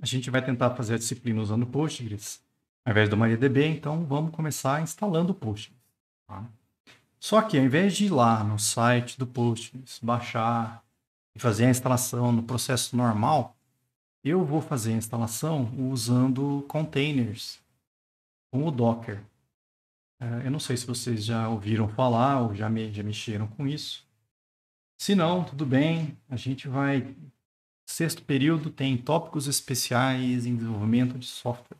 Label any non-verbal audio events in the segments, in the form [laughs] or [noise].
A gente vai tentar fazer a disciplina usando Postgres ao invés do MariaDB, então vamos começar instalando o Postgres. Tá? Só que ao invés de ir lá no site do Postgres, baixar e fazer a instalação no processo normal, eu vou fazer a instalação usando containers com o Docker. Eh, eu não sei se vocês já ouviram falar ou já, me, já mexeram com isso. Se não, tudo bem, a gente vai Sexto período tem tópicos especiais em desenvolvimento de software.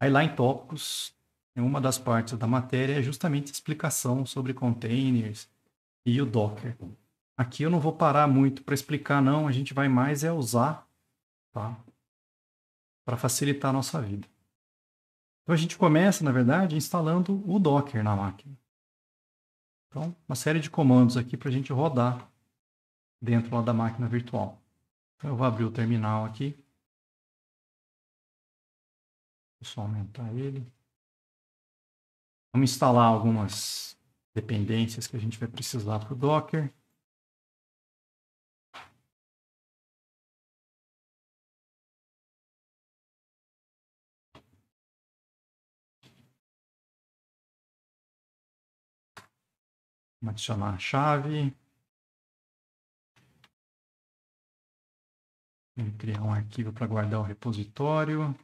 Aí lá em tópicos, uma das partes da matéria é justamente explicação sobre containers e o Docker. Aqui eu não vou parar muito para explicar não, a gente vai mais é usar, tá? Para facilitar a nossa vida. Então a gente começa, na verdade, instalando o Docker na máquina. Então, uma série de comandos aqui para a gente rodar dentro lá da máquina virtual. Eu vou abrir o terminal aqui. Vou só aumentar ele. Vamos instalar algumas dependências que a gente vai precisar para o Docker. Vamos adicionar a chave. Vou criar um arquivo para guardar o repositório.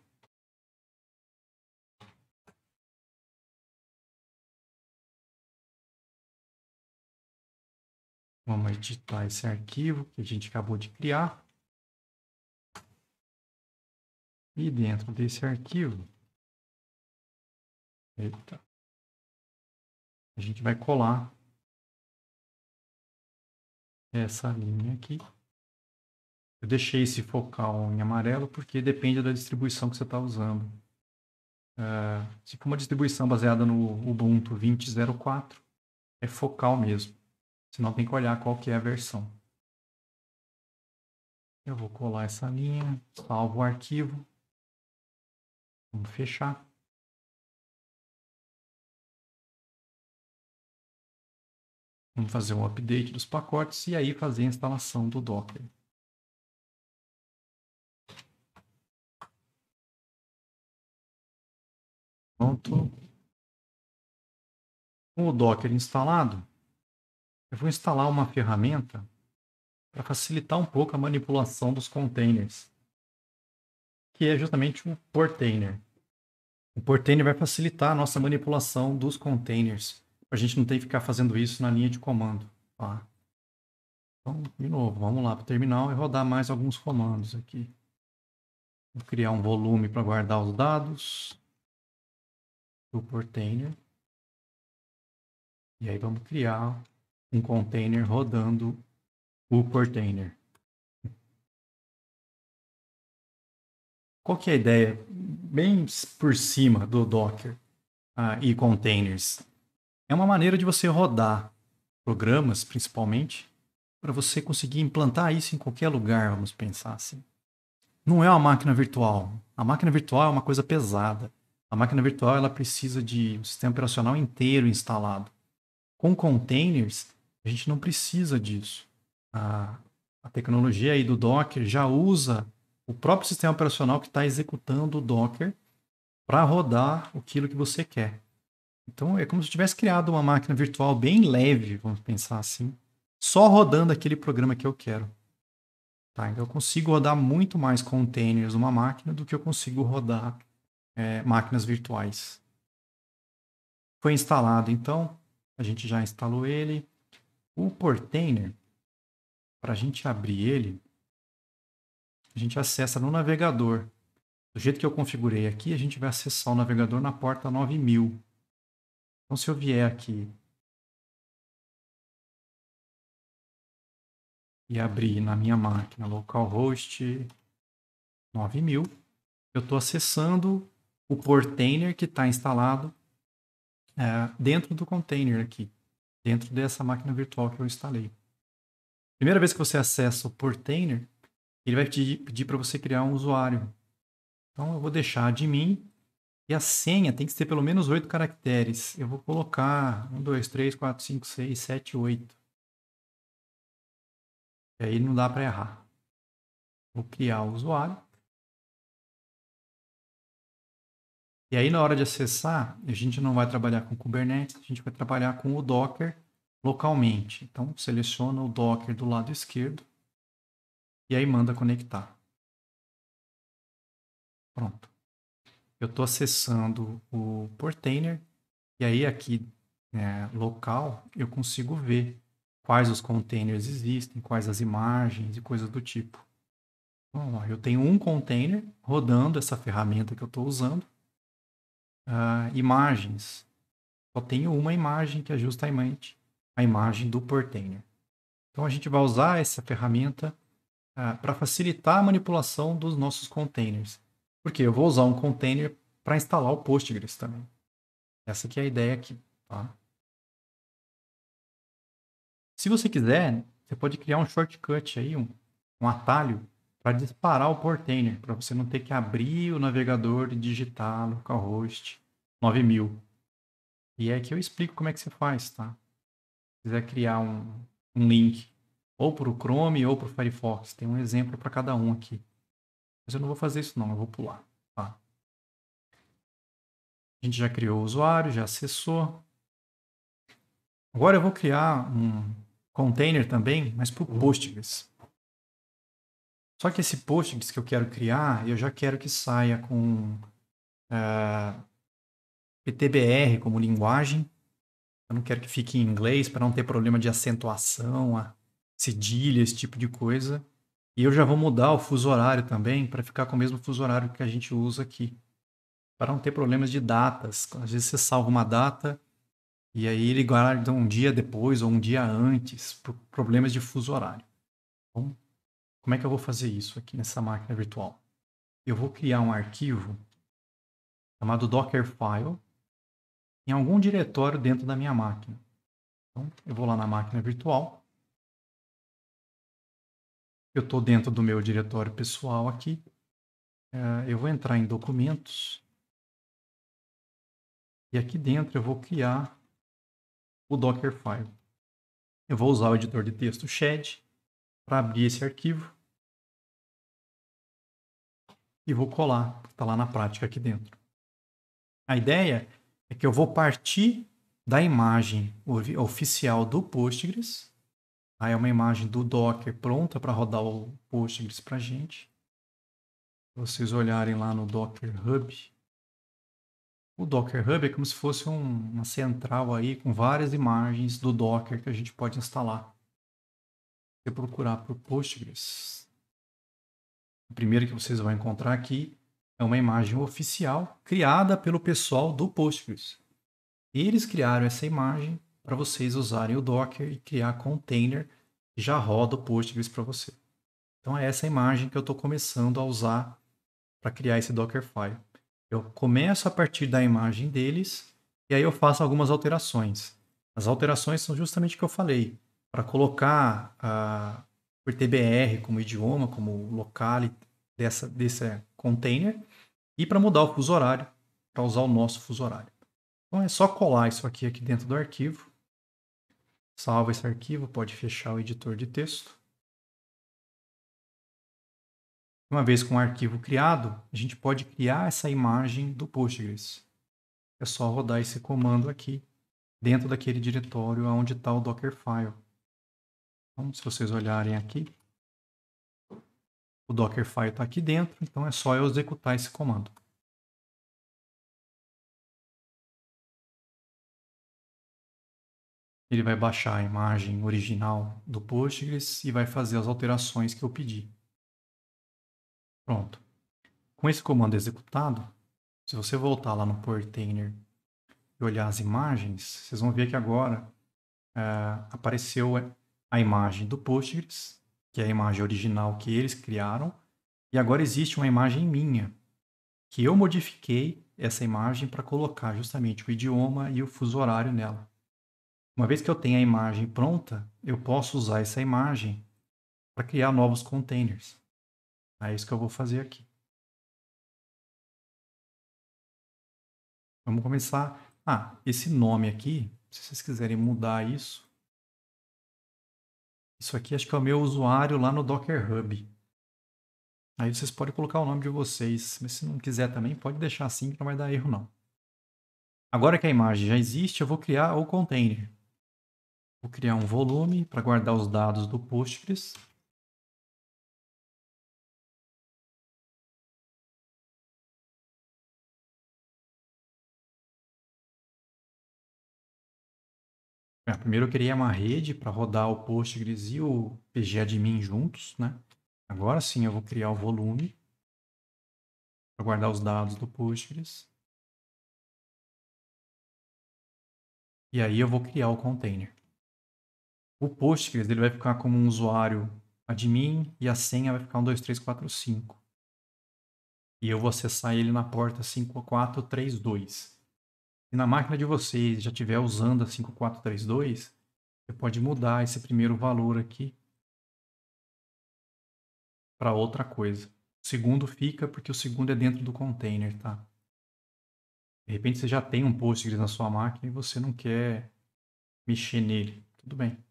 Vamos editar esse arquivo que a gente acabou de criar. E dentro desse arquivo, eita, a gente vai colar essa linha aqui. Eu deixei esse focal em amarelo porque depende da distribuição que você está usando. Uh, se for uma distribuição baseada no Ubuntu 20.04, é focal mesmo. não tem que olhar qual que é a versão. Eu vou colar essa linha, salvo o arquivo. Vamos fechar. Vamos fazer um update dos pacotes e aí fazer a instalação do Docker. Pronto. Com o Docker instalado, eu vou instalar uma ferramenta para facilitar um pouco a manipulação dos containers, que é justamente o Portainer. O Portainer vai facilitar a nossa manipulação dos containers, a gente não tem que ficar fazendo isso na linha de comando. Tá? Então, de novo, vamos lá para o terminal e rodar mais alguns comandos aqui. Vou criar um volume para guardar os dados o container. E aí vamos criar um container rodando o container. Qual que é a ideia bem por cima do Docker ah, e containers? É uma maneira de você rodar programas, principalmente, para você conseguir implantar isso em qualquer lugar, vamos pensar assim. Não é uma máquina virtual. A máquina virtual é uma coisa pesada. A máquina virtual ela precisa de um sistema operacional inteiro instalado. Com containers, a gente não precisa disso. A, a tecnologia aí do Docker já usa o próprio sistema operacional que está executando o Docker para rodar aquilo que você quer. Então é como se tivesse criado uma máquina virtual bem leve, vamos pensar assim, só rodando aquele programa que eu quero. Tá? Então eu consigo rodar muito mais containers numa máquina do que eu consigo rodar é, máquinas virtuais. Foi instalado, então, a gente já instalou ele. O portainer para a gente abrir ele, a gente acessa no navegador. Do jeito que eu configurei aqui, a gente vai acessar o navegador na porta 9000. Então, se eu vier aqui e abrir na minha máquina localhost 9000, eu estou acessando o portainer que está instalado é, dentro do container aqui, dentro dessa máquina virtual que eu instalei. Primeira vez que você acessa o portainer, ele vai te pedir para você criar um usuário. Então eu vou deixar de mim e a senha tem que ser pelo menos oito caracteres. Eu vou colocar 1, 2, 3, 4, 5, 6, 7, 8. E aí não dá para errar. Vou criar o usuário. E aí, na hora de acessar, a gente não vai trabalhar com Kubernetes, a gente vai trabalhar com o Docker localmente. Então, seleciona o Docker do lado esquerdo e aí manda conectar. Pronto. Eu estou acessando o Portainer e aí aqui né, local eu consigo ver quais os containers existem, quais as imagens e coisas do tipo. eu tenho um container rodando essa ferramenta que eu estou usando uh, imagens. Só tenho uma imagem que é justamente a imagem do portainer. Então a gente vai usar essa ferramenta uh, para facilitar a manipulação dos nossos containers. Porque eu vou usar um container para instalar o Postgres também. Essa que é a ideia aqui. Tá? Se você quiser, você pode criar um shortcut aí, um, um atalho para disparar o portainer, para você não ter que abrir o navegador e digitar localhost 9000. E é que eu explico como é que você faz, tá? Se quiser criar um, um link ou para o Chrome ou para o Firefox, tem um exemplo para cada um aqui. Mas eu não vou fazer isso não, eu vou pular, tá? A gente já criou o usuário, já acessou. Agora eu vou criar um container também, mas para o uhum. Postgres. Só que esse post que eu quero criar, eu já quero que saia com uh, eh, PTBR como linguagem. Eu não quero que fique em inglês para não ter problema de acentuação, cedilha, esse tipo de coisa. E eu já vou mudar o fuso horário também para ficar com o mesmo fuso horário que a gente usa aqui. Para não ter problemas de datas. Às vezes você salva uma data e aí ele guarda um dia depois ou um dia antes, por problemas de fuso horário. Então, como é que eu vou fazer isso aqui nessa máquina virtual? Eu vou criar um arquivo chamado Dockerfile em algum diretório dentro da minha máquina. Então, eu vou lá na máquina virtual. Eu estou dentro do meu diretório pessoal aqui. Eh, eu vou entrar em documentos. E aqui dentro eu vou criar o Dockerfile. Eu vou usar o editor de texto Shed para abrir esse arquivo e vou colar, está lá na prática aqui dentro. A ideia é que eu vou partir da imagem oficial do Postgres, aí é uma imagem do Docker pronta para rodar o Postgres para a gente. Se vocês olharem lá no Docker Hub, o Docker Hub é como se fosse um, uma central aí com várias imagens do Docker que a gente pode instalar. Se procurar por Postgres, o primeiro que vocês vão encontrar aqui é uma imagem oficial criada pelo pessoal do Postgres. Eles criaram essa imagem para vocês usarem o Docker e criar container que já roda o Postgres para você. Então é essa imagem que eu estou começando a usar para criar esse Dockerfile. Eu começo a partir da imagem deles e aí eu faço algumas alterações. As alterações são justamente o que eu falei, para colocar a, ah, por TBR como idioma, como local dessa, desse é, container, e para mudar o fuso horário, para usar o nosso fuso horário. Então é só colar isso aqui, aqui dentro do arquivo. Salva esse arquivo, pode fechar o editor de texto. Uma vez com o arquivo criado, a gente pode criar essa imagem do Postgres. É só rodar esse comando aqui dentro daquele diretório onde está o Dockerfile. Então, se vocês olharem aqui, o Dockerfile está aqui dentro, então é só eu executar esse comando. Ele vai baixar a imagem original do Postgres e vai fazer as alterações que eu pedi. Pronto. Com esse comando executado, se você voltar lá no Portainer e olhar as imagens, vocês vão ver que agora é, apareceu eh, a imagem do Postgres, que é a imagem original que eles criaram, e agora existe uma imagem minha, que eu modifiquei essa imagem para colocar justamente o idioma e o fuso horário nela. Uma vez que eu tenho a imagem pronta, eu posso usar essa imagem para criar novos containers. É isso que eu vou fazer aqui. Vamos começar. Ah, esse nome aqui, se vocês quiserem mudar isso, isso aqui acho que é o meu usuário lá no Docker Hub. Aí vocês podem colocar o nome de vocês, mas se não quiser também, pode deixar assim que não vai dar erro não. Agora que a imagem já existe, eu vou criar o container. Vou criar um volume para guardar os dados do Postgres. É, primeiro eu criei uma rede para rodar o Postgres e o PGAdmin juntos, né? Agora sim eu vou criar o volume para guardar os dados do Postgres. E aí eu vou criar o container. O Postgres ele vai ficar como um usuário admin e a senha vai ficar um 2345. E eu vou acessar ele na porta 5432. Se na máquina de vocês já estiver usando a 5432, você pode mudar esse primeiro valor aqui para outra coisa. O segundo fica porque o segundo é dentro do container, tá? De repente você já tem um Postgres na sua máquina e você não quer mexer nele. Tudo bem.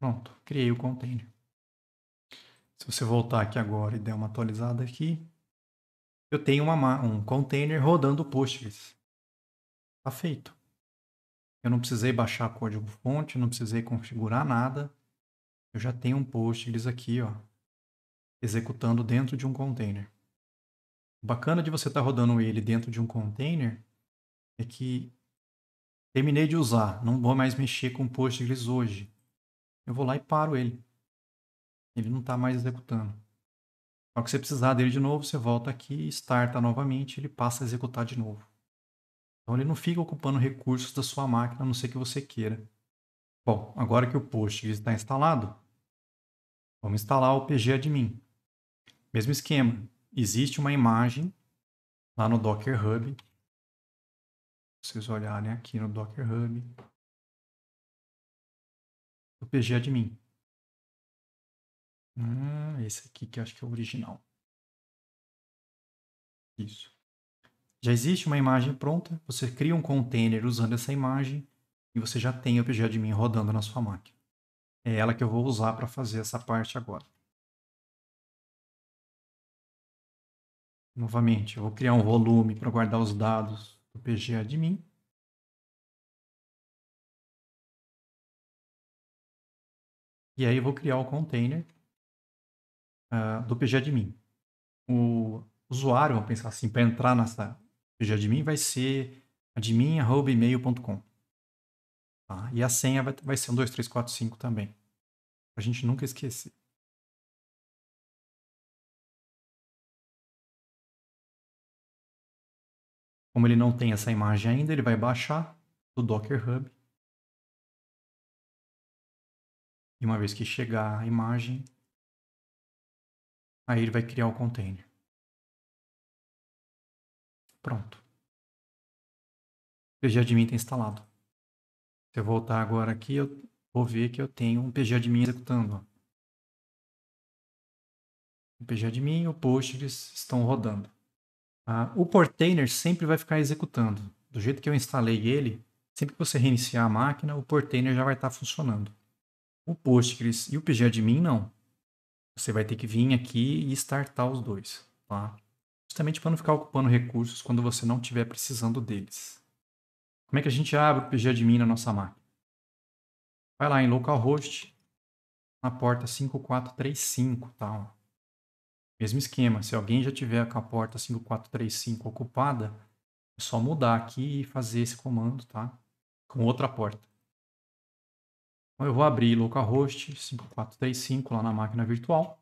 Pronto, criei o container. Se você voltar aqui agora e der uma atualizada aqui, eu tenho uma, um container rodando Postgres. Tá feito. Eu não precisei baixar código fonte, não precisei configurar nada. Eu já tenho um Postgres aqui, ó, executando dentro de um container. O bacana de você estar tá rodando ele dentro de um container é que terminei de usar, não vou mais mexer com Postgres hoje. Eu vou lá e paro ele. Ele não está mais executando. Na hora que você precisar dele de novo, você volta aqui, starta novamente, ele passa a executar de novo. Então ele não fica ocupando recursos da sua máquina, a não ser que você queira. Bom, agora que o post está instalado, vamos instalar o pgadmin. Mesmo esquema, existe uma imagem lá no Docker Hub. Vocês olharem aqui no Docker Hub. O pgadmin. Ah, esse aqui que eu acho que é o original. Isso. Já existe uma imagem pronta, você cria um container usando essa imagem e você já tem o PGAdmin rodando na sua máquina. É ela que eu vou usar para fazer essa parte agora. Novamente, eu vou criar um volume para guardar os dados do PGAdmin. E aí eu vou criar o container ah, do pgadmin. O usuário, vamos pensar assim, para entrar nessa pgadmin vai ser admin.email.com. Tá? E a senha vai, vai ser um 2345 também. A gente nunca esquecer. Como ele não tem essa imagem ainda, ele vai baixar do Docker Hub. E uma vez que chegar a imagem, Aí ele vai criar o container. Pronto. O pgadmin está instalado. Se eu voltar agora aqui, eu vou ver que eu tenho um pgadmin executando. O pgadmin e o Postgres estão rodando. Ah, o portainer sempre vai ficar executando. Do jeito que eu instalei ele, sempre que você reiniciar a máquina, o portainer já vai estar tá funcionando. O Postgres e o pgadmin não. Você vai ter que vir aqui e startar os dois, tá? Justamente para não ficar ocupando recursos quando você não estiver precisando deles. Como é que a gente abre o pgadmin na nossa máquina? Vai lá em localhost, na porta 5435, tá? Mesmo esquema, se alguém já tiver com a porta 5435 ocupada, é só mudar aqui e fazer esse comando, tá? Com outra porta. Então, eu vou abrir localhost 5435 lá na máquina virtual.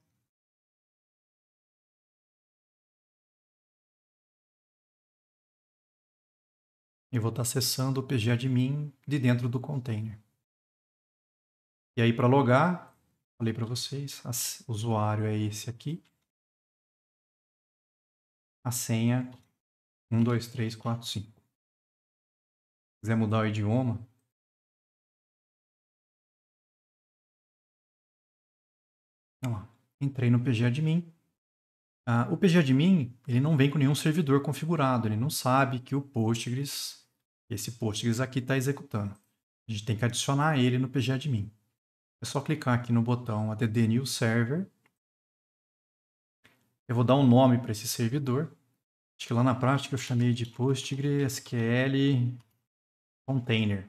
Eu vou estar acessando o pgadmin de dentro do container. E aí, para logar, falei para vocês, o usuário é esse aqui. A senha 12345. Se quiser mudar o idioma, Entrei no pgadmin. Ah, o pgadmin ele não vem com nenhum servidor configurado. Ele não sabe que o Postgres, esse Postgres aqui está executando. A gente tem que adicionar ele no pgadmin. É só clicar aqui no botão add new server. Eu vou dar um nome para esse servidor. Acho que lá na prática eu chamei de PostgreSQL container.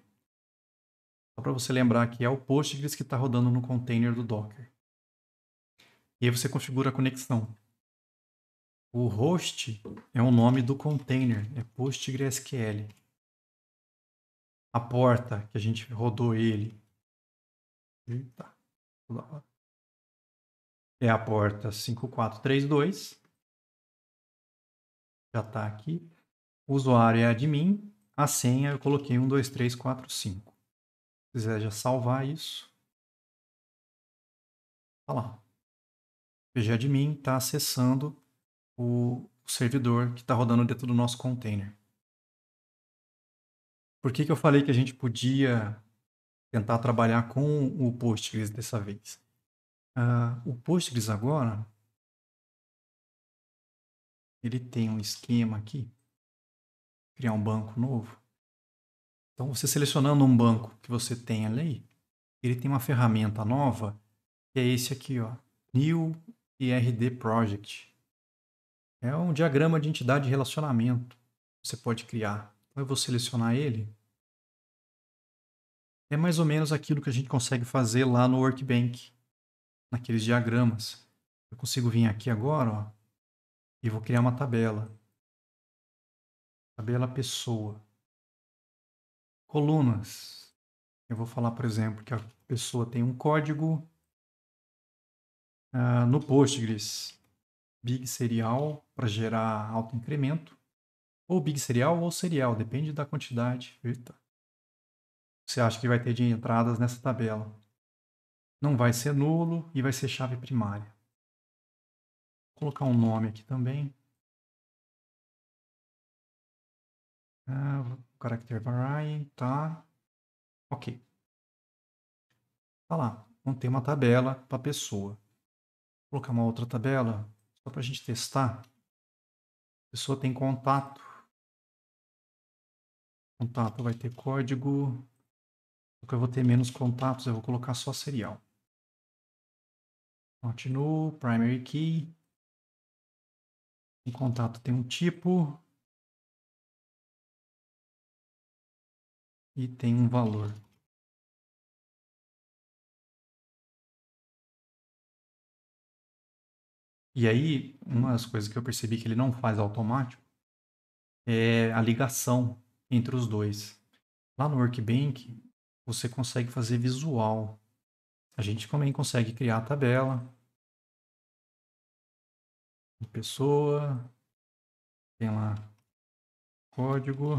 Só para você lembrar que é o Postgres que está rodando no container do Docker. E aí você configura a conexão. O host é o nome do container, é PostgreSQL. A porta que a gente rodou ele. Eita. É a porta 5432. Já está aqui. O usuário é admin. A senha eu coloquei 12345. Se quiser já salvar isso. Olha tá lá pgadmin está acessando o servidor que está rodando dentro do nosso container. Por que, que eu falei que a gente podia tentar trabalhar com o Postgres dessa vez? Uh, o Postgres agora, ele tem um esquema aqui, criar um banco novo. Então, você selecionando um banco que você tem ali, ele tem uma ferramenta nova, que é esse aqui, ó, New IRD Project. É um diagrama de entidade de relacionamento que você pode criar. Então eu vou selecionar ele. É mais ou menos aquilo que a gente consegue fazer lá no Workbank, naqueles diagramas. Eu consigo vir aqui agora ó, e vou criar uma tabela. Tabela pessoa. Colunas. Eu vou falar, por exemplo, que a pessoa tem um código uh, no Postgres, Big Serial para gerar alto incremento, ou Big Serial ou Serial, depende da quantidade. Eita. Você acha que vai ter de entradas nessa tabela? Não vai ser nulo e vai ser chave primária. Vou colocar um nome aqui também. Ah, character varying, tá. Ok. Tá lá. Não tem uma tabela para pessoa colocar uma outra tabela, só para a gente testar. A pessoa tem contato. Contato vai ter código. que eu vou ter menos contatos, eu vou colocar só serial. Continuo, primary key. Em contato tem um tipo. E tem um valor. E aí, uma das coisas que eu percebi que ele não faz automático é a ligação entre os dois. Lá no Workbank, você consegue fazer visual. A gente também consegue criar a tabela. Pessoa. Tem lá código.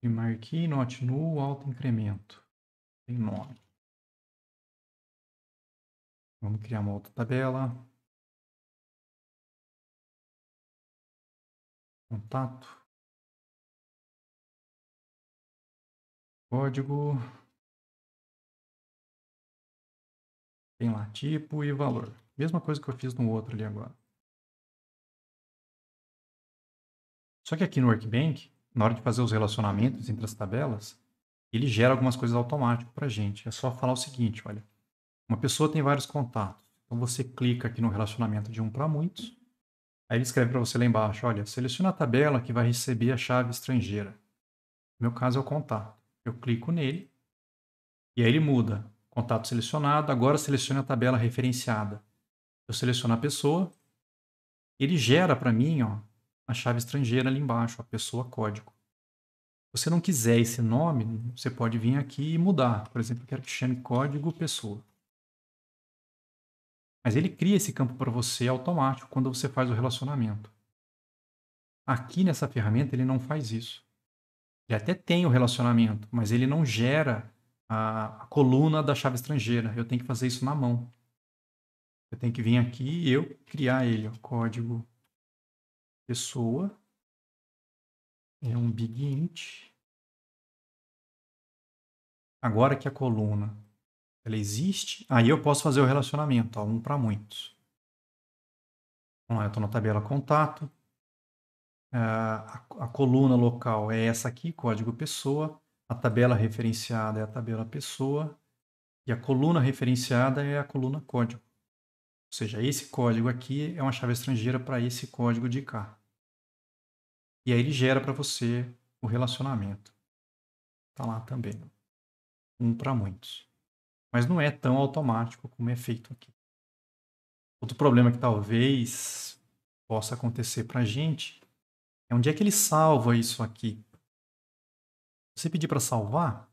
E marquei, note null, alto incremento. Tem nome. Vamos criar uma outra tabela. Contato. Código. Tem lá tipo e valor. Mesma coisa que eu fiz no outro ali agora. Só que aqui no Workbank, na hora de fazer os relacionamentos entre as tabelas, ele gera algumas coisas automáticas para a gente. É só falar o seguinte, olha. Uma pessoa tem vários contatos. Então você clica aqui no relacionamento de um para muitos. Aí ele escreve para você lá embaixo, olha, seleciona a tabela que vai receber a chave estrangeira. No meu caso é o contato. Eu clico nele e aí ele muda. Contato selecionado, agora selecione a tabela referenciada. Eu seleciono a pessoa, ele gera para mim ó, a chave estrangeira ali embaixo, a pessoa código. Se você não quiser esse nome, você pode vir aqui e mudar. Por exemplo, eu quero que chame código pessoa. Mas ele cria esse campo para você automático quando você faz o relacionamento. Aqui nessa ferramenta ele não faz isso. Ele até tem o relacionamento, mas ele não gera a, a coluna da chave estrangeira. Eu tenho que fazer isso na mão. Eu tenho que vir aqui e eu criar ele. Ó, código pessoa é um big int. Agora que a coluna ela existe, aí eu posso fazer o relacionamento, ó, tá? um para muitos. Vamos lá, eu estou na tabela contato. É, a, a coluna local é essa aqui, código pessoa. A tabela referenciada é a tabela pessoa. E a coluna referenciada é a coluna código. Ou seja, esse código aqui é uma chave estrangeira para esse código de cá. E aí ele gera para você o relacionamento. Está lá também. Um para muitos mas não é tão automático como é feito aqui. Outro problema que talvez possa acontecer para a gente é onde é que ele salva isso aqui. Se você pedir para salvar,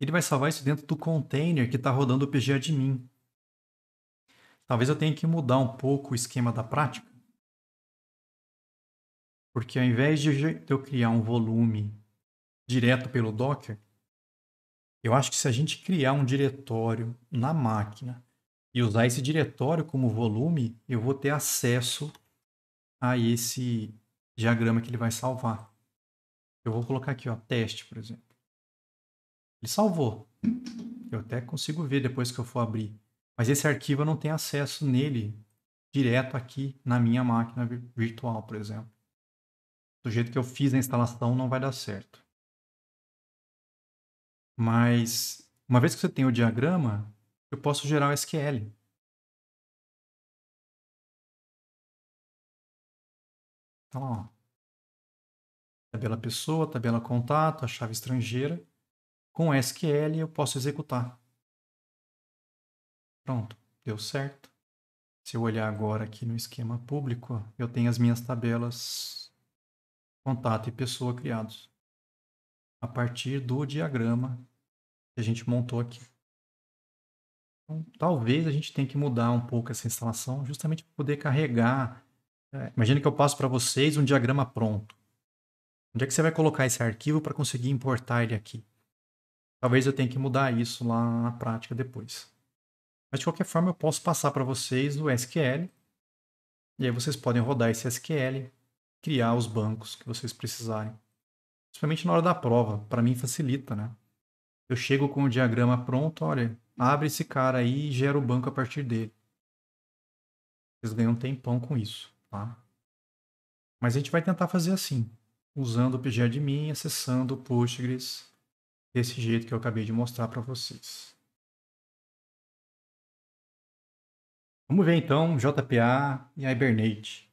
ele vai salvar isso dentro do container que está rodando o pgadmin. Talvez eu tenha que mudar um pouco o esquema da prática. Porque ao invés de eu criar um volume direto pelo Docker, eu acho que se a gente criar um diretório na máquina e usar esse diretório como volume, eu vou ter acesso a esse diagrama que ele vai salvar. Eu vou colocar aqui, ó, teste, por exemplo. Ele salvou. Eu até consigo ver depois que eu for abrir. Mas esse arquivo eu não tenho acesso nele direto aqui na minha máquina virtual, por exemplo. Do jeito que eu fiz a instalação, não vai dar certo. Mas uma vez que você tem o diagrama, eu posso gerar o SQL. Tá então, lá, ó. Tabela pessoa, tabela contato, a chave estrangeira. Com SQL eu posso executar. Pronto, deu certo. Se eu olhar agora aqui no esquema público, eu tenho as minhas tabelas contato e pessoa criados a partir do diagrama que a gente montou aqui. Então, talvez a gente tenha que mudar um pouco essa instalação justamente para poder carregar. É, imagina que eu passo para vocês um diagrama pronto. Onde é que você vai colocar esse arquivo para conseguir importar ele aqui? Talvez eu tenha que mudar isso lá na prática depois. Mas de qualquer forma eu posso passar para vocês o SQL. E aí vocês podem rodar esse SQL, criar os bancos que vocês precisarem principalmente na hora da prova. Para mim facilita, né? Eu chego com o diagrama pronto, olha, abre esse cara aí e gera o banco a partir dele. Vocês ganham um tempão com isso, tá? Mas a gente vai tentar fazer assim, usando o pgadmin, acessando o Postgres desse jeito que eu acabei de mostrar para vocês. Vamos ver então JPA e Hibernate.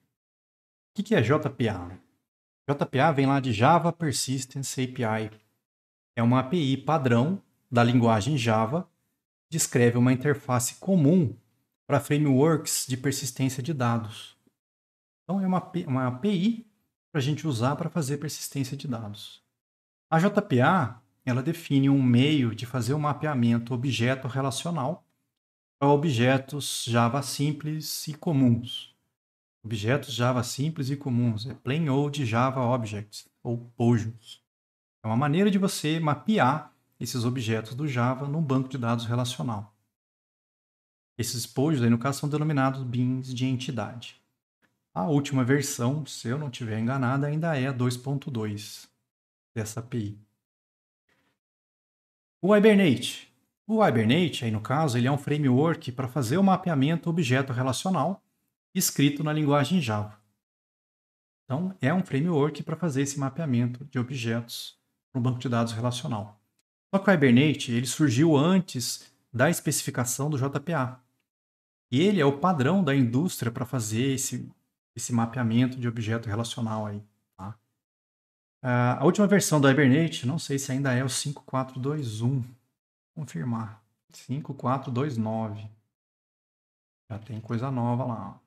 O que é JPA? JPA vem lá de Java Persistence API. É uma API padrão da linguagem Java, descreve uma interface comum para frameworks de persistência de dados. Então, é uma, uma API para a gente usar para fazer persistência de dados. A JPA ela define um meio de fazer o um mapeamento objeto relacional para objetos Java simples e comuns. Objetos Java simples e comuns, é Plain Old Java Objects, ou POJOs. É uma maneira de você mapear esses objetos do Java num banco de dados relacional. Esses POJOs, aí, no caso, são denominados bins de entidade. A última versão, se eu não estiver enganado, ainda é a 2.2 dessa API. O Hibernate. O Hibernate, aí no caso, ele é um framework para fazer o mapeamento objeto relacional escrito na linguagem Java. Então, é um framework para fazer esse mapeamento de objetos para banco de dados relacional. Só que o Hibernate ele surgiu antes da especificação do JPA. E ele é o padrão da indústria para fazer esse, esse mapeamento de objeto relacional aí. Tá? Ah, a última versão do Hibernate, não sei se ainda é o 5421. Confirmar. 5429. Já tem coisa nova lá.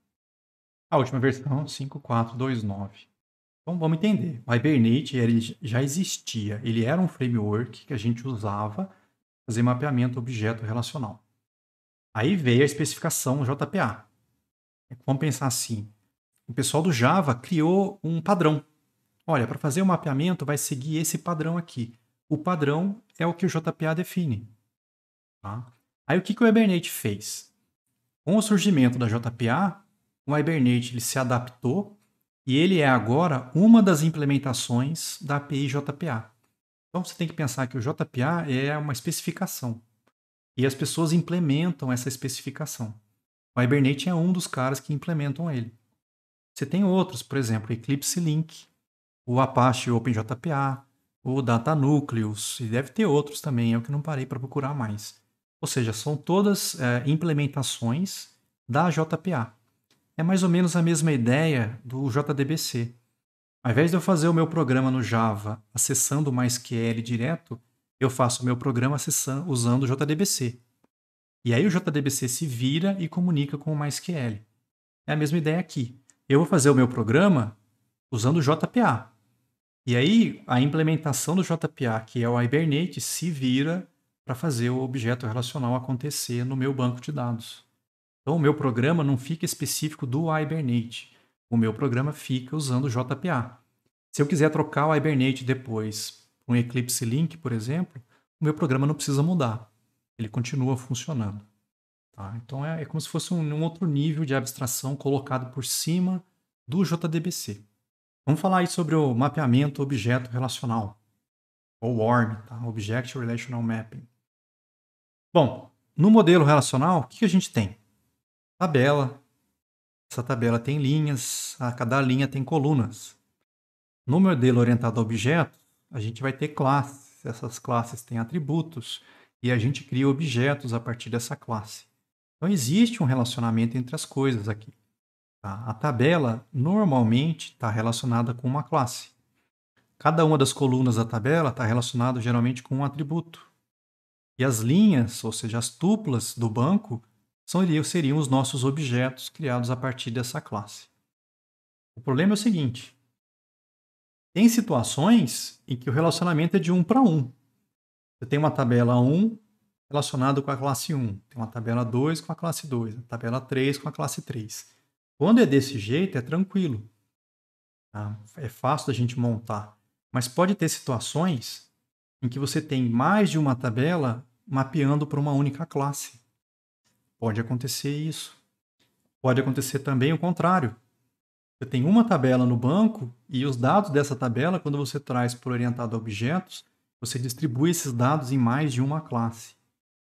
A última versão, 5429. Então vamos entender. O Hibernate ele já existia, ele era um framework que a gente usava para fazer mapeamento objeto relacional. Aí veio a especificação JPA. É vamos pensar assim: o pessoal do Java criou um padrão. Olha, para fazer o mapeamento vai seguir esse padrão aqui. O padrão é o que o JPA define. Tá? Aí o que, que o Hibernate fez? Com o surgimento da JPA, o Hibernate ele se adaptou e ele é agora uma das implementações da API JPA. Então você tem que pensar que o JPA é uma especificação e as pessoas implementam essa especificação. O Hibernate é um dos caras que implementam ele. Você tem outros, por exemplo, Eclipse Link, o Apache OpenJPA, o Data Nucleus, e deve ter outros também, é o que não parei para procurar mais. Ou seja, são todas é, implementações da JPA. É mais ou menos a mesma ideia do JDBC. Ao invés de eu fazer o meu programa no Java acessando o MySQL direto, eu faço o meu programa acessando, usando o JDBC. E aí o JDBC se vira e comunica com o MySQL. É a mesma ideia aqui. Eu vou fazer o meu programa usando o JPA. E aí a implementação do JPA, que é o Hibernate, se vira para fazer o objeto relacional acontecer no meu banco de dados. Então, o meu programa não fica específico do Hibernate. O meu programa fica usando o JPA. Se eu quiser trocar o Hibernate depois para um Eclipse Link, por exemplo, o meu programa não precisa mudar. Ele continua funcionando. Tá? Então, é, é, como se fosse um, um outro nível de abstração colocado por cima do JDBC. Vamos falar aí sobre o mapeamento objeto relacional, ou ORM, tá? Object Relational Mapping. Bom, no modelo relacional, o que a gente tem? tabela. Essa tabela tem linhas, a cada linha tem colunas. No modelo orientado a objetos, a gente vai ter classes. Essas classes têm atributos e a gente cria objetos a partir dessa classe. Então existe um relacionamento entre as coisas aqui. Tá? A tabela normalmente está relacionada com uma classe. Cada uma das colunas da tabela está relacionada geralmente com um atributo. E as linhas, ou seja, as tuplas do banco, seriam os nossos objetos criados a partir dessa classe. O problema é o seguinte: tem situações em que o relacionamento é de um para um. Você tem uma tabela 1 relacionada com a classe 1, tem uma tabela 2 com a classe 2, uma tabela 3 com a classe 3. Quando é desse jeito, é tranquilo. Tá? É fácil da gente montar. Mas pode ter situações em que você tem mais de uma tabela mapeando para uma única classe. Pode acontecer isso. Pode acontecer também o contrário. Você tem uma tabela no banco e os dados dessa tabela, quando você traz por orientado a objetos, você distribui esses dados em mais de uma classe.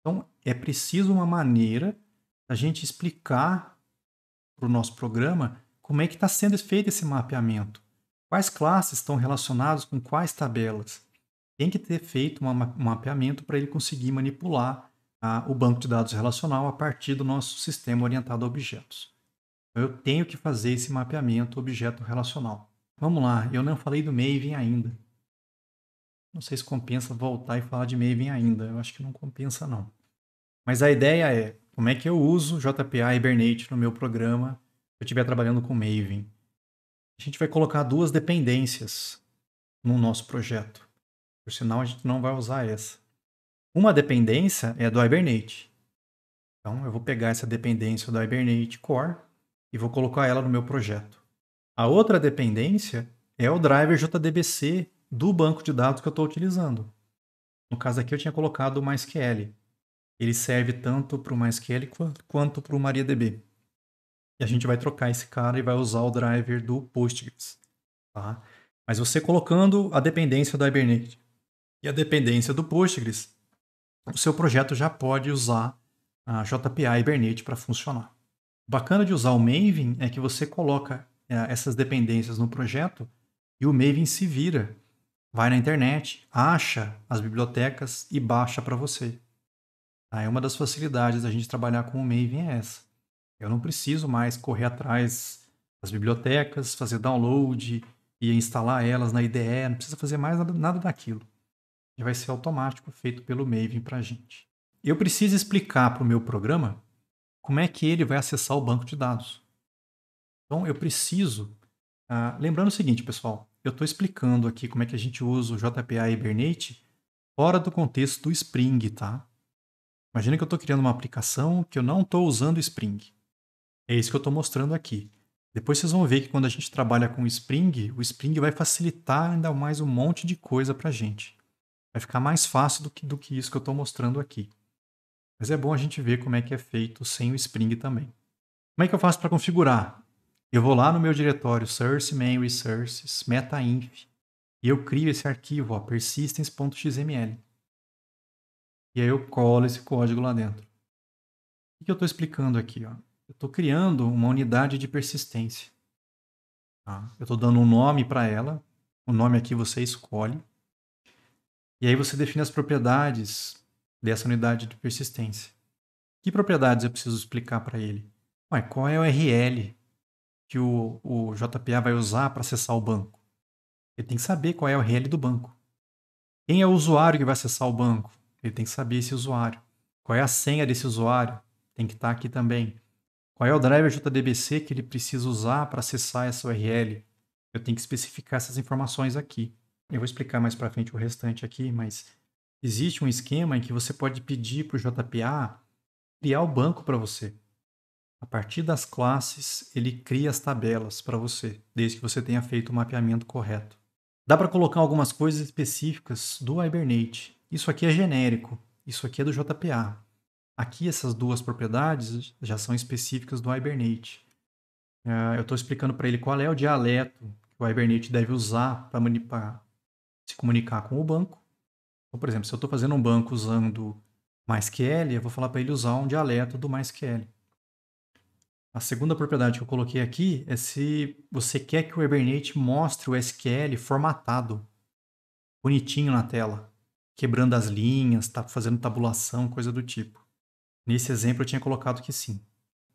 Então, é preciso uma maneira da gente explicar para o nosso programa como é que está sendo feito esse mapeamento. Quais classes estão relacionadas com quais tabelas. Tem que ter feito um mapeamento para ele conseguir manipular a, o banco de dados relacional a partir do nosso sistema orientado a objetos. Eu tenho que fazer esse mapeamento objeto relacional. Vamos lá, eu não falei do Maven ainda. Não sei se compensa voltar e falar de Maven ainda. Eu acho que não compensa, não. Mas a ideia é como é que eu uso JPA Hibernate no meu programa se eu estiver trabalhando com Maven. A gente vai colocar duas dependências no nosso projeto. Por sinal, a gente não vai usar essa. Uma dependência é do Hibernate. Então, eu vou pegar essa dependência do Hibernate Core e vou colocar ela no meu projeto. A outra dependência é o driver JDBC do banco de dados que eu estou utilizando. No caso aqui, eu tinha colocado o MySQL. Ele serve tanto para o MySQL quanto para o MariaDB. E a gente vai trocar esse cara e vai usar o driver do Postgres. Tá? Mas você colocando a dependência do Hibernate e a dependência do Postgres, o seu projeto já pode usar a JPA Hibernate para funcionar. Bacana de usar o Maven é que você coloca é, essas dependências no projeto e o Maven se vira, vai na internet, acha as bibliotecas e baixa para você. Aí uma das facilidades da gente trabalhar com o Maven é essa. Eu não preciso mais correr atrás das bibliotecas, fazer download e instalar elas na IDE, não precisa fazer mais nada, nada daquilo e vai ser automático, feito pelo Maven para a gente. Eu preciso explicar para o meu programa como é que ele vai acessar o banco de dados. Então, eu preciso. Ah, lembrando o seguinte, pessoal, eu estou explicando aqui como é que a gente usa o JPA Hibernate fora do contexto do Spring, tá? Imagina que eu estou criando uma aplicação que eu não estou usando Spring. É isso que eu estou mostrando aqui. Depois vocês vão ver que quando a gente trabalha com Spring, o Spring vai facilitar ainda mais um monte de coisa para a gente. Vai ficar mais fácil do que, do que isso que eu estou mostrando aqui. Mas é bom a gente ver como é que é feito sem o Spring também. Como é que eu faço para configurar? Eu vou lá no meu diretório source main resources meta inf e eu crio esse arquivo persistence.xml. E aí eu colo esse código lá dentro. O que eu estou explicando aqui? Ó? Eu estou criando uma unidade de persistência. Tá? Eu estou dando um nome para ela. O nome aqui você escolhe. E aí você define as propriedades dessa unidade de persistência. Que propriedades eu preciso explicar para ele? Ué, qual é o URL que o, o JPA vai usar para acessar o banco? Ele tem que saber qual é o URL do banco. Quem é o usuário que vai acessar o banco? Ele tem que saber esse usuário. Qual é a senha desse usuário? Tem que estar tá aqui também. Qual é o driver JDBC que ele precisa usar para acessar essa URL? Eu tenho que especificar essas informações aqui. Eu vou explicar mais para frente o restante aqui, mas existe um esquema em que você pode pedir para o JPA criar o banco para você. A partir das classes, ele cria as tabelas para você, desde que você tenha feito o mapeamento correto. Dá para colocar algumas coisas específicas do Hibernate. Isso aqui é genérico, isso aqui é do JPA. Aqui essas duas propriedades já são específicas do Hibernate. Ah, eu estou explicando para ele qual é o dialeto que o Hibernate deve usar para manipular se comunicar com o banco. Então, por exemplo, se eu estou fazendo um banco usando MySQL, eu vou falar para ele usar um dialeto do MySQL. A segunda propriedade que eu coloquei aqui é se você quer que o Hibernate mostre o SQL formatado, bonitinho na tela, quebrando as linhas, tá fazendo tabulação, coisa do tipo. Nesse exemplo eu tinha colocado que sim.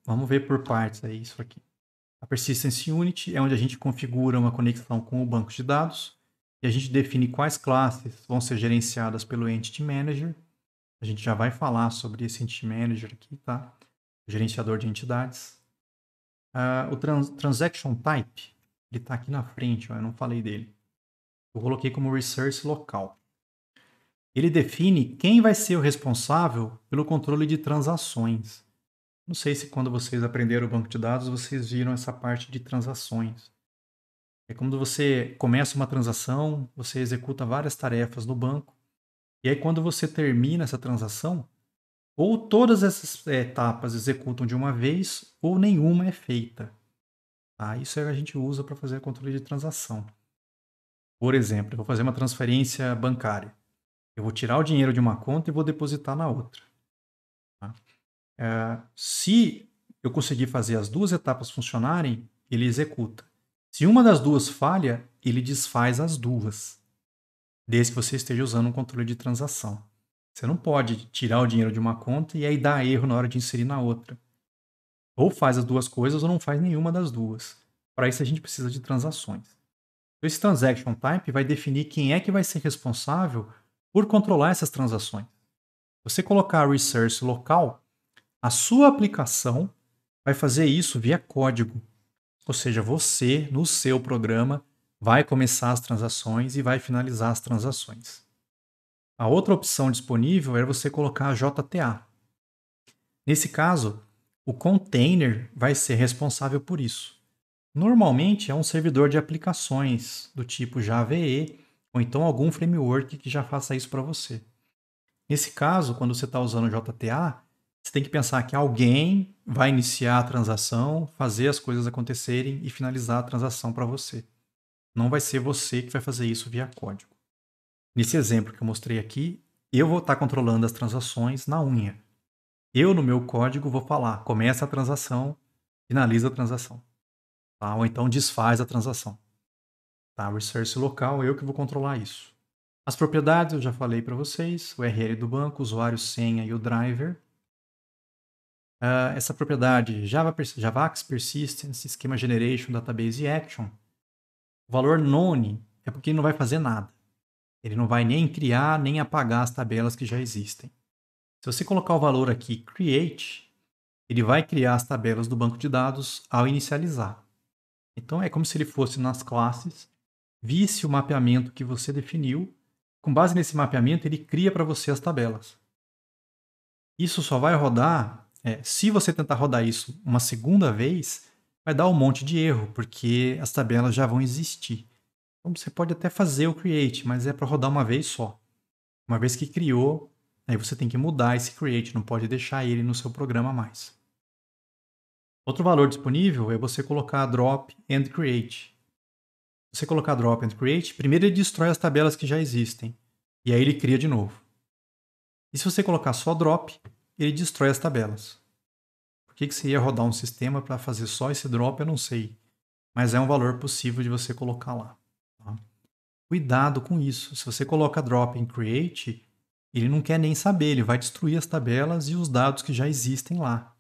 Vamos ver por partes aí isso aqui. A Persistence Unit é onde a gente configura uma conexão com o banco de dados e a gente define quais classes vão ser gerenciadas pelo Entity Manager. A gente já vai falar sobre esse Entity Manager aqui, tá? O gerenciador de entidades. Uh, o trans Transaction Type, ele está aqui na frente, ó, eu não falei dele. Eu coloquei como Resource Local. Ele define quem vai ser o responsável pelo controle de transações. Não sei se quando vocês aprenderam o banco de dados, vocês viram essa parte de transações. É quando você começa uma transação, você executa várias tarefas no banco, e aí quando você termina essa transação, ou todas essas eh, etapas executam de uma vez, ou nenhuma é feita. Tá? Isso a gente usa para fazer controle de transação. Por exemplo, eu vou fazer uma transferência bancária. Eu vou tirar o dinheiro de uma conta e vou depositar na outra. Tá? É, se eu conseguir fazer as duas etapas funcionarem, ele executa. Se uma das duas falha, ele desfaz as duas, desde que você esteja usando um controle de transação. Você não pode tirar o dinheiro de uma conta e aí dar erro na hora de inserir na outra. Ou faz as duas coisas ou não faz nenhuma das duas. Para isso a gente precisa de transações. Então, esse transaction type vai definir quem é que vai ser responsável por controlar essas transações. Você colocar a resource local, a sua aplicação vai fazer isso via código. Ou seja, você, no seu programa, vai começar as transações e vai finalizar as transações. A outra opção disponível é você colocar a JTA. Nesse caso, o container vai ser responsável por isso. Normalmente é um servidor de aplicações do tipo JVE ou então algum framework que já faça isso para você. Nesse caso, quando você está usando JTA, você tem que pensar que alguém vai iniciar a transação, fazer as coisas acontecerem e finalizar a transação para você. Não vai ser você que vai fazer isso via código. Nesse exemplo que eu mostrei aqui, eu vou estar tá controlando as transações na unha. Eu, no meu código, vou falar: começa a transação, finaliza a transação. Tá? Ou então desfaz a transação. Tá? Resource local, eu que vou controlar isso. As propriedades eu já falei para vocês: o URL do banco, usuário, senha e o driver. Ah, essa propriedade Java, JavaX Persistence, Schema Generation, Database Action, o valor none é porque ele não vai fazer nada. Ele não vai nem criar nem apagar as tabelas que já existem. Se você colocar o valor aqui create, ele vai criar as tabelas do banco de dados ao inicializar. Então é como se ele fosse nas classes, visse o mapeamento que você definiu, com base nesse mapeamento ele cria para você as tabelas. Isso só vai rodar é, se você tentar rodar isso uma segunda vez, vai dar um monte de erro, porque as tabelas já vão existir. Então você pode até fazer o create, mas é para rodar uma vez só. Uma vez que criou, aí você tem que mudar esse create, não pode deixar ele no seu programa mais. Outro valor disponível é você colocar drop and create. Você colocar drop and create, primeiro ele destrói as tabelas que já existem, e aí ele cria de novo. E se você colocar só drop, ele destrói as tabelas. Por que, que você ia rodar um sistema para fazer só esse drop, eu não sei. Mas é um valor possível de você colocar lá. Tá? Cuidado com isso. Se você coloca drop em create, ele não quer nem saber, ele vai destruir as tabelas e os dados que já existem lá.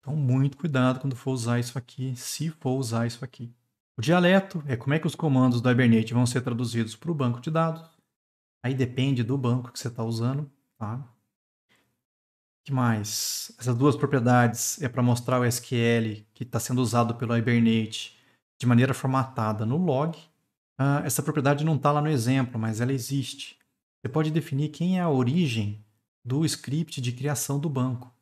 Então, muito cuidado quando for usar isso aqui, se for usar isso aqui. O dialeto é como é que os comandos do Hibernate vão ser traduzidos para o banco de dados. Aí depende do banco que você está usando, tá? que mais? Essas duas propriedades é para mostrar o SQL que está sendo usado pelo Hibernate de maneira formatada no log. Ah, essa propriedade não está lá no exemplo, mas ela existe. Você pode definir quem é a origem do script de criação do banco.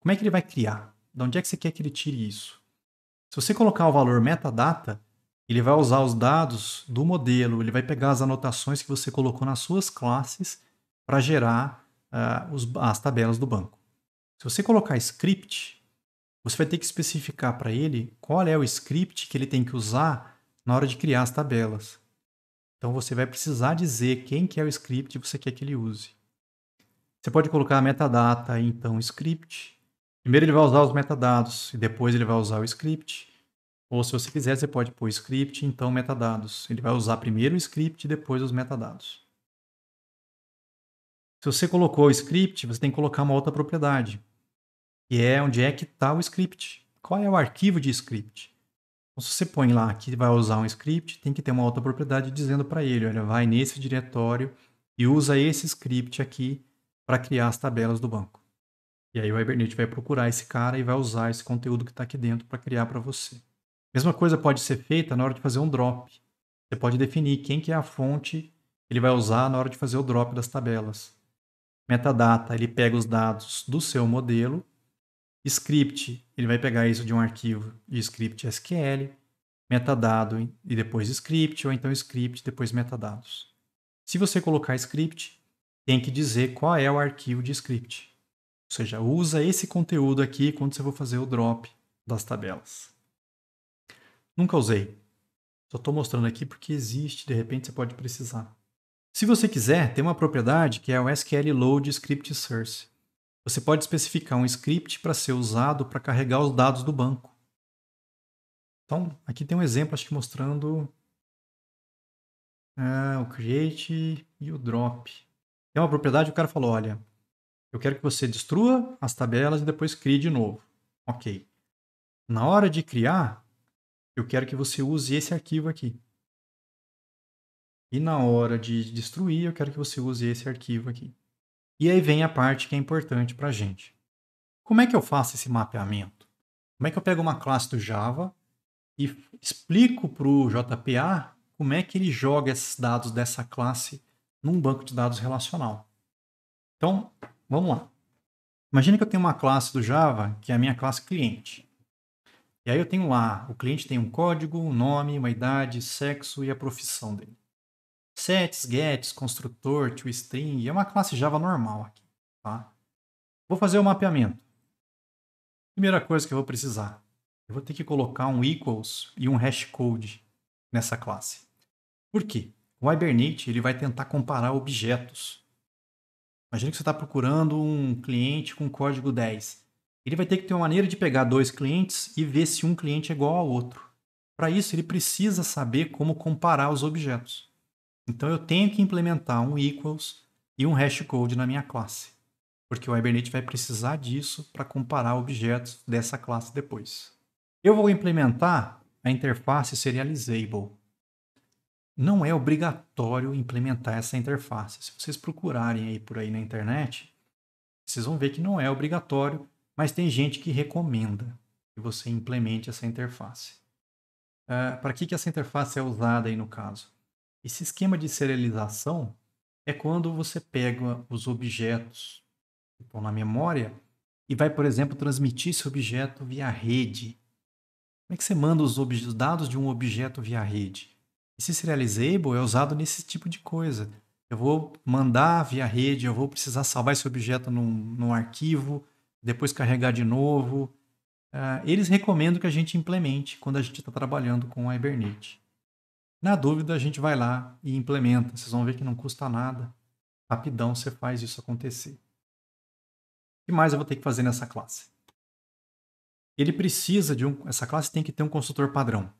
Como é que ele vai criar? De onde é que você quer que ele tire isso? Se você colocar o valor metadata, ele vai usar os dados do modelo, ele vai pegar as anotações que você colocou nas suas classes para gerar ah, os, as tabelas do banco. Se você colocar script, você vai ter que especificar para ele qual é o script que ele tem que usar na hora de criar as tabelas. Então você vai precisar dizer quem que é o script que você quer que ele use. Você pode colocar a metadata, então script. Primeiro ele vai usar os metadados e depois ele vai usar o script. Ou se você quiser, você pode pôr script, então metadados. Ele vai usar primeiro o script e depois os metadados. Se você colocou o script, você tem que colocar uma outra propriedade que é onde é que está o script. Qual é o arquivo de script? Então, se você põe lá que vai usar um script, tem que ter uma outra propriedade dizendo para ele, olha, vai nesse diretório e usa esse script aqui para criar as tabelas do banco. E aí o Hibernate vai procurar esse cara e vai usar esse conteúdo que está aqui dentro para criar para você. Mesma coisa pode ser feita na hora de fazer um drop. Você pode definir quem que é a fonte que ele vai usar na hora de fazer o drop das tabelas. Metadata, ele pega os dados do seu modelo Script, ele vai pegar isso de um arquivo de script SQL, metadado e depois script, ou então script depois metadados. Se você colocar script, tem que dizer qual é o arquivo de script. Ou seja, usa esse conteúdo aqui quando você for fazer o drop das tabelas. Nunca usei. Só estou mostrando aqui porque existe, de repente você pode precisar. Se você quiser, tem uma propriedade que é o SQL Load Script Source. Você pode especificar um script para ser usado para carregar os dados do banco. Então, aqui tem um exemplo, acho que mostrando ah, o create e o drop. Tem uma propriedade, o cara falou, olha, eu quero que você destrua as tabelas e depois crie de novo. Ok. Na hora de criar, eu quero que você use esse arquivo aqui. E na hora de destruir, eu quero que você use esse arquivo aqui. E aí vem a parte que é importante para a gente. Como é que eu faço esse mapeamento? Como é que eu pego uma classe do Java e explico para o JPA como é que ele joga esses dados dessa classe num banco de dados relacional? Então, vamos lá. Imagina que eu tenho uma classe do Java, que é a minha classe cliente. E aí eu tenho lá, o cliente tem um código, um nome, uma idade, sexo e a profissão dele. Sets, gets, construtor, toString, é uma classe Java normal aqui. Tá? Vou fazer o mapeamento. Primeira coisa que eu vou precisar, eu vou ter que colocar um equals e um hash code nessa classe. Por quê? O Hibernate ele vai tentar comparar objetos. Imagina que você está procurando um cliente com código 10. Ele vai ter que ter uma maneira de pegar dois clientes e ver se um cliente é igual ao outro. Para isso, ele precisa saber como comparar os objetos. Então eu tenho que implementar um equals e um hash code na minha classe, porque o Hibernate vai precisar disso para comparar objetos dessa classe depois. Eu vou implementar a interface serializable. Não é obrigatório implementar essa interface. Se vocês procurarem aí por aí na internet, vocês vão ver que não é obrigatório, mas tem gente que recomenda que você implemente essa interface. Uh, ah, para que, que essa interface é usada aí no caso? Esse esquema de serialização é quando você pega os objetos que estão na memória e vai, por exemplo, transmitir esse objeto via rede. Como é que você manda os, os dados de um objeto via rede? Esse serializable é usado nesse tipo de coisa. Eu vou mandar via rede, eu vou precisar salvar esse objeto num, num arquivo, depois carregar de novo. Uh, eles recomendam que a gente implemente quando a gente está trabalhando com a Hibernate. Na dúvida, a gente vai lá e implementa. Vocês vão ver que não custa nada. Rapidão você faz isso acontecer. O que mais eu vou ter que fazer nessa classe? Ele precisa de um. Essa classe tem que ter um construtor padrão.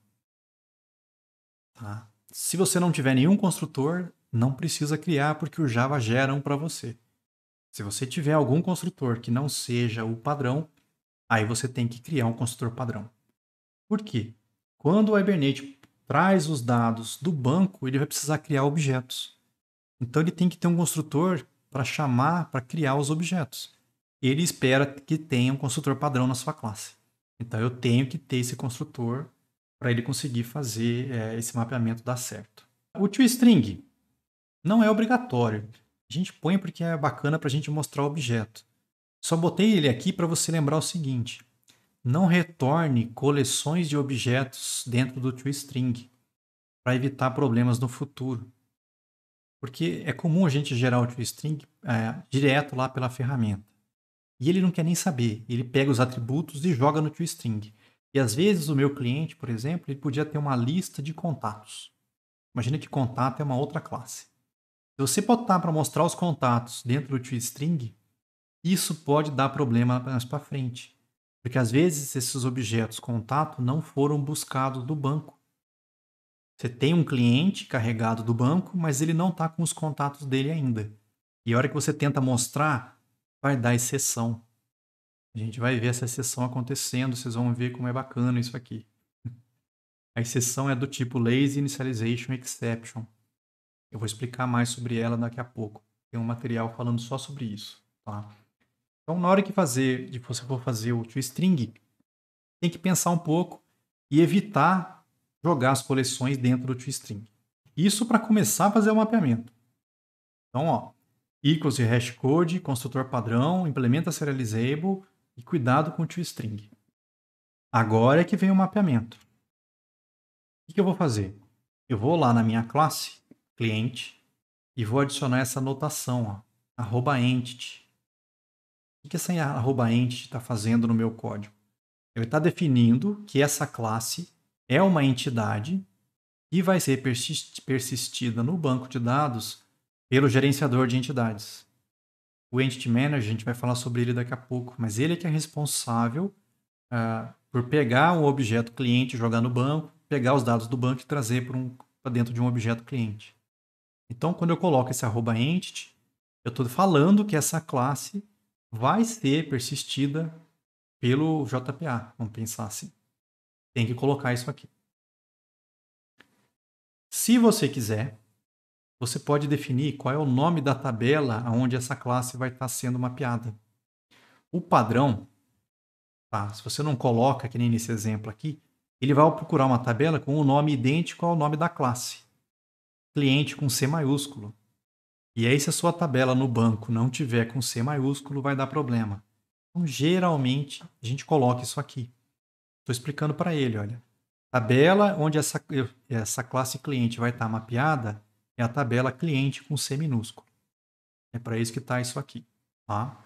Tá? Se você não tiver nenhum construtor, não precisa criar, porque o Java gera um para você. Se você tiver algum construtor que não seja o padrão, aí você tem que criar um construtor padrão. Por quê? Quando o Hibernate traz os dados do banco, ele vai precisar criar objetos. Então ele tem que ter um construtor para chamar, para criar os objetos. Ele espera que tenha um construtor padrão na sua classe. Então eu tenho que ter esse construtor para ele conseguir fazer é, esse mapeamento dar certo. O toString não é obrigatório. A gente põe porque é bacana para a gente mostrar o objeto. Só botei ele aqui para você lembrar o seguinte: não retorne coleções de objetos dentro do TrueString para evitar problemas no futuro. Porque é comum a gente gerar o TrueString é, direto lá pela ferramenta. E ele não quer nem saber, ele pega os atributos e joga no TrueString. E às vezes o meu cliente, por exemplo, ele podia ter uma lista de contatos. Imagina que contato é uma outra classe. Se você botar para mostrar os contatos dentro do TrueString, isso pode dar problema mais para frente porque às vezes esses objetos contato não foram buscados do banco. Você tem um cliente carregado do banco, mas ele não está com os contatos dele ainda. E a hora que você tenta mostrar, vai dar exceção. A gente vai ver essa exceção acontecendo, vocês vão ver como é bacana isso aqui. [laughs] A exceção é do tipo Lazy Initialization Exception. Eu vou explicar mais sobre ela daqui a pouco. Tem um material falando só sobre isso. Tá? Então, na hora que fazer, de você for fazer o ToString, tem que pensar um pouco e evitar jogar as coleções dentro do ToString. Isso para começar a fazer o mapeamento. Então, ó, equals e hash code, construtor padrão, implementa serializable e cuidado com o ToString. Agora é que vem o mapeamento. O que eu vou fazer? Eu vou lá na minha classe, cliente, e vou adicionar essa notação, ó, arroba entity. O que essa arroba entity está fazendo no meu código? Ele está definindo que essa classe é uma entidade e vai ser persistida no banco de dados pelo gerenciador de entidades. O Entity Manager, a gente vai falar sobre ele daqui a pouco, mas ele é que é responsável uh, por pegar um objeto cliente, jogar no banco, pegar os dados do banco e trazer para um, dentro de um objeto cliente. Então, quando eu coloco esse arroba entity, eu estou falando que essa classe vai ser persistida pelo JPA, vamos pensar assim. Tem que colocar isso aqui. Se você quiser, você pode definir qual é o nome da tabela onde essa classe vai estar sendo mapeada. O padrão, tá? se você não coloca, que nem nesse exemplo aqui, ele vai procurar uma tabela com o um nome idêntico ao nome da classe. Cliente com C maiúsculo, e aí, se a sua tabela no banco não tiver com C maiúsculo, vai dar problema. Então, geralmente, a gente coloca isso aqui. Estou explicando para ele, olha. Tabela onde essa, essa classe cliente vai estar tá mapeada é a tabela cliente com C minúsculo. É para isso que está isso aqui. Tá?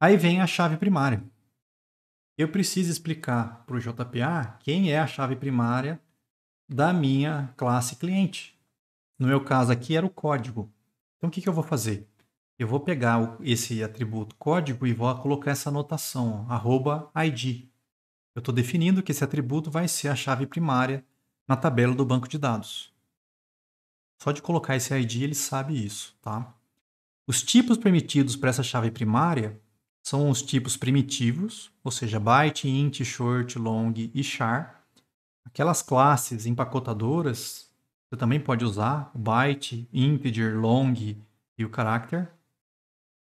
Aí vem a chave primária. Eu preciso explicar para o JPA quem é a chave primária da minha classe cliente. No meu caso aqui era o código. Então o que, que eu vou fazer? Eu vou pegar esse atributo código e vou colocar essa anotação, arroba id. Eu estou definindo que esse atributo vai ser a chave primária na tabela do banco de dados. Só de colocar esse id ele sabe isso, tá? Os tipos permitidos para essa chave primária são os tipos primitivos, ou seja, byte, int, short, long e char, Aquelas classes empacotadoras, você também pode usar byte, integer, long e o character.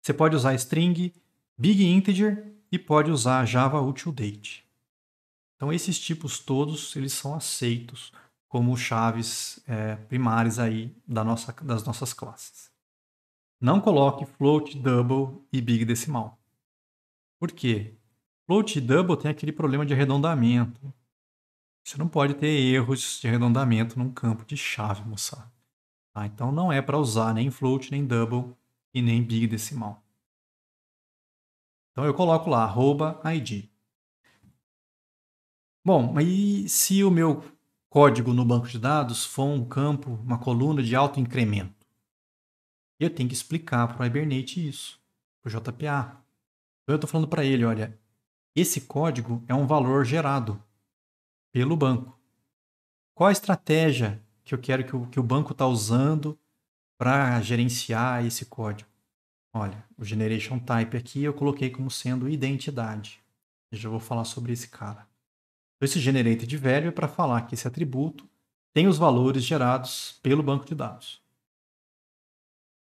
Você pode usar string, big integer e pode usar Java Util Date. Então esses tipos todos eles são aceitos como chaves é, primárias aí da nossa, das nossas classes. Não coloque float, double e big decimal. Por quê? Float e double tem aquele problema de arredondamento. Você não pode ter erros de arredondamento num campo de chave, moçada. Tá? Então não é para usar nem float, nem double e nem big decimal. Então eu coloco lá, id. Bom, e se o meu código no banco de dados for um campo, uma coluna de alto incremento? Eu tenho que explicar para o Hibernate isso, para o JPA. Então eu estou falando para ele, olha, esse código é um valor gerado pelo banco. Qual a estratégia que eu quero que o, que o banco está usando para gerenciar esse código? Olha, o Generation Type aqui eu coloquei como sendo identidade. Eu já vou falar sobre esse cara. Então, esse de Value é para falar que esse atributo tem os valores gerados pelo banco de dados.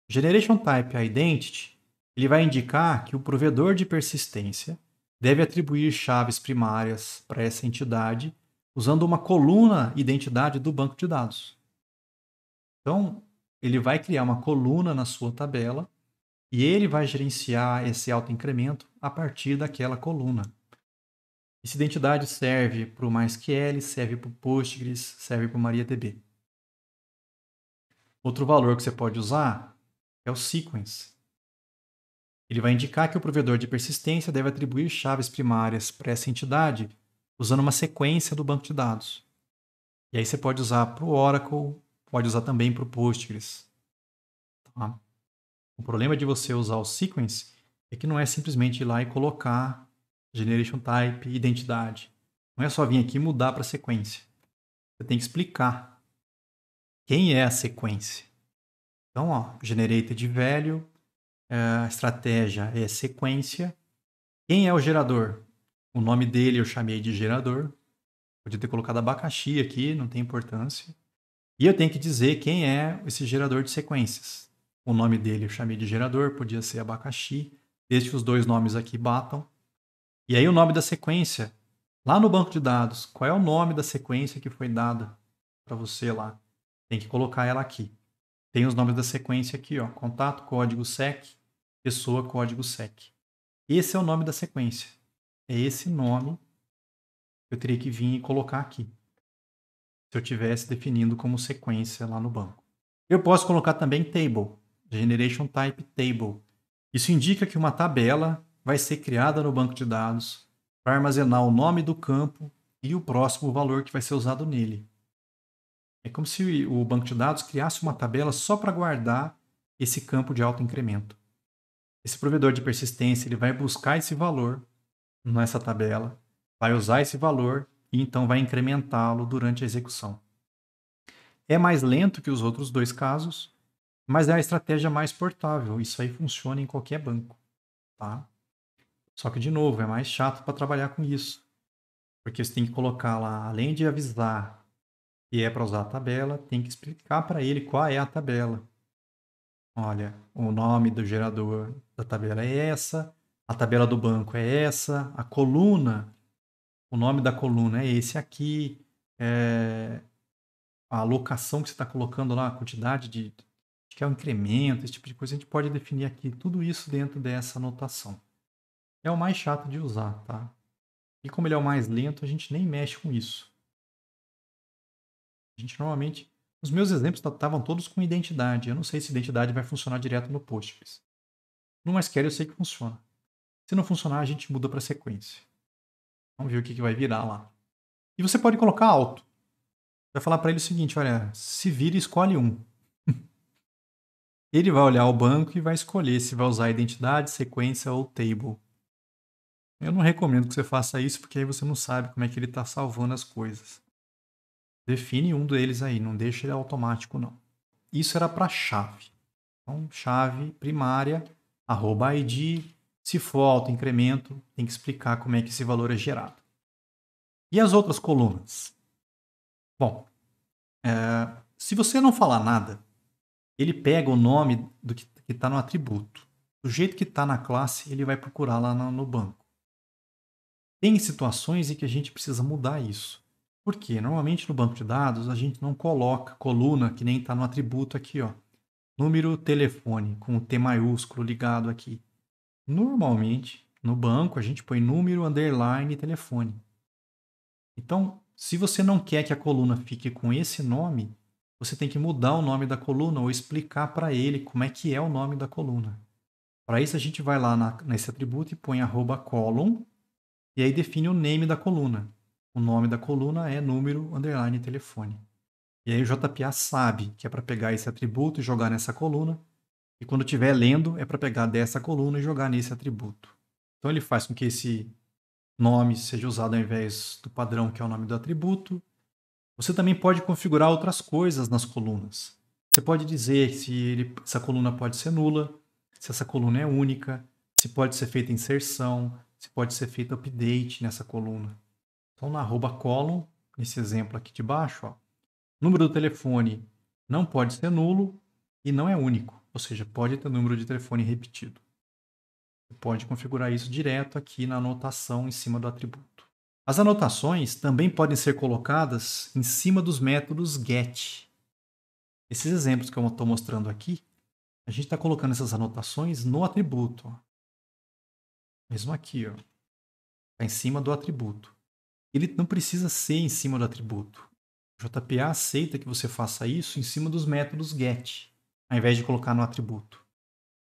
Generation Type Identity ele vai indicar que o provedor de persistência deve atribuir chaves primárias para essa entidade usando uma coluna identidade do banco de dados. Então, ele vai criar uma coluna na sua tabela e ele vai gerenciar esse autoincremento a partir daquela coluna. Essa identidade serve para o MySQL, serve para o Postgres, serve para o MariaDB. Outro valor que você pode usar é o sequence. Ele vai indicar que o provedor de persistência deve atribuir chaves primárias para essa entidade usando uma sequência do banco de dados. E aí você pode usar para o Oracle, pode usar também para o Postgres. Tá? O problema de você usar o sequence é que não é simplesmente ir lá e colocar generation type, identidade. Não é só vir aqui e mudar para sequência. Você tem que explicar quem é a sequência. Então, ó, generator de velho a estratégia é sequência. Quem é o gerador? O nome dele eu chamei de gerador. Podia ter colocado abacaxi aqui, não tem importância. E eu tenho que dizer quem é esse gerador de sequências. O nome dele eu chamei de gerador, podia ser abacaxi, desde que os dois nomes aqui batam. E aí o nome da sequência, lá no banco de dados, qual é o nome da sequência que foi dada para você lá? Tem que colocar ela aqui. Tem os nomes da sequência aqui, ó. Contato, código SEC, pessoa, código SEC. Esse é o nome da sequência é esse nome que eu teria que vir e colocar aqui. Se eu tivesse definindo como sequência lá no banco. Eu posso colocar também table, generation type table. Isso indica que uma tabela vai ser criada no banco de dados para armazenar o nome do campo e o próximo valor que vai ser usado nele. É como se o banco de dados criasse uma tabela só para guardar esse campo de alto incremento. Esse provedor de persistência ele vai buscar esse valor nessa tabela, vai usar esse valor e então vai incrementá-lo durante a execução. É mais lento que os outros dois casos, mas é a estratégia mais portável. Isso aí funciona em qualquer banco, tá? Só que de novo, é mais chato para trabalhar com isso. Porque você tem que colocar lá, além de avisar que é para usar a tabela, tem que explicar para ele qual é a tabela. Olha, o nome do gerador da tabela é essa, a tabela do banco é essa, a coluna, o nome da coluna é esse aqui, é, a alocação que você está colocando lá, a quantidade de que é o um incremento, esse tipo de coisa, a gente pode definir aqui tudo isso dentro dessa anotação. É o mais chato de usar, tá? E como ele é o mais lento, a gente nem mexe com isso. A gente normalmente. Os meus exemplos estavam tá, todos com identidade. Eu não sei se identidade vai funcionar direto no Postgres. No MySQL eu sei que funciona. Se não funcionar, a gente muda para sequência. Vamos ver o que, que vai virar lá. E você pode colocar alto. Vai falar para ele o seguinte: olha, se vira e escolhe um. [laughs] ele vai olhar o banco e vai escolher se vai usar identidade, sequência ou table. Eu não recomendo que você faça isso, porque aí você não sabe como é que ele está salvando as coisas. Define um deles aí, não deixa ele automático, não. Isso era para chave. Então, chave primária, arroba ID, se for alto incremento, tem que explicar como é que esse valor é gerado. E as outras colunas? Bom, é, se você não falar nada, ele pega o nome do que está no atributo. Do jeito que está na classe, ele vai procurar lá no, no banco. Tem situações em que a gente precisa mudar isso. Por quê? Normalmente no banco de dados a gente não coloca coluna que nem está no atributo aqui, ó. Número telefone com o T maiúsculo ligado aqui. Normalmente, no banco, a gente põe número, underline e telefone. Então, se você não quer que a coluna fique com esse nome, você tem que mudar o nome da coluna ou explicar para ele como é que é o nome da coluna. Para isso, a gente vai lá na, nesse atributo e põe arroba column e aí define o name da coluna. O nome da coluna é número, underline e telefone. E aí o JPA sabe que é para pegar esse atributo e jogar nessa coluna e quando estiver lendo, é para pegar dessa coluna e jogar nesse atributo. Então ele faz com que esse nome seja usado ao invés do padrão, que é o nome do atributo. Você também pode configurar outras coisas nas colunas. Você pode dizer se ele, essa coluna pode ser nula, se essa coluna é única, se pode ser feita inserção, se pode ser feito update nessa coluna. Então, na arroba column, nesse exemplo aqui de baixo, ó, número do telefone não pode ser nulo e não é único. Ou seja, pode ter número de telefone repetido. Você pode configurar isso direto aqui na anotação em cima do atributo. As anotações também podem ser colocadas em cima dos métodos get. Esses exemplos que eu estou mostrando aqui, a gente está colocando essas anotações no atributo. Mesmo aqui, ó. Está em cima do atributo. Ele não precisa ser em cima do atributo. O JPA aceita que você faça isso em cima dos métodos get ao invés de colocar no atributo. O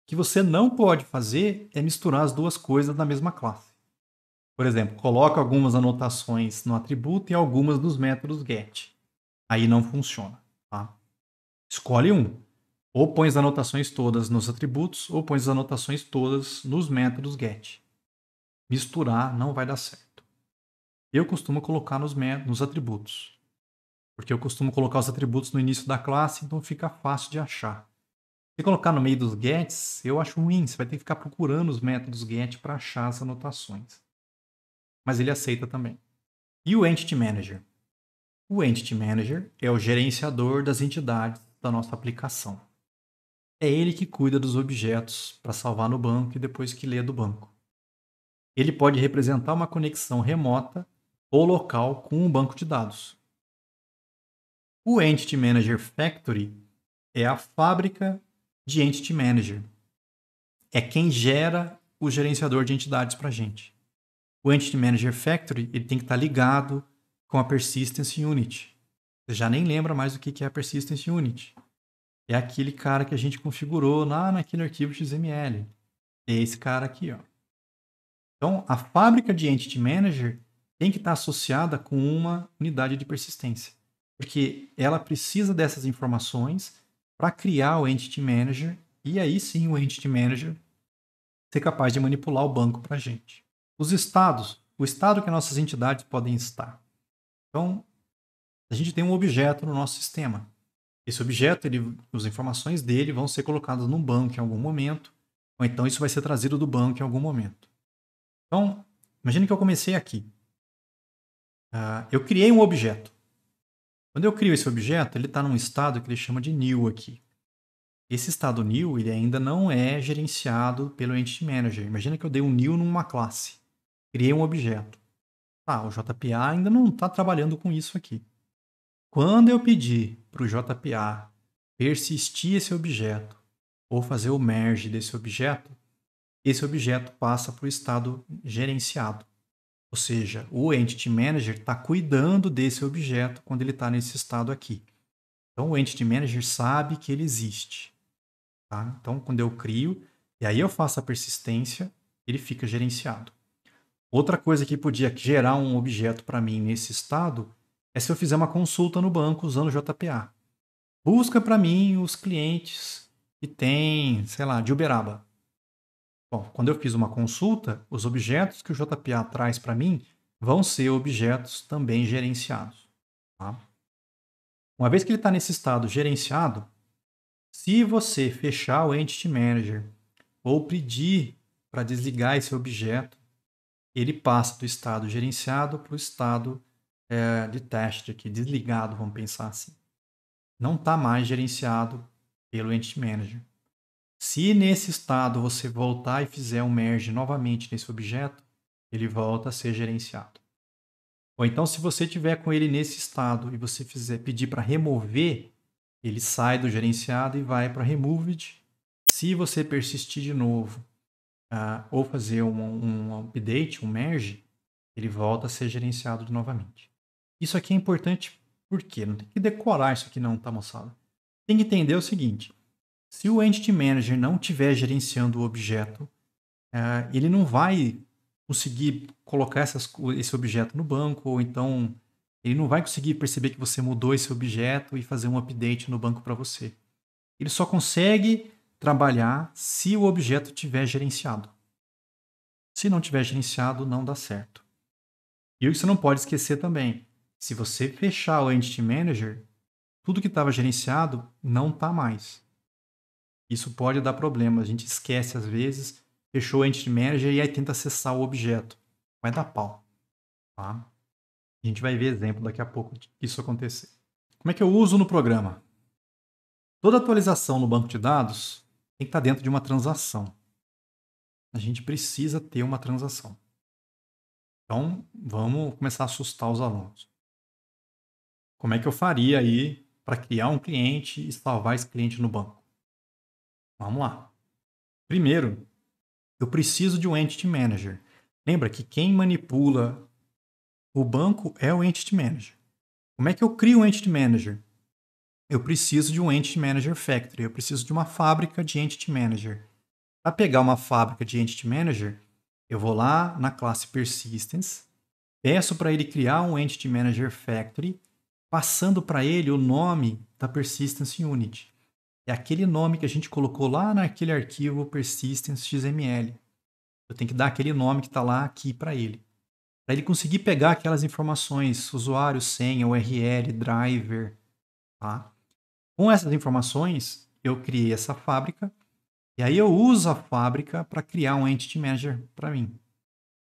que você não pode fazer é misturar as duas coisas na mesma classe. Por exemplo, coloca algumas anotações no atributo e algumas dos métodos get. Aí não funciona. Tá? Escolhe um. Ou põe as anotações todas nos atributos, ou põe as anotações todas nos métodos get. Misturar não vai dar certo. Eu costumo colocar nos, nos atributos. Porque eu costumo colocar os atributos no início da classe, então fica fácil de achar. Se colocar no meio dos gets, eu acho ruim. Você vai ter que ficar procurando os métodos get para achar as anotações. Mas ele aceita também. E o Entity Manager? O Entity Manager é o gerenciador das entidades da nossa aplicação. É ele que cuida dos objetos para salvar no banco e depois que lê do banco. Ele pode representar uma conexão remota ou local com um banco de dados. O Entity Manager Factory é a fábrica de Entity Manager. É quem gera o gerenciador de entidades para a gente. O Entity Manager Factory ele tem que estar tá ligado com a Persistence Unit. Você já nem lembra mais o que é a Persistence Unit. É aquele cara que a gente configurou lá naquele arquivo XML. É esse cara aqui. Ó. Então, a fábrica de Entity Manager tem que estar tá associada com uma unidade de persistência, porque ela precisa dessas informações para criar o Entity Manager e aí sim o Entity Manager ser capaz de manipular o banco para a gente. Os estados, o estado que nossas entidades podem estar. Então, a gente tem um objeto no nosso sistema. Esse objeto, ele, as informações dele vão ser colocadas num banco em algum momento, ou então isso vai ser trazido do banco em algum momento. Então, imagine que eu comecei aqui. Uh, eu criei um objeto. Quando eu crio esse objeto, ele está num estado que ele chama de new aqui. Esse estado new ele ainda não é gerenciado pelo Entity Manager. Imagina que eu dei um new numa classe, criei um objeto. Ah, o JPA ainda não está trabalhando com isso aqui. Quando eu pedir para o JPA persistir esse objeto ou fazer o merge desse objeto, esse objeto passa para o estado gerenciado. Ou seja, o Entity Manager está cuidando desse objeto quando ele está nesse estado aqui. Então, o Entity Manager sabe que ele existe. Tá? Então, quando eu crio e aí eu faço a persistência, ele fica gerenciado. Outra coisa que podia gerar um objeto para mim nesse estado é se eu fizer uma consulta no banco usando JPA. Busca para mim os clientes que tem, sei lá, de Uberaba. Bom, quando eu fiz uma consulta, os objetos que o JPA traz para mim vão ser objetos também gerenciados. Tá? Uma vez que ele está nesse estado gerenciado, se você fechar o Entity Manager ou pedir para desligar esse objeto, ele passa do estado gerenciado para o estado é, de teste aqui, desligado, vamos pensar assim. Não está mais gerenciado pelo Entity Manager. Se nesse estado você voltar e fizer um merge novamente nesse objeto, ele volta a ser gerenciado. Ou então, se você tiver com ele nesse estado e você fizer pedir para remover, ele sai do gerenciado e vai para removed. Se você persistir de novo uh, ou fazer um, um update, um merge, ele volta a ser gerenciado novamente. Isso aqui é importante porque não tem que decorar isso aqui não, tá moçada? Tem que entender o seguinte, se o Entity Manager não estiver gerenciando o objeto, é, ele não vai conseguir colocar essas, esse objeto no banco, ou então ele não vai conseguir perceber que você mudou esse objeto e fazer um update no banco para você. Ele só consegue trabalhar se o objeto estiver gerenciado. Se não tiver gerenciado, não dá certo. E o que você não pode esquecer também, se você fechar o Entity Manager, tudo que estava gerenciado não está mais. Isso pode dar problema. A gente esquece às vezes, fechou o Entity Manager e aí tenta acessar o objeto. Vai dar pau. Tá? A gente vai ver exemplo daqui a pouco disso acontecer. Como é que eu uso no programa? Toda atualização no banco de dados tem que estar dentro de uma transação. A gente precisa ter uma transação. Então, vamos começar a assustar os alunos. Como é que eu faria aí para criar um cliente e salvar esse cliente no banco? Vamos lá. Primeiro, eu preciso de um Entity Manager. Lembra que quem manipula o banco é o Entity Manager. Como é que eu crio um Entity Manager? Eu preciso de um Entity Manager Factory, eu preciso de uma fábrica de Entity Manager. Para pegar uma fábrica de Entity Manager, eu vou lá na classe Persistence, peço para ele criar um Entity Manager Factory, passando para ele o nome da Persistence Unit é aquele nome que a gente colocou lá naquele arquivo persistence XML. Eu tenho que dar aquele nome que está lá aqui para ele. Para ele conseguir pegar aquelas informações, usuário, senha, URL, driver. Tá? Com essas informações, eu criei essa fábrica. E aí eu uso a fábrica para criar um Entity Manager para mim.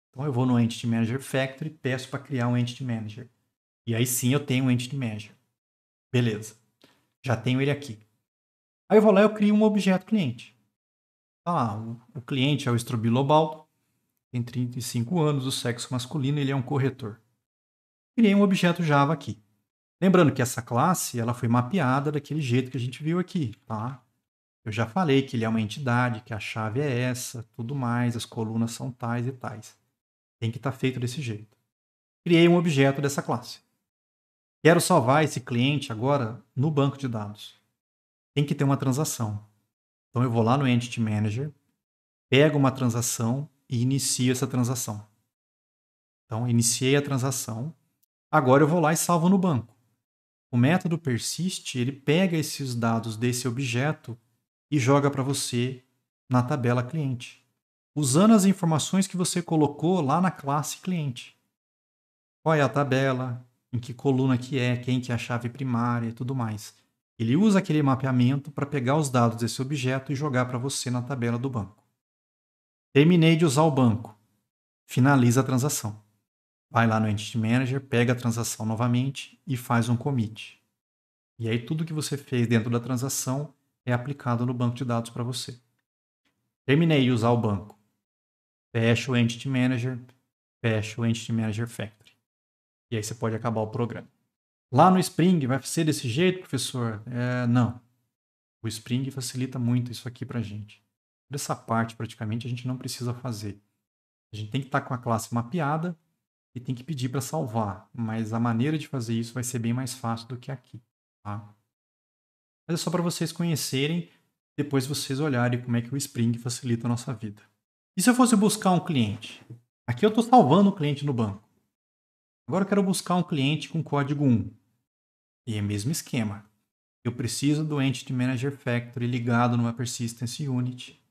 Então eu vou no Entity Manager Factory, peço para criar um Entity Manager. E aí sim eu tenho um Entity Manager. Beleza. Já tenho ele aqui. Aí eu vou lá e eu crio um objeto cliente. Ah, o cliente é o Strobilobaldo, tem 35 anos, o sexo masculino, ele é um corretor. Criei um objeto Java aqui. Lembrando que essa classe ela foi mapeada daquele jeito que a gente viu aqui, tá? Eu já falei que ele é uma entidade, que a chave é essa, tudo mais, as colunas são tais e tais. Tem que estar tá feito desse jeito. Criei um objeto dessa classe. Quero salvar esse cliente agora no banco de dados tem que ter uma transação. Então eu vou lá no Entity Manager, pego uma transação e inicio essa transação. Então iniciei a transação. Agora eu vou lá e salvo no banco. O método persist, ele pega esses dados desse objeto e joga para você na tabela cliente, usando as informações que você colocou lá na classe cliente. Qual é a tabela, em que coluna que é, quem que é a chave primária e tudo mais. Ele usa aquele mapeamento para pegar os dados desse objeto e jogar para você na tabela do banco. Terminei de usar o banco. Finaliza a transação. Vai lá no Entity Manager, pega a transação novamente e faz um commit. E aí tudo que você fez dentro da transação é aplicado no banco de dados para você. Terminei de usar o banco. Fecha o Entity Manager, fecha o Entity Manager Factory. E aí você pode acabar o programa. Lá no Spring vai ser desse jeito, professor? É, não. O Spring facilita muito isso aqui para a gente. essa parte praticamente a gente não precisa fazer. A gente tem que estar tá com a classe mapeada e tem que pedir para salvar, mas a maneira de fazer isso vai ser bem mais fácil do que aqui. Tá? Mas é só para vocês conhecerem, depois vocês olharem como é que o Spring facilita a nossa vida. E se eu fosse buscar um cliente? Aqui eu estou salvando o cliente no banco. Agora eu quero buscar um cliente com código 1. E é mesmo esquema. Eu preciso do Entity Manager Factory ligado numa Persistence Unit.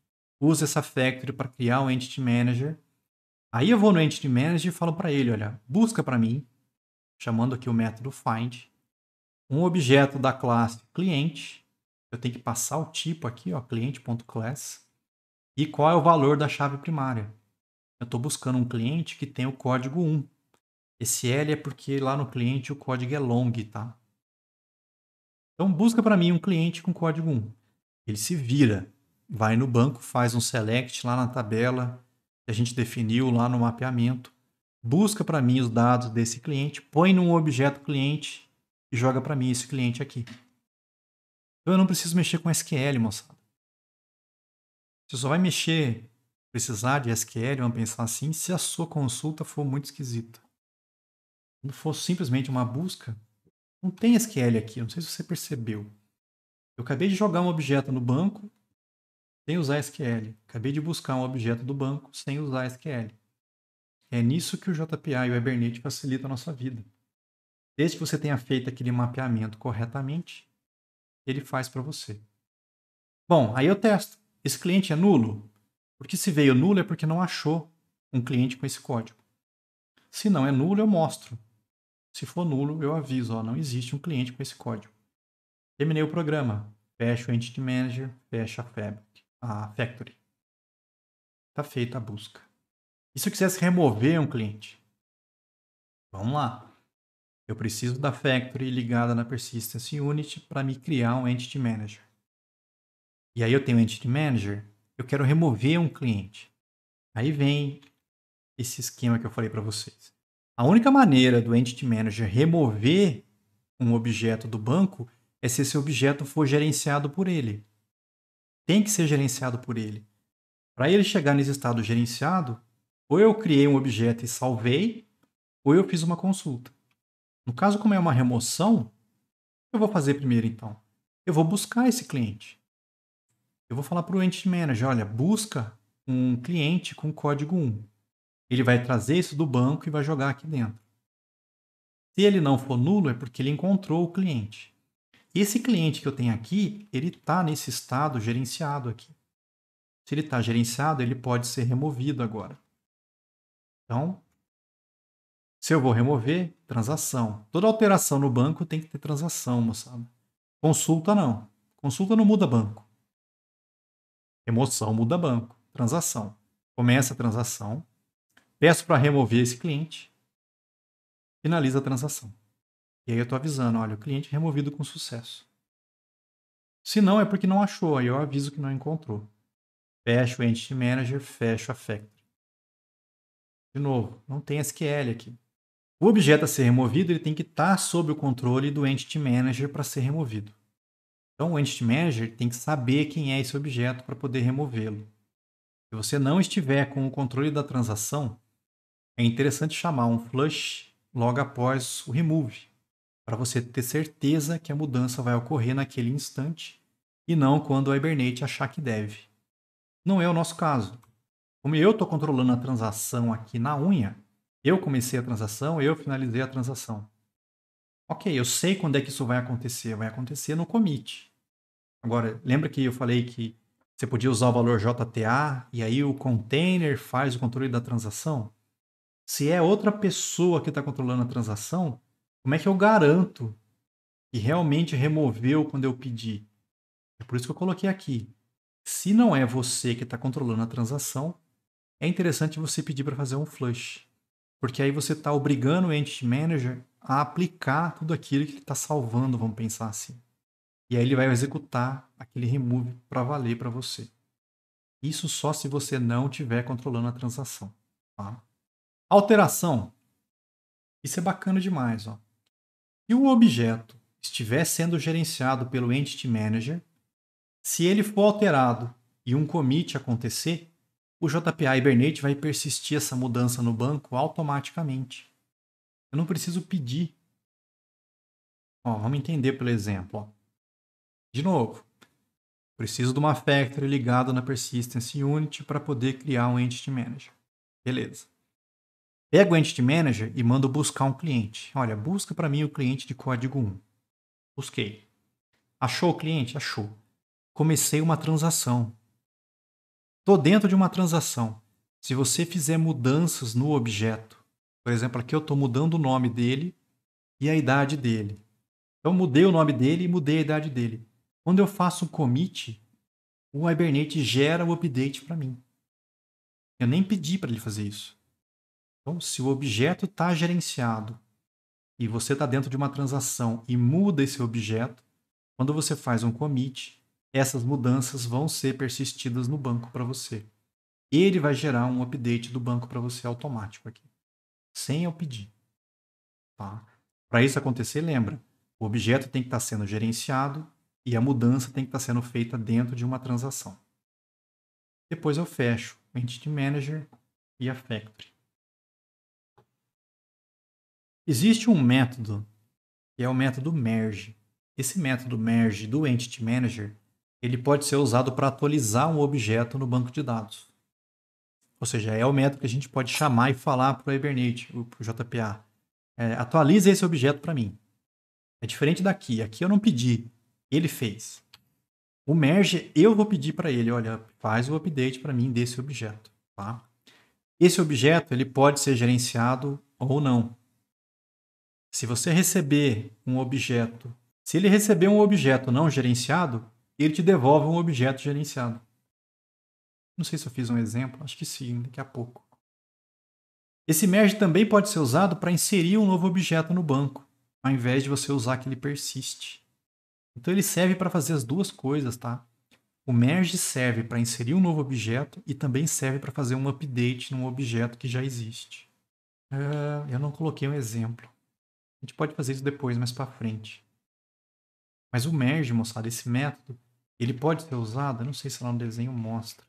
Uso essa Factory para criar o Entity Manager. Aí eu vou no Entity Manager e falo para ele, olha, busca para mim, chamando aqui o método find, um objeto da classe cliente. Eu tenho que passar o tipo aqui, ó, cliente.class. E qual é o valor da chave primária? Eu estou buscando um cliente que tem o código 1. Esse L é porque lá no cliente o código é long, tá? Então busca para mim um cliente com código 1. Ele se vira, vai no banco, faz um select lá na tabela que a gente definiu lá no mapeamento, busca para mim os dados desse cliente, põe num objeto cliente e joga para mim esse cliente aqui. Então eu não preciso mexer com SQL, moçada. Você só vai mexer, precisar de SQL, vamos pensar assim, se a sua consulta for muito esquisita. Não for simplesmente uma busca, não tem SQL aqui, não sei se você percebeu. Eu acabei de jogar um objeto no banco sem usar SQL. Acabei de buscar um objeto do banco sem usar SQL. É nisso que o JPA e o Hibernate facilitam a nossa vida. Desde que você tenha feito aquele mapeamento corretamente, ele faz para você. Bom, aí eu testo. Esse cliente é nulo? Porque se veio nulo é porque não achou um cliente com esse código. Se não é nulo, eu mostro. Se for nulo, eu aviso, ó, não existe um cliente com esse código. Terminei o programa, fecho o Entity Manager, fecho a, Fabric, a Factory. Está feita a busca. E se eu quisesse remover um cliente? Vamos lá. Eu preciso da Factory ligada na Persistence Unit para me criar um Entity Manager. E aí eu tenho o Entity Manager, eu quero remover um cliente. Aí vem esse esquema que eu falei para vocês. A única maneira do Entity Manager remover um objeto do banco é se esse objeto for gerenciado por ele. Tem que ser gerenciado por ele. Para ele chegar nesse estado gerenciado, ou eu criei um objeto e salvei, ou eu fiz uma consulta. No caso, como é uma remoção, eu vou fazer primeiro então? Eu vou buscar esse cliente. Eu vou falar para o Entity Manager, olha, busca um cliente com código 1. Ele vai trazer isso do banco e vai jogar aqui dentro. Se ele não for nulo, é porque ele encontrou o cliente. Esse cliente que eu tenho aqui, ele está nesse estado gerenciado aqui. Se ele está gerenciado, ele pode ser removido agora. Então, se eu vou remover, transação. Toda alteração no banco tem que ter transação, moçada. Consulta não. Consulta não muda banco. Emoção muda banco. Transação. Começa a transação, peço para remover esse cliente, finaliza a transação. E aí eu estou avisando, olha, o cliente é removido com sucesso. Se não, é porque não achou, aí eu aviso que não encontrou. Fecho o Entity Manager, fecho a Factory. De novo, não tem SQL aqui. O objeto a ser removido ele tem que estar tá sob o controle do Entity Manager para ser removido. Então, o Entity Manager tem que saber quem é esse objeto para poder removê-lo. Se você não estiver com o controle da transação, é interessante chamar um flush logo após o remove, para você ter certeza que a mudança vai ocorrer naquele instante e não quando o Hibernate achar que deve. Não é o nosso caso. Como eu estou controlando a transação aqui na unha, eu comecei a transação, eu finalizei a transação. Ok, eu sei quando é que isso vai acontecer. Vai acontecer no commit. Agora, lembra que eu falei que você podia usar o valor JTA e aí o container faz o controle da transação? Se é outra pessoa que está controlando a transação, como é que eu garanto que realmente removeu quando eu pedi? É por isso que eu coloquei aqui. Se não é você que está controlando a transação, é interessante você pedir para fazer um flush. Porque aí você está obrigando o Entity Manager a aplicar tudo aquilo que ele está salvando, vamos pensar assim. E aí ele vai executar aquele remove para valer para você. Isso só se você não estiver controlando a transação. Tá? Alteração. Isso é bacana demais. Ó. Se o objeto estiver sendo gerenciado pelo Entity Manager, se ele for alterado e um commit acontecer, o JPA Hibernate vai persistir essa mudança no banco automaticamente. Eu não preciso pedir. Ó, vamos entender pelo exemplo. Ó. De novo, preciso de uma factory ligada na Persistence Unit para poder criar um Entity Manager. Beleza. Pega o Entity Manager e mando buscar um cliente. Olha, busca para mim o cliente de código 1. Busquei. Achou o cliente? Achou. Comecei uma transação. Estou dentro de uma transação. Se você fizer mudanças no objeto, por exemplo, aqui eu estou mudando o nome dele e a idade dele. Então, mudei o nome dele e mudei a idade dele. Quando eu faço um commit, o Hibernate gera o update para mim. Eu nem pedi para ele fazer isso. Então, se o objeto está gerenciado e você está dentro de uma transação e muda esse objeto, quando você faz um commit, essas mudanças vão ser persistidas no banco para você. Ele vai gerar um update do banco para você automático aqui, sem eu pedir. Tá? Para isso acontecer, lembra, o objeto tem que estar tá sendo gerenciado e a mudança tem que estar tá sendo feita dentro de uma transação. Depois eu fecho o Entity Manager e a Factory. Existe um método, que é o método merge. Esse método merge do Entity Manager, ele pode ser usado para atualizar um objeto no banco de dados. Ou seja, é o método que a gente pode chamar e falar para o Hibernate, para o JPA. É, atualiza esse objeto para mim. É diferente daqui. Aqui eu não pedi, ele fez. O merge, eu vou pedir para ele, olha, faz o update para mim desse objeto. Tá? Esse objeto ele pode ser gerenciado ou não. Se você receber um objeto, se ele receber um objeto não gerenciado, ele te devolve um objeto gerenciado. Não sei se eu fiz um exemplo, acho que sim, daqui a pouco. Esse merge também pode ser usado para inserir um novo objeto no banco, ao invés de você usar que ele persiste. Então ele serve para fazer as duas coisas, tá? O merge serve para inserir um novo objeto e também serve para fazer um update num objeto que já existe. Uh, eu não coloquei um exemplo. A gente pode fazer isso depois, mais para frente. Mas o merge, moçada, esse método, ele pode ser usado? Eu não sei se lá no desenho mostra.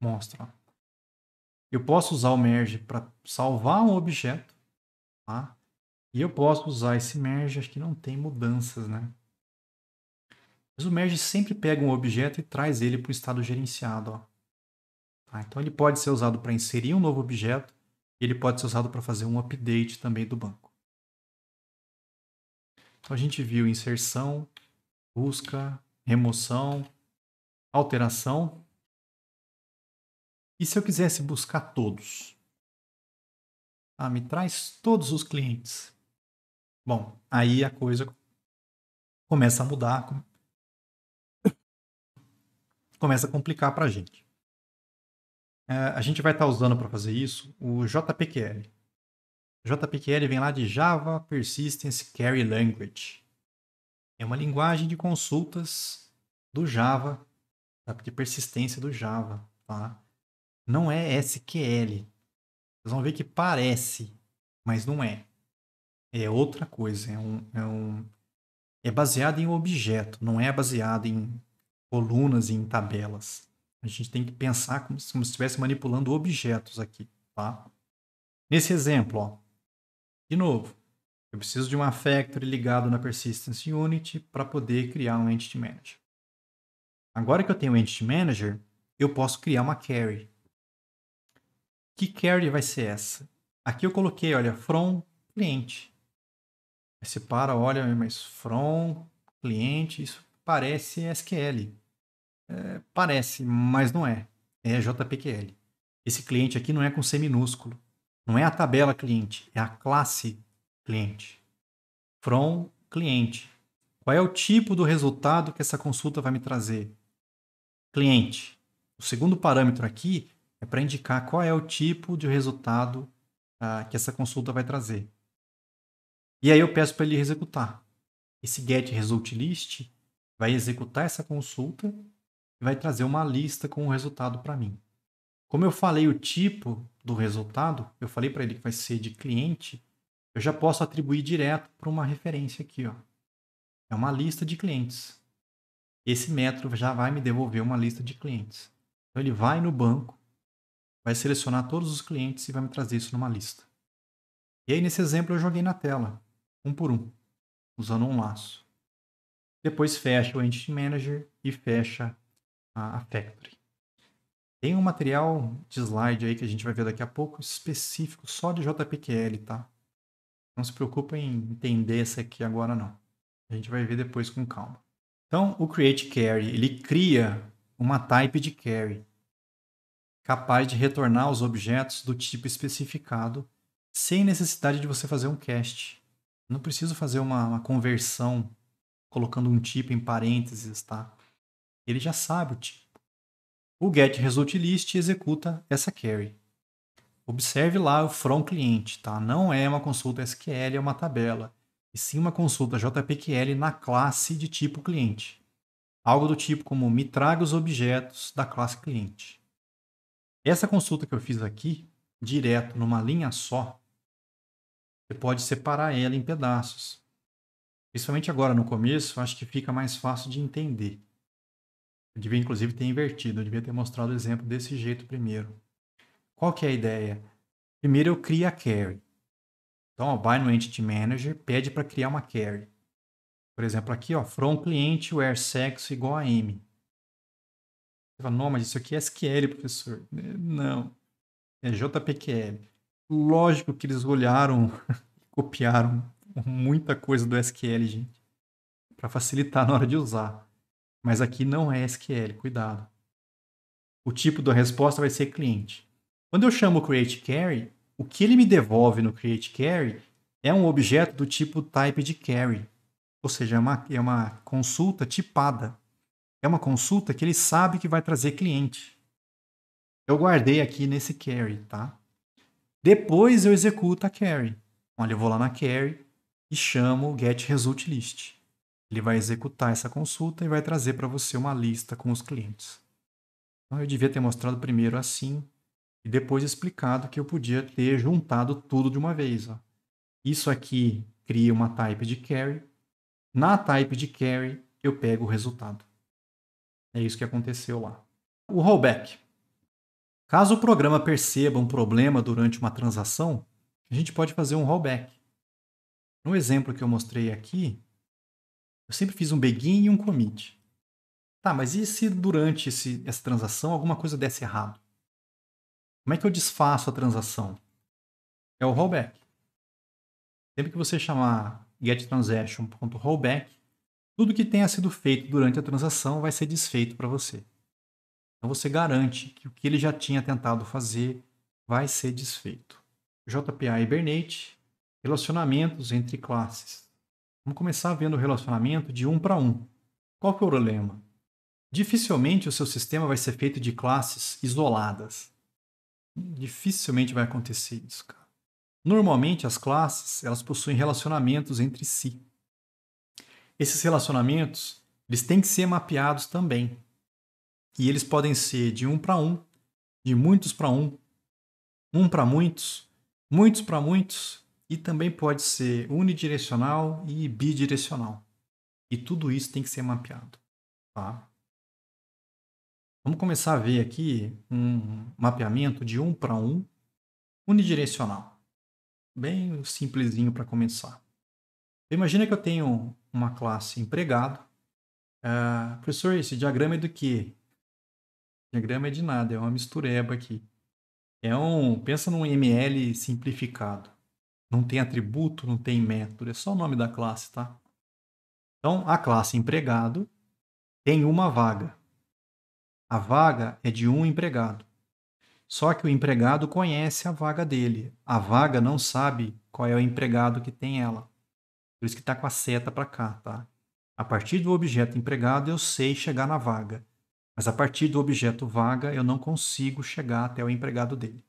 Mostra. Ó. Eu posso usar o merge para salvar um objeto. Tá? E eu posso usar esse merge, acho que não tem mudanças, né? Mas o merge sempre pega um objeto e traz ele para o estado gerenciado. Ó. Tá? Então ele pode ser usado para inserir um novo objeto ele pode ser usado para fazer um update também do banco. Então a gente viu inserção, busca, remoção, alteração. E se eu quisesse buscar todos? Ah, me traz todos os clientes. Bom, aí a coisa começa a mudar, [coughs] começa a complicar para a gente. É, a gente vai estar tá usando para fazer isso o JPQL. JPQL vem lá de Java Persistence Carry Language. É uma linguagem de consultas do Java, tá? de persistência do Java. Tá? Não é SQL. Vocês vão ver que parece, mas não é. É outra coisa. É, um, é, um, é baseado em objeto, não é baseado em colunas e em tabelas. A gente tem que pensar como se, estivesse manipulando objetos aqui, tá? Nesse exemplo, ó, de novo, eu preciso de um factory ligado na Persistence Unit para poder criar um Entity Manager. Agora que eu tenho o Entity Manager, eu posso criar uma carry. Que carry vai ser essa? Aqui eu coloquei, olha, from cliente. para, olha, mas from cliente, isso parece SQL parece, mas não é. É JPQL. Esse cliente aqui não é com C minúsculo. Não é a tabela cliente, é a classe cliente. From cliente. Qual é o tipo do resultado que essa consulta vai me trazer? Cliente. O segundo parâmetro aqui é para indicar qual é o tipo de resultado ah, que essa consulta vai trazer. E aí eu peço para ele executar. Esse get result list vai executar essa consulta e vai trazer uma lista com o resultado para mim. Como eu falei o tipo do resultado, eu falei para ele que vai ser de cliente, eu já posso atribuir direto para uma referência aqui. Ó. É uma lista de clientes. Esse método já vai me devolver uma lista de clientes. Então ele vai no banco, vai selecionar todos os clientes e vai me trazer isso numa lista. E aí nesse exemplo eu joguei na tela, um por um, usando um laço. Depois fecha o Entity Manager e fecha a, Factory. Tem um material de slide aí que a gente vai ver daqui a pouco, específico só de JPQL, tá? Não se preocupe em entender isso aqui agora, não. A gente vai ver depois com calma. Então, o create carry, ele cria uma type de carry capaz de retornar os objetos do tipo especificado sem necessidade de você fazer um cast. Não preciso fazer uma, uma conversão colocando um tipo em parênteses, tá? Ele já sabe o tipo. O getResultList executa essa carry. Observe lá o from cliente, tá? Não é uma consulta SQL, é uma tabela, e sim uma consulta JPQL na classe de tipo cliente. Algo do tipo como me traga os objetos da classe cliente. Essa consulta que eu fiz aqui, direto numa linha só, você pode separar ela em pedaços. Principalmente agora no começo, acho que fica mais fácil de entender. Eu devia, inclusive, ter invertido. Eu devia ter mostrado o exemplo desse jeito primeiro. Qual que é a ideia? Primeiro eu crio a carry. Então, ó, vai no Entity Manager, pede para criar uma carry. Por exemplo, aqui, ó, from cliente where sexo igual a m. Você fala, não, mas isso aqui é SQL, professor. Não, é JPQL. Lógico que eles olharam [laughs] e copiaram muita coisa do SQL, gente, para facilitar na hora de usar. Mas aqui não é SQL, cuidado. O tipo da resposta vai ser cliente. Quando eu chamo create carry, o que ele me devolve no create carry é um objeto do tipo type de carry, ou seja, é uma, é uma consulta tipada. É uma consulta que ele sabe que vai trazer cliente. Eu guardei aqui nesse carry, tá? Depois eu executo a carry. Olha, eu vou lá na carry e chamo get result list. Ele vai executar essa consulta e vai trazer para você uma lista com os clientes. Então, eu devia ter mostrado primeiro assim e depois explicado que eu podia ter juntado tudo de uma vez. Ó. Isso aqui cria uma type de carry. Na type de carry, eu pego o resultado. É isso que aconteceu lá. O rollback. Caso o programa perceba um problema durante uma transação, a gente pode fazer um rollback. No exemplo que eu mostrei aqui, eu sempre fiz um begin e um commit. Tá, mas e se durante esse, essa transação alguma coisa desse errado? Como é que eu desfaço a transação? É o rollback. Sempre que você chamar getTransaction.rollback, tudo que tenha sido feito durante a transação vai ser desfeito para você. Então você garante que o que ele já tinha tentado fazer vai ser desfeito. JPA Hibernate, relacionamentos entre classes. Vamos começar vendo o relacionamento de um para um. Qual que é o problema? Dificilmente o seu sistema vai ser feito de classes isoladas. Dificilmente vai acontecer isso, cara. Normalmente as classes, elas possuem relacionamentos entre si. Esses relacionamentos, eles têm que ser mapeados também. E eles podem ser de um para um, de muitos para um, um para muitos, muitos para muitos e também pode ser unidirecional e bidirecional. E tudo isso tem que ser mapeado. Tá? Vamos começar a ver aqui um mapeamento de um para um unidirecional. Bem simplesinho para começar. Imagina que eu tenho uma classe empregado. Uh, professor, esse diagrama é do quê? diagrama é de nada, é uma mistureba aqui. É um, pensa num ML simplificado. Não tem atributo, não tem método, é só o nome da classe, tá? Então, a classe empregado tem uma vaga. A vaga é de um empregado. Só que o empregado conhece a vaga dele. A vaga não sabe qual é o empregado que tem ela. Por isso que está com a seta para cá, tá? A partir do objeto empregado, eu sei chegar na vaga. Mas a partir do objeto vaga, eu não consigo chegar até o empregado dele.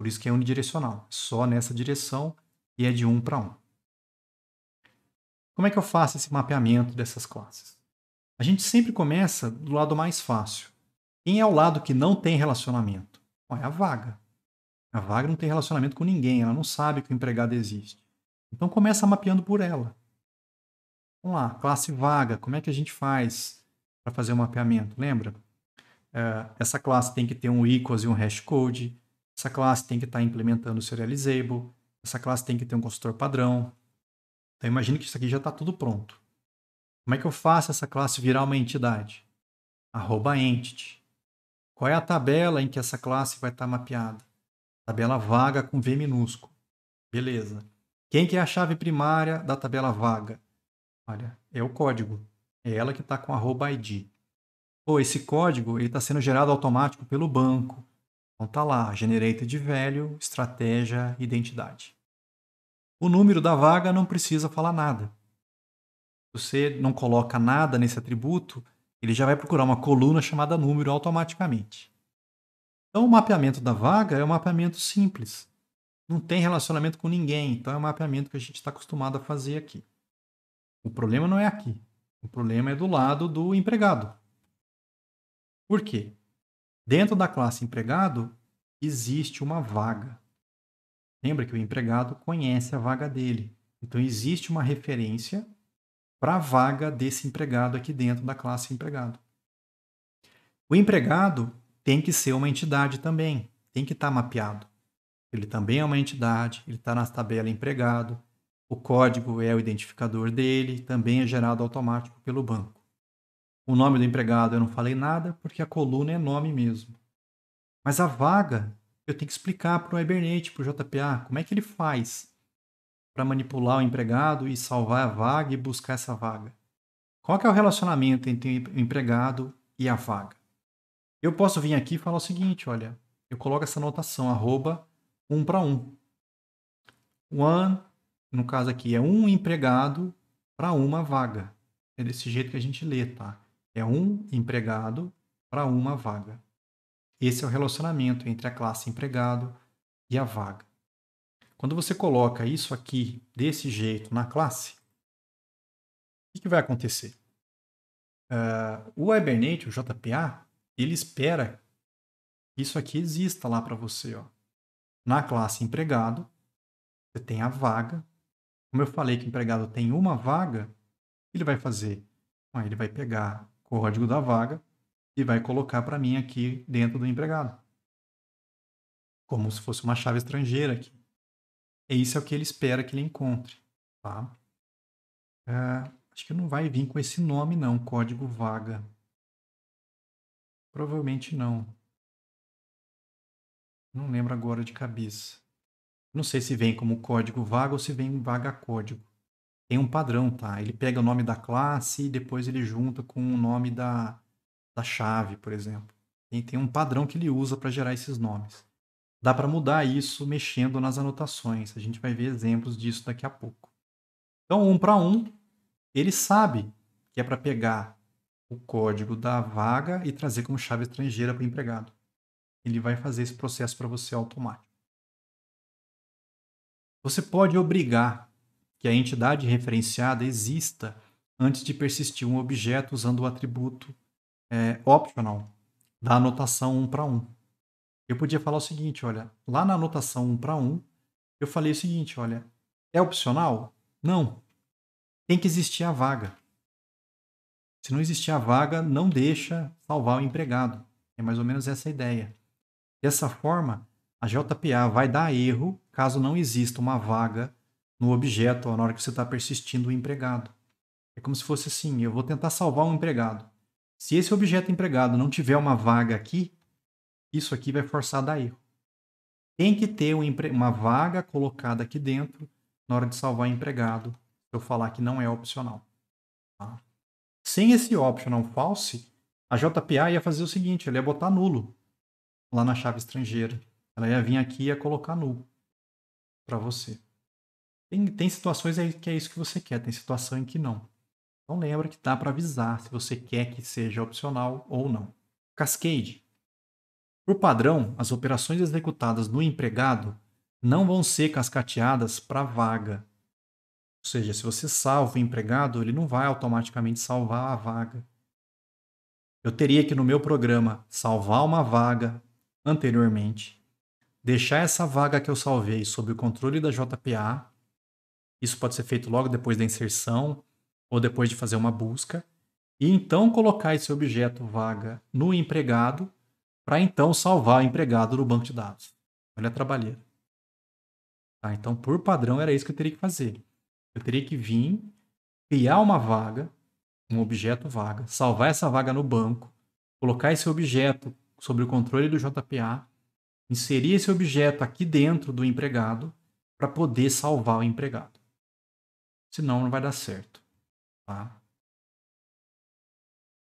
Por isso que é unidirecional, só nessa direção e é de 1 para 1. Como é que eu faço esse mapeamento dessas classes? A gente sempre começa do lado mais fácil. Quem é o lado que não tem relacionamento? Bom, é a vaga. A vaga não tem relacionamento com ninguém, ela não sabe que o empregado existe. Então começa mapeando por ela. Vamos lá, classe vaga, como é que a gente faz para fazer o mapeamento? Lembra? É, essa classe tem que ter um equals e um hash code, essa classe tem que estar tá implementando o serializable, essa classe tem que ter um consultor padrão. Então imagine que isso aqui já está tudo pronto. Como é que eu faço essa classe virar uma entidade? Arroba entity. Qual é a tabela em que essa classe vai estar tá mapeada? Tabela vaga com V minúsculo. Beleza. Quem que é a chave primária da tabela vaga? Olha, é o código. É ela que está com arroba ID. Pô, esse código está sendo gerado automático pelo banco, então tá lá, generated value, estratégia, identidade. O número da vaga não precisa falar nada. Se você não coloca nada nesse atributo, ele já vai procurar uma coluna chamada número automaticamente. Então o mapeamento da vaga é um mapeamento simples. Não tem relacionamento com ninguém, então é um mapeamento que a gente está acostumado a fazer aqui. O problema não é aqui. O problema é do lado do empregado. Por quê? Dentro da classe empregado, existe uma vaga. Lembra que o empregado conhece a vaga dele. Então, existe uma referência para a vaga desse empregado aqui dentro da classe empregado. O empregado tem que ser uma entidade também, tem que estar tá mapeado. Ele também é uma entidade, ele está na tabela empregado, o código é o identificador dele, também é gerado automático pelo banco. O nome do empregado eu não falei nada, porque a coluna é nome mesmo. Mas a vaga, eu tenho que explicar para o Hibernate, para o JPA, como é que ele faz para manipular o empregado e salvar a vaga e buscar essa vaga. Qual é o relacionamento entre o empregado e a vaga? Eu posso vir aqui e falar o seguinte, olha, eu coloco essa notação, arroba, um para um. One, no caso aqui, é um empregado para uma vaga. É desse jeito que a gente lê, tá? É um empregado para uma vaga. Esse é o relacionamento entre a classe empregado e a vaga. Quando você coloca isso aqui desse jeito na classe, o que vai acontecer? Uh, o Hibernate, o JPA, ele espera que isso aqui exista lá para você. Ó. Na classe empregado, você tem a vaga. Como eu falei que o empregado tem uma vaga, ele vai fazer? Ele vai pegar código da vaga e vai colocar para mim aqui dentro do empregado. Como se fosse uma chave estrangeira aqui. E é isso é o que ele espera que ele encontre. Tá? É, acho que não vai vir com esse nome, não, código vaga. Provavelmente não. Não lembro agora de cabeça. Não sei se vem como código vaga ou se vem vaga código tem um padrão, tá? Ele pega o nome da classe e depois ele junta com o nome da, da chave, por exemplo. E tem um padrão que ele usa para gerar esses nomes. Dá para mudar isso mexendo nas anotações. A gente vai ver exemplos disso daqui a pouco. Então, um para um, ele sabe que é para pegar o código da vaga e trazer como chave estrangeira para o empregado. Ele vai fazer esse processo para você automático. Você pode obrigar que a entidade referenciada exista antes de persistir um objeto usando o atributo é, optional da anotação 1 para 1. Eu podia falar o seguinte, olha, lá na anotação 1 para 1, eu falei o seguinte, olha, é opcional? Não. Tem que existir a vaga. Se não existir a vaga, não deixa salvar o empregado. É mais ou menos essa a ideia. Dessa forma, a JPA vai dar erro caso não exista uma vaga no objeto, na hora que você está persistindo o empregado. É como se fosse assim: eu vou tentar salvar um empregado. Se esse objeto empregado não tiver uma vaga aqui, isso aqui vai forçar a dar erro. Tem que ter um uma vaga colocada aqui dentro na hora de salvar empregado, se eu falar que não é opcional. Tá? Sem esse optional false, a JPA ia fazer o seguinte, ela ia botar nulo lá na chave estrangeira. Ela ia vir aqui e ia colocar nulo para você. Tem, tem situações aí que é isso que você quer, tem situação em que não. Então lembra que dá para avisar se você quer que seja opcional ou não. Cascade. Por padrão, as operações executadas no empregado não vão ser cascateadas para vaga. Ou seja, se você salva o empregado, ele não vai automaticamente salvar a vaga. Eu teria que no meu programa salvar uma vaga anteriormente, deixar essa vaga que eu salvei sob o controle da JPA isso pode ser feito logo depois da inserção ou depois de fazer uma busca. E então colocar esse objeto vaga no empregado para então salvar o empregado no banco de dados. Olha a é trabalheira. Tá, então, por padrão, era isso que eu teria que fazer. Eu teria que vir, criar uma vaga, um objeto vaga, salvar essa vaga no banco, colocar esse objeto sobre o controle do JPA, inserir esse objeto aqui dentro do empregado para poder salvar o empregado senão não vai dar certo. Tá?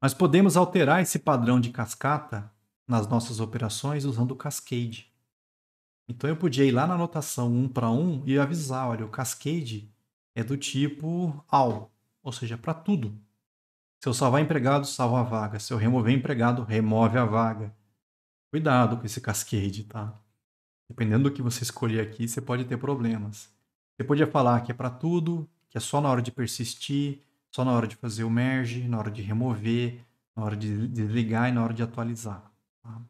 Nós podemos alterar esse padrão de cascata nas nossas operações usando o cascade. Então eu podia ir lá na anotação 1 para 1 e avisar, olha, o cascade é do tipo all, ou seja, para tudo. Se eu salvar empregado, salva a vaga. Se eu remover empregado, remove a vaga. Cuidado com esse cascade, tá? Dependendo do que você escolher aqui, você pode ter problemas. Você podia falar que é para tudo, que é só na hora de persistir, só na hora de fazer o merge, na hora de remover, na hora de desligar e na hora de atualizar. Tá?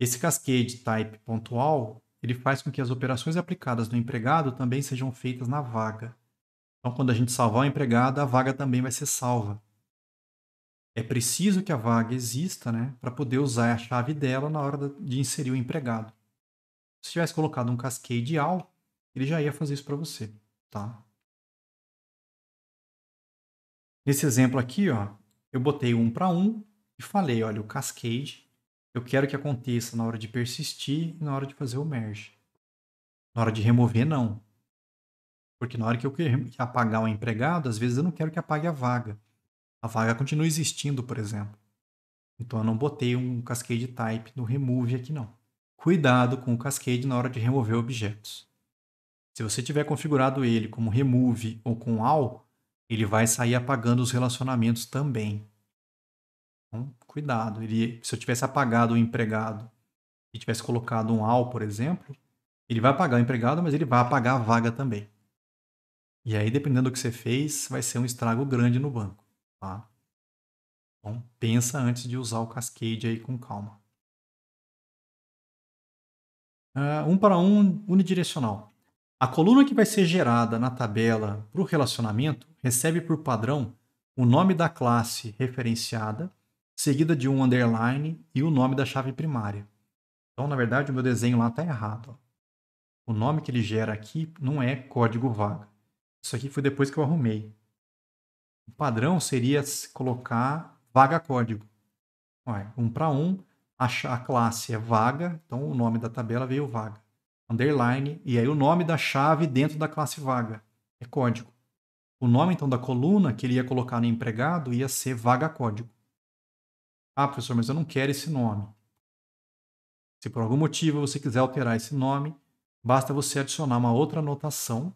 Esse cascade type pontual ele faz com que as operações aplicadas no empregado também sejam feitas na vaga. Então, quando a gente salvar o empregado, a vaga também vai ser salva. É preciso que a vaga exista né, para poder usar a chave dela na hora de inserir o empregado. Se tivesse colocado um cascade all, ele já ia fazer isso para você, tá? Nesse exemplo aqui, ó, eu botei um para um e falei, olha, o cascade, eu quero que aconteça na hora de persistir e na hora de fazer o merge. Na hora de remover, não. Porque na hora que eu quero apagar o empregado, às vezes eu não quero que apague a vaga. A vaga continua existindo, por exemplo. Então eu não botei um cascade type no remove aqui não. Cuidado com o cascade na hora de remover objetos. Se você tiver configurado ele como remove ou com all, ele vai sair apagando os relacionamentos também. Então, cuidado. Ele, se eu tivesse apagado o empregado e tivesse colocado um all, por exemplo, ele vai apagar o empregado, mas ele vai apagar a vaga também. E aí, dependendo do que você fez, vai ser um estrago grande no banco. Tá? Então, pensa antes de usar o Cascade aí com calma. Uh, um para um unidirecional. A coluna que vai ser gerada na tabela para o relacionamento recebe por padrão o nome da classe referenciada, seguida de um underline e o nome da chave primária. Então, na verdade, o meu desenho lá está errado. Ó. O nome que ele gera aqui não é código vaga. Isso aqui foi depois que eu arrumei. O padrão seria colocar vaga código. Ué, um para um, a classe é vaga, então o nome da tabela veio vaga underline, e aí o nome da chave dentro da classe vaga. É código. O nome, então, da coluna que ele ia colocar no empregado ia ser vaga código. Ah, professor, mas eu não quero esse nome. Se por algum motivo você quiser alterar esse nome, basta você adicionar uma outra anotação,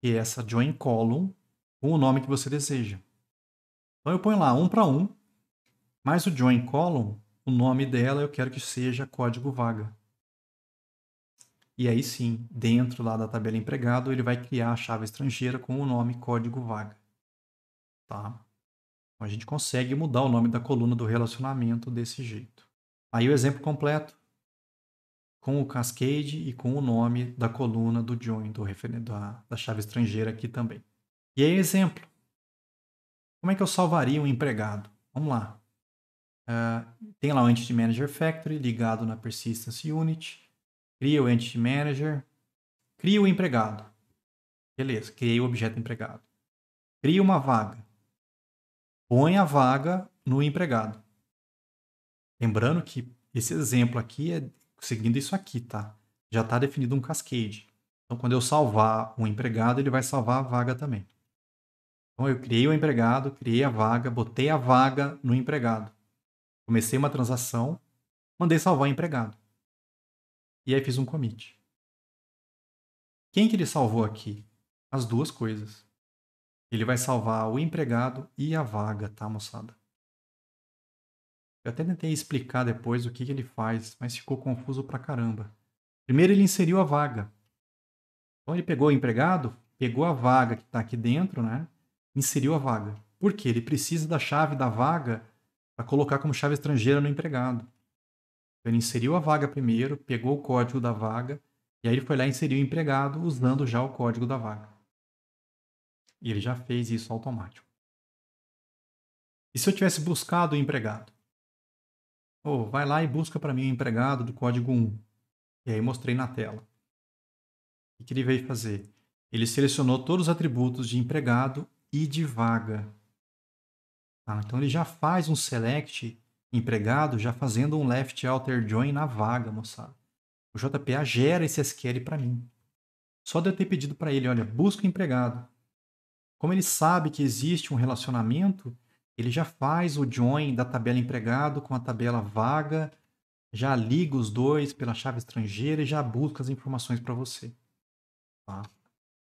que é essa join column, com o nome que você deseja. Então eu ponho lá um para um, mais o join column, o nome dela eu quero que seja código vaga. E aí sim, dentro lá da tabela empregado, ele vai criar a chave estrangeira com o nome código vaga. Tá? Então a gente consegue mudar o nome da coluna do relacionamento desse jeito. Aí o exemplo completo com o cascade e com o nome da coluna do join do da, da chave estrangeira aqui também. E aí exemplo. Como é que eu salvaria um empregado? Vamos lá. Uh, tem lá o Entity Manager Factory ligado na Persistence Unit. Cria o Entity Manager. Cria o empregado. Beleza, criei o objeto empregado. Cria uma vaga. Põe a vaga no empregado. Lembrando que esse exemplo aqui é seguindo isso aqui, tá? Já está definido um cascade. Então, quando eu salvar o empregado, ele vai salvar a vaga também. Então, eu criei o empregado, criei a vaga, botei a vaga no empregado. Comecei uma transação, mandei salvar o empregado. E aí fiz um commit. Quem que ele salvou aqui? As duas coisas. Ele vai salvar o empregado e a vaga, tá, moçada? Eu até tentei explicar depois o que, que ele faz, mas ficou confuso pra caramba. Primeiro ele inseriu a vaga. Então ele pegou o empregado, pegou a vaga que está aqui dentro, né? Inseriu a vaga. Por quê? Ele precisa da chave da vaga para colocar como chave estrangeira no empregado. Ele inseriu a vaga primeiro, pegou o código da vaga, e aí ele foi lá e inseriu o empregado usando já o código da vaga. E ele já fez isso automático. E se eu tivesse buscado o empregado? Oh, vai lá e busca para mim o empregado do código 1. E aí mostrei na tela. O que ele veio fazer? Ele selecionou todos os atributos de empregado e de vaga. Tá, então ele já faz um select empregado já fazendo um left outer join na vaga, moçada. O JPA gera esse SQL para mim. Só de eu ter pedido para ele, olha, busca empregado. Como ele sabe que existe um relacionamento, ele já faz o join da tabela empregado com a tabela vaga, já liga os dois pela chave estrangeira e já busca as informações para você. Tá?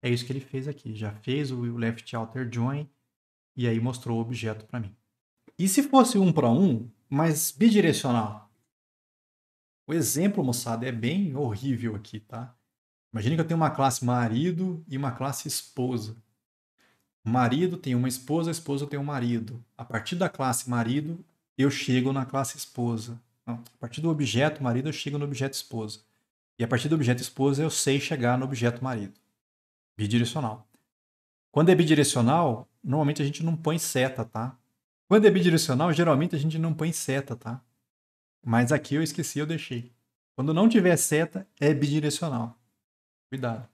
É isso que ele fez aqui. Já fez o left outer join e aí mostrou o objeto para mim. E se fosse um para um, mas bidirecional. O exemplo, moçada, é bem horrível aqui, tá? Imagina que eu tenho uma classe marido e uma classe esposa. Marido tem uma esposa, esposa tem um marido. A partir da classe marido, eu chego na classe esposa. Não, a partir do objeto marido, eu chego no objeto esposa. E a partir do objeto esposa, eu sei chegar no objeto marido. Bidirecional. Quando é bidirecional, normalmente a gente não põe seta, tá? Quando é bidirecional, geralmente a gente não põe seta, tá? Mas aqui eu esqueci, eu deixei. Quando não tiver seta, é bidirecional. Cuidado.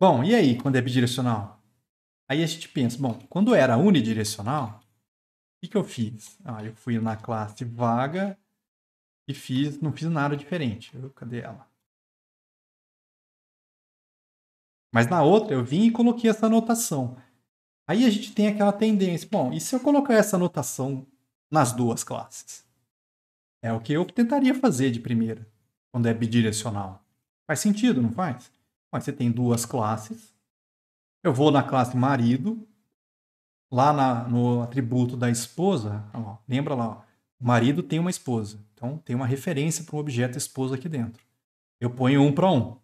Bom, e aí quando é bidirecional? Aí a gente pensa, bom, quando era unidirecional, o que, que eu fiz? Ah, eu fui na classe vaga e fiz, não fiz nada diferente. Eu, cadê ela? Mas na outra eu vim e coloquei essa anotação. Aí a gente tem aquela tendência, bom, e se eu colocar essa anotação nas duas classes? É o que eu tentaria fazer de primeira, quando é bidirecional. Faz sentido, não faz? Mas você tem duas classes. Eu vou na classe marido, lá na, no atributo da esposa, ó, lembra lá, ó, o marido tem uma esposa. Então tem uma referência para o objeto esposa aqui dentro. Eu ponho um para um.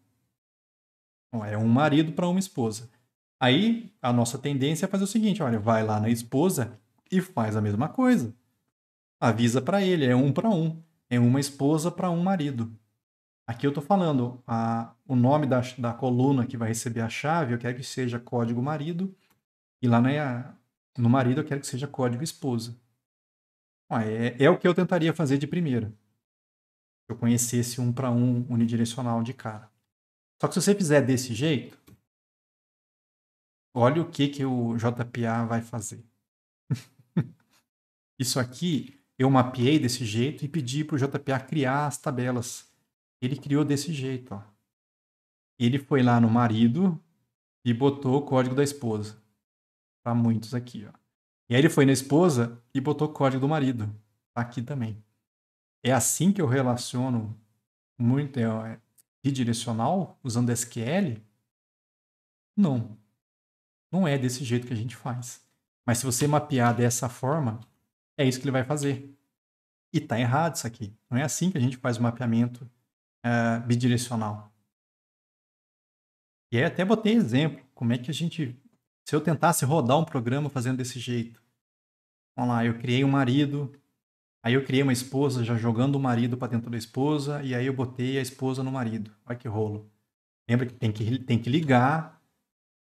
Ó, é um marido para uma esposa. Aí a nossa tendência é fazer o seguinte: olha, vai lá na esposa e faz a mesma coisa. Avisa para ele, é um para um, é uma esposa para um marido. Aqui eu estou falando a, o nome da, da coluna que vai receber a chave, eu quero que seja código marido, e lá na, no marido eu quero que seja código esposa. é, é o que eu tentaria fazer de primeira eu conhecesse um para um unidirecional de cara. Só que se você fizer desse jeito, olha o que, que o JPA vai fazer. [laughs] Isso aqui eu mapeei desse jeito e pedi para o JPA criar as tabelas. Ele criou desse jeito. Ó. Ele foi lá no marido e botou o código da esposa. Para muitos aqui. Ó. E aí ele foi na esposa e botou o código do marido. Tá aqui também. É assim que eu relaciono muito é, é bidirecional usando SQL? Não. Não é desse jeito que a gente faz. Mas se você mapear dessa forma, é isso que ele vai fazer. E tá errado isso aqui. Não é assim que a gente faz o mapeamento uh, bidirecional. E aí até botei exemplo. Como é que a gente. Se eu tentasse rodar um programa fazendo desse jeito. Vamos lá, eu criei um marido, aí eu criei uma esposa já jogando o marido para dentro da esposa, e aí eu botei a esposa no marido. Olha que rolo. Lembra que tem que, tem que ligar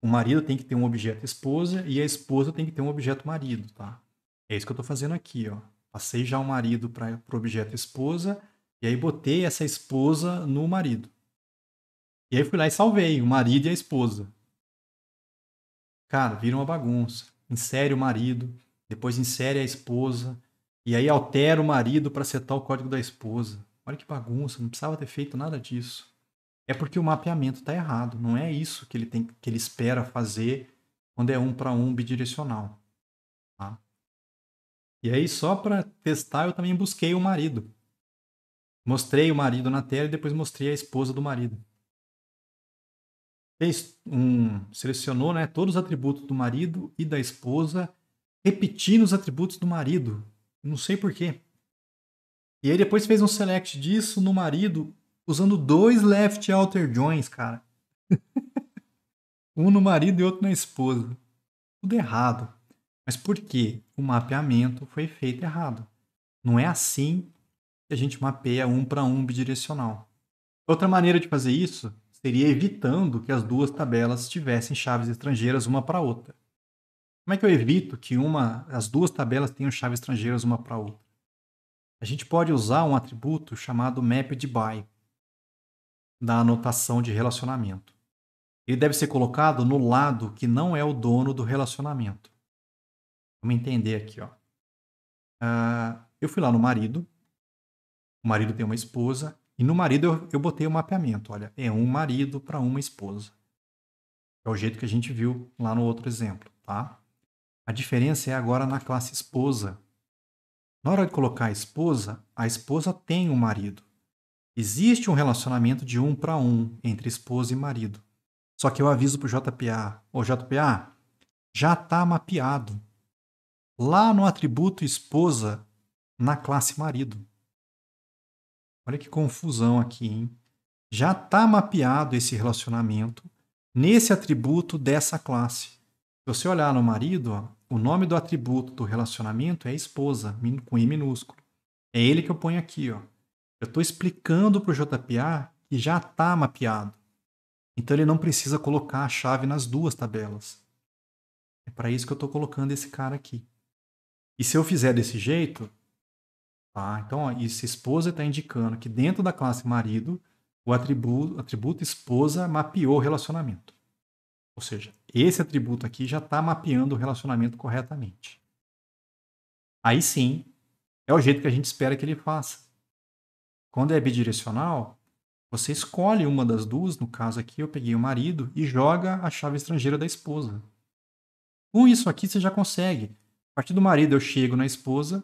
o marido tem que ter um objeto esposa e a esposa tem que ter um objeto marido, tá? É isso que eu estou fazendo aqui, ó. Passei já o marido para o objeto esposa e aí botei essa esposa no marido. E aí fui lá e salvei o marido e a esposa. Cara, vira uma bagunça. Insere o marido, depois insere a esposa e aí altera o marido para setar o código da esposa. Olha que bagunça, não precisava ter feito nada disso é porque o mapeamento está errado. Não é isso que ele, tem, que ele espera fazer quando é um para um bidirecional. Tá? E aí, só para testar, eu também busquei o marido. Mostrei o marido na tela e depois mostrei a esposa do marido. Fez um, selecionou né, todos os atributos do marido e da esposa, repetindo os atributos do marido. Não sei porquê. E aí depois fez um select disso no marido usando dois left outer joins, cara. [laughs] um no marido e outro na esposa. Tudo errado. Mas por que o mapeamento foi feito errado? Não é assim que a gente mapeia um para um bidirecional. Outra maneira de fazer isso seria evitando que as duas tabelas tivessem chaves estrangeiras uma para outra. Como é que eu evito que uma, as duas tabelas tenham chaves estrangeiras uma para outra? A gente pode usar um atributo chamado map by, da anotação de relacionamento. Ele deve ser colocado no lado que não é o dono do relacionamento. Vamos entender aqui, ó. Uh, eu fui lá no marido, o marido tem uma esposa, e no marido eu, eu botei o um mapeamento. Olha, é um marido para uma esposa. É o jeito que a gente viu lá no outro exemplo, tá? A diferença é agora na classe esposa. Na hora de colocar a esposa, a esposa tem um marido. Existe um relacionamento de um para um entre esposa e marido. Só que eu aviso para o JPA, ô JPA, já está mapeado. Lá no atributo esposa, na classe marido. Olha que confusão aqui, hein? Já está mapeado esse relacionamento nesse atributo dessa classe. Se você olhar no marido, ó, o nome do atributo do relacionamento é esposa, com I minúsculo. É ele que eu ponho aqui, ó. Eu estou explicando para o JPA que já está mapeado. Então ele não precisa colocar a chave nas duas tabelas. É para isso que eu estou colocando esse cara aqui. E se eu fizer desse jeito, tá? Então, ó, esposa está indicando que dentro da classe marido, o atributo, atributo esposa mapeou o relacionamento. Ou seja, esse atributo aqui já está mapeando o relacionamento corretamente. Aí sim, é o jeito que a gente espera que ele faça. Quando é bidirecional, você escolhe uma das duas, no caso aqui eu peguei o marido, e joga a chave estrangeira da esposa. Com isso aqui você já consegue. A partir do marido eu chego na esposa,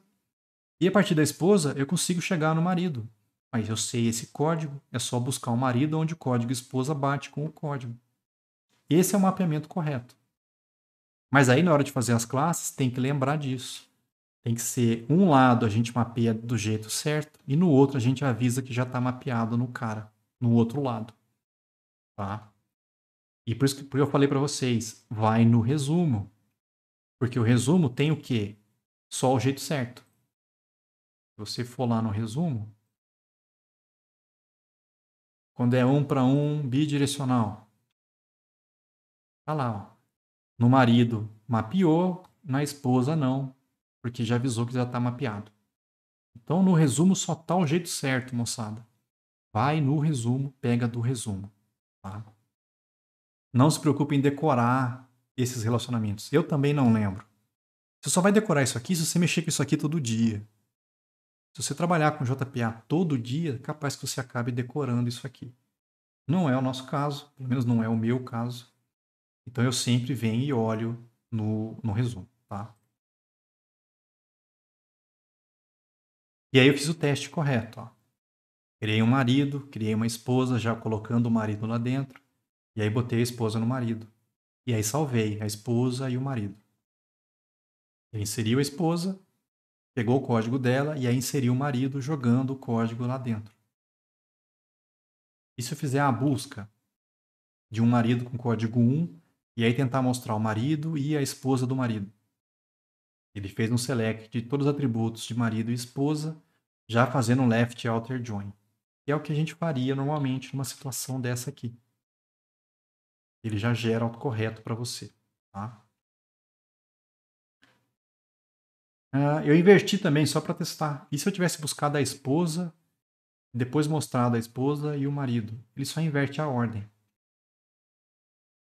e a partir da esposa eu consigo chegar no marido. Mas eu sei esse código, é só buscar o marido onde o código esposa bate com o código. Esse é o mapeamento correto. Mas aí na hora de fazer as classes tem que lembrar disso. Tem que ser um lado a gente mapeia do jeito certo e no outro a gente avisa que já está mapeado no cara, no outro lado. Tá? E por isso que eu falei para vocês, vai no resumo. Porque o resumo tem o quê? Só o jeito certo. Se você for lá no resumo, quando é um para um bidirecional, tá lá, ó. No marido mapeou, na esposa não porque já avisou que já está mapeado. Então, no resumo só está o jeito certo, moçada. Vai no resumo, pega do resumo. Tá? Não se preocupe em decorar esses relacionamentos. Eu também não lembro. Você só vai decorar isso aqui se você mexer com isso aqui todo dia. Se você trabalhar com JPA todo dia, capaz que você acabe decorando isso aqui. Não é o nosso caso, pelo menos não é o meu caso. Então eu sempre venho e olho no, no resumo, tá? E aí eu fiz o teste correto. Ó. Criei um marido, criei uma esposa, já colocando o marido lá dentro. E aí botei a esposa no marido. E aí salvei a esposa e o marido. Ele inseriu a esposa, pegou o código dela e aí inseriu o marido jogando o código lá dentro. E se eu fizer a busca de um marido com código 1 e aí tentar mostrar o marido e a esposa do marido? Ele fez um select de todos os atributos de marido e esposa, já fazendo um left outer join. Que é o que a gente faria normalmente numa situação dessa aqui. Ele já gera o correto para você. Tá? Uh, eu inverti também só para testar. E se eu tivesse buscado a esposa, depois mostrado a esposa e o marido? Ele só inverte a ordem.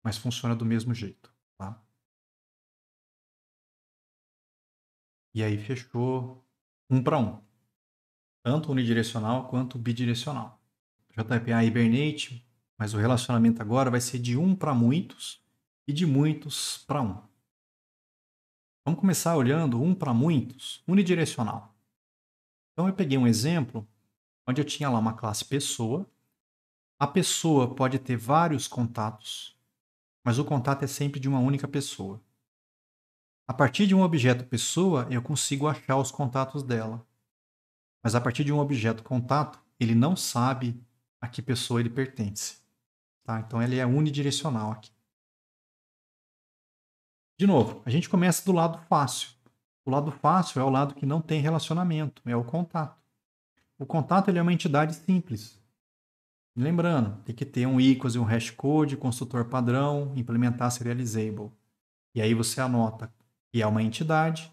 Mas funciona do mesmo jeito. E aí fechou um para um. Tanto unidirecional quanto bidirecional. JPA hibernate, mas o relacionamento agora vai ser de um para muitos e de muitos para um. Vamos começar olhando um para muitos, unidirecional. Então eu peguei um exemplo onde eu tinha lá uma classe pessoa. A pessoa pode ter vários contatos, mas o contato é sempre de uma única pessoa. A partir de um objeto pessoa, eu consigo achar os contatos dela. Mas a partir de um objeto contato, ele não sabe a que pessoa ele pertence. Tá? Então ele é unidirecional aqui. De novo, a gente começa do lado fácil. O lado fácil é o lado que não tem relacionamento, é o contato. O contato ele é uma entidade simples. Lembrando, tem que ter um ícone, um hash code, construtor padrão, implementar serializable. E aí você anota que é uma entidade.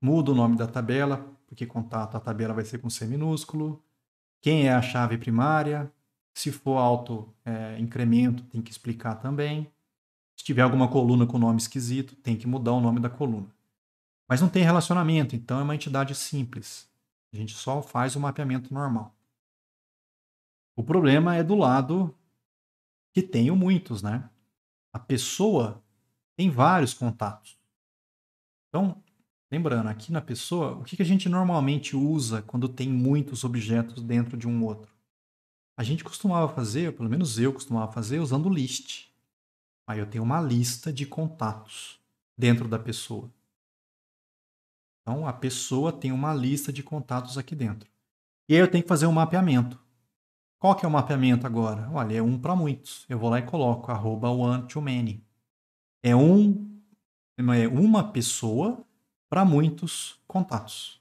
Muda o nome da tabela, porque contato a tabela vai ser com C minúsculo. Quem é a chave primária? Se for alto é, incremento, tem que explicar também. Se tiver alguma coluna com nome esquisito, tem que mudar o nome da coluna. Mas não tem relacionamento, então é uma entidade simples. A gente só faz o mapeamento normal. O problema é do lado que tenho muitos, né? A pessoa tem vários contatos. Então, lembrando, aqui na pessoa, o que a gente normalmente usa quando tem muitos objetos dentro de um outro? A gente costumava fazer, pelo menos eu costumava fazer, usando list. Aí eu tenho uma lista de contatos dentro da pessoa. Então, a pessoa tem uma lista de contatos aqui dentro. E aí eu tenho que fazer um mapeamento. Qual que é o mapeamento agora? Olha, é um para muitos. Eu vou lá e coloco arroba one to many. É um é uma pessoa para muitos contatos.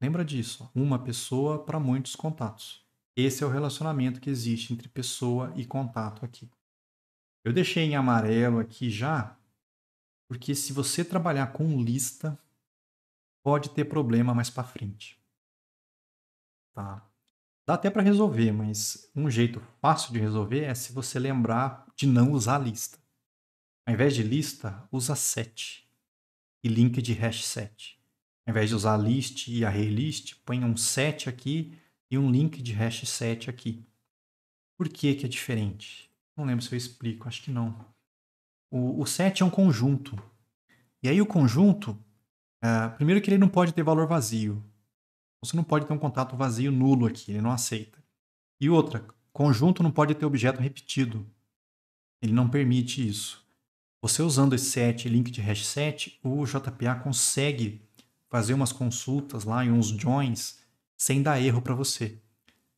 Lembra disso, uma pessoa para muitos contatos. Esse é o relacionamento que existe entre pessoa e contato aqui. Eu deixei em amarelo aqui já, porque se você trabalhar com lista, pode ter problema mais para frente. Tá? Dá até para resolver, mas um jeito fácil de resolver é se você lembrar de não usar a lista. Ao invés de lista, usa set e link de hash set. Ao invés de usar list e array list, põe um set aqui e um link de hash set aqui. Por que, que é diferente? Não lembro se eu explico, acho que não. O, o set é um conjunto. E aí o conjunto, uh, primeiro que ele não pode ter valor vazio. Você não pode ter um contato vazio nulo aqui, ele não aceita. E outra, conjunto não pode ter objeto repetido. Ele não permite isso. Você usando esse set, link de hash set, o JPA consegue fazer umas consultas lá e uns joins sem dar erro para você.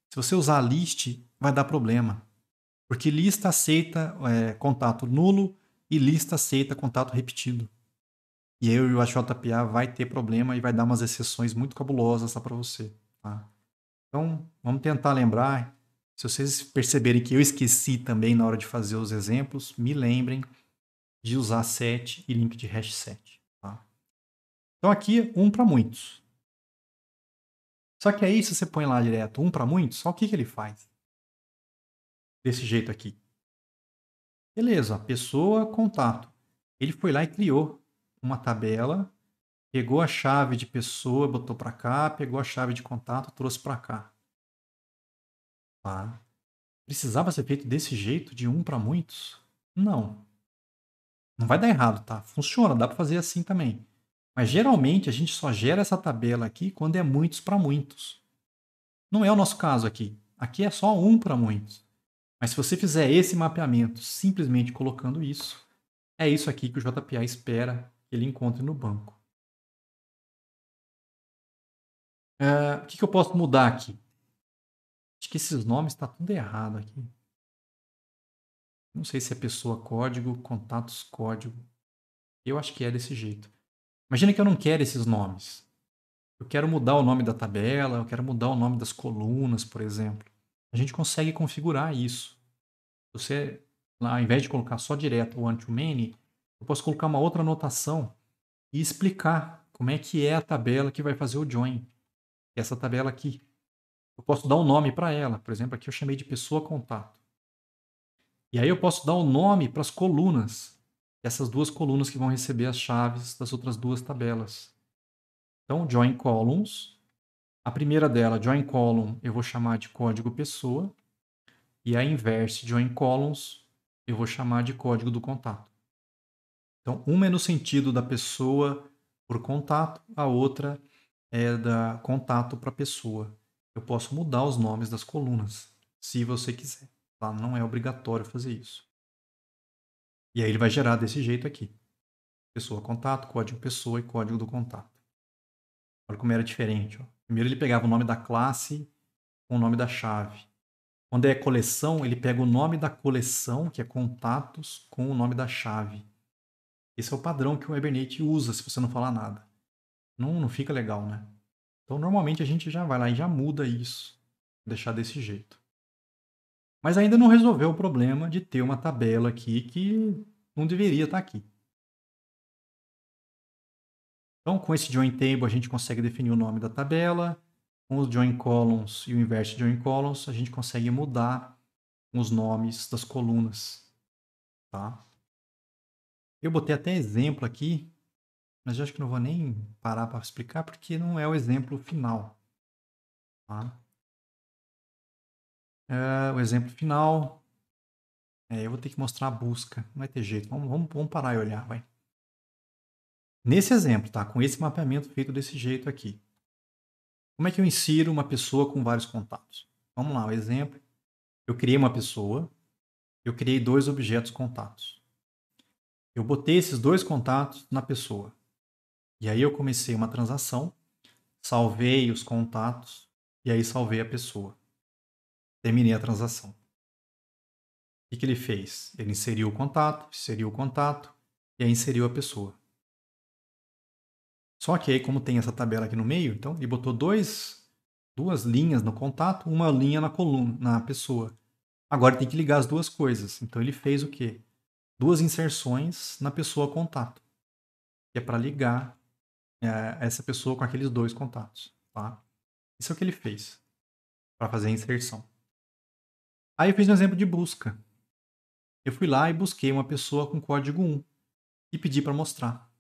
Se você usar a list, vai dar problema. Porque lista aceita é, contato nulo e lista aceita contato repetido. E aí o JPA vai ter problema e vai dar umas exceções muito cabulosas para você. Tá? Então, vamos tentar lembrar. Se vocês perceberem que eu esqueci também na hora de fazer os exemplos, me lembrem de usar set e link de hash set. Tá? Então aqui, um para muitos. Só que aí, se você põe lá direto um para muitos, só o que, que ele faz? Desse jeito aqui. Beleza, pessoa, contato. Ele foi lá e criou uma tabela, pegou a chave de pessoa, botou para cá, pegou a chave de contato, trouxe para cá. Tá? Precisava ser feito desse jeito, de um para muitos? Não. Não vai dar errado, tá? Funciona, dá para fazer assim também. Mas geralmente a gente só gera essa tabela aqui quando é muitos para muitos. Não é o nosso caso aqui. Aqui é só um para muitos. Mas se você fizer esse mapeamento simplesmente colocando isso, é isso aqui que o JPA espera que ele encontre no banco. Uh, o que, que eu posso mudar aqui? Acho que esses nomes está tudo errado aqui. Não sei se é pessoa código, contatos código. Eu acho que é desse jeito. Imagina que eu não quero esses nomes. Eu quero mudar o nome da tabela, eu quero mudar o nome das colunas, por exemplo. A gente consegue configurar isso. Você, lá, ao invés de colocar só direto o one-to-many, eu posso colocar uma outra anotação e explicar como é que é a tabela que vai fazer o join. Essa tabela aqui. Eu posso dar um nome para ela. Por exemplo, aqui eu chamei de pessoa contato. E aí eu posso dar o nome para as colunas, essas duas colunas que vão receber as chaves das outras duas tabelas. Então, join columns. A primeira dela, join column, eu vou chamar de código pessoa. E a inverse, join columns, eu vou chamar de código do contato. Então, uma é no sentido da pessoa por contato, a outra é da contato para pessoa. Eu posso mudar os nomes das colunas, se você quiser. Tá? Não é obrigatório fazer isso. E aí ele vai gerar desse jeito aqui. Pessoa contato, código pessoa e código do contato. Olha como era diferente. Ó. Primeiro ele pegava o nome da classe com o nome da chave. Quando é coleção, ele pega o nome da coleção, que é contatos, com o nome da chave. Esse é o padrão que o Hibernate usa se você não falar nada. Não, não fica legal, né? Então, normalmente a gente já vai lá e já muda isso. Deixar desse jeito. Mas ainda não resolveu o problema de ter uma tabela aqui que não deveria estar tá aqui. Então, com esse join table, a gente consegue definir o nome da tabela. Com os join columns e o inverse join columns, a gente consegue mudar os nomes das colunas. Tá? Eu botei até exemplo aqui, mas eu acho que não vou nem parar para explicar, porque não é o exemplo final. Tá? Uh, o exemplo final. É, eu vou ter que mostrar a busca. Não vai ter jeito. Vamos, vamos, vamos parar e olhar, vai. Nesse exemplo, tá? Com esse mapeamento feito desse jeito aqui. Como é que eu insiro uma pessoa com vários contatos? Vamos lá, o um exemplo. Eu criei uma pessoa. Eu criei dois objetos contatos. Eu botei esses dois contatos na pessoa. E aí eu comecei uma transação, salvei os contatos e aí salvei a pessoa. Terminei a transação. O que ele fez? Ele inseriu o contato, inseriu o contato e aí inseriu a pessoa. Só que aí, como tem essa tabela aqui no meio, então ele botou dois, duas linhas no contato, uma linha na coluna, na pessoa. Agora tem que ligar as duas coisas. Então ele fez o quê? Duas inserções na pessoa contato, que é para ligar é, essa pessoa com aqueles dois contatos. Tá? Isso é o que ele fez para fazer a inserção. Aí eu fiz um exemplo de busca. Eu fui lá e busquei uma pessoa com código 1 e pedi para mostrar.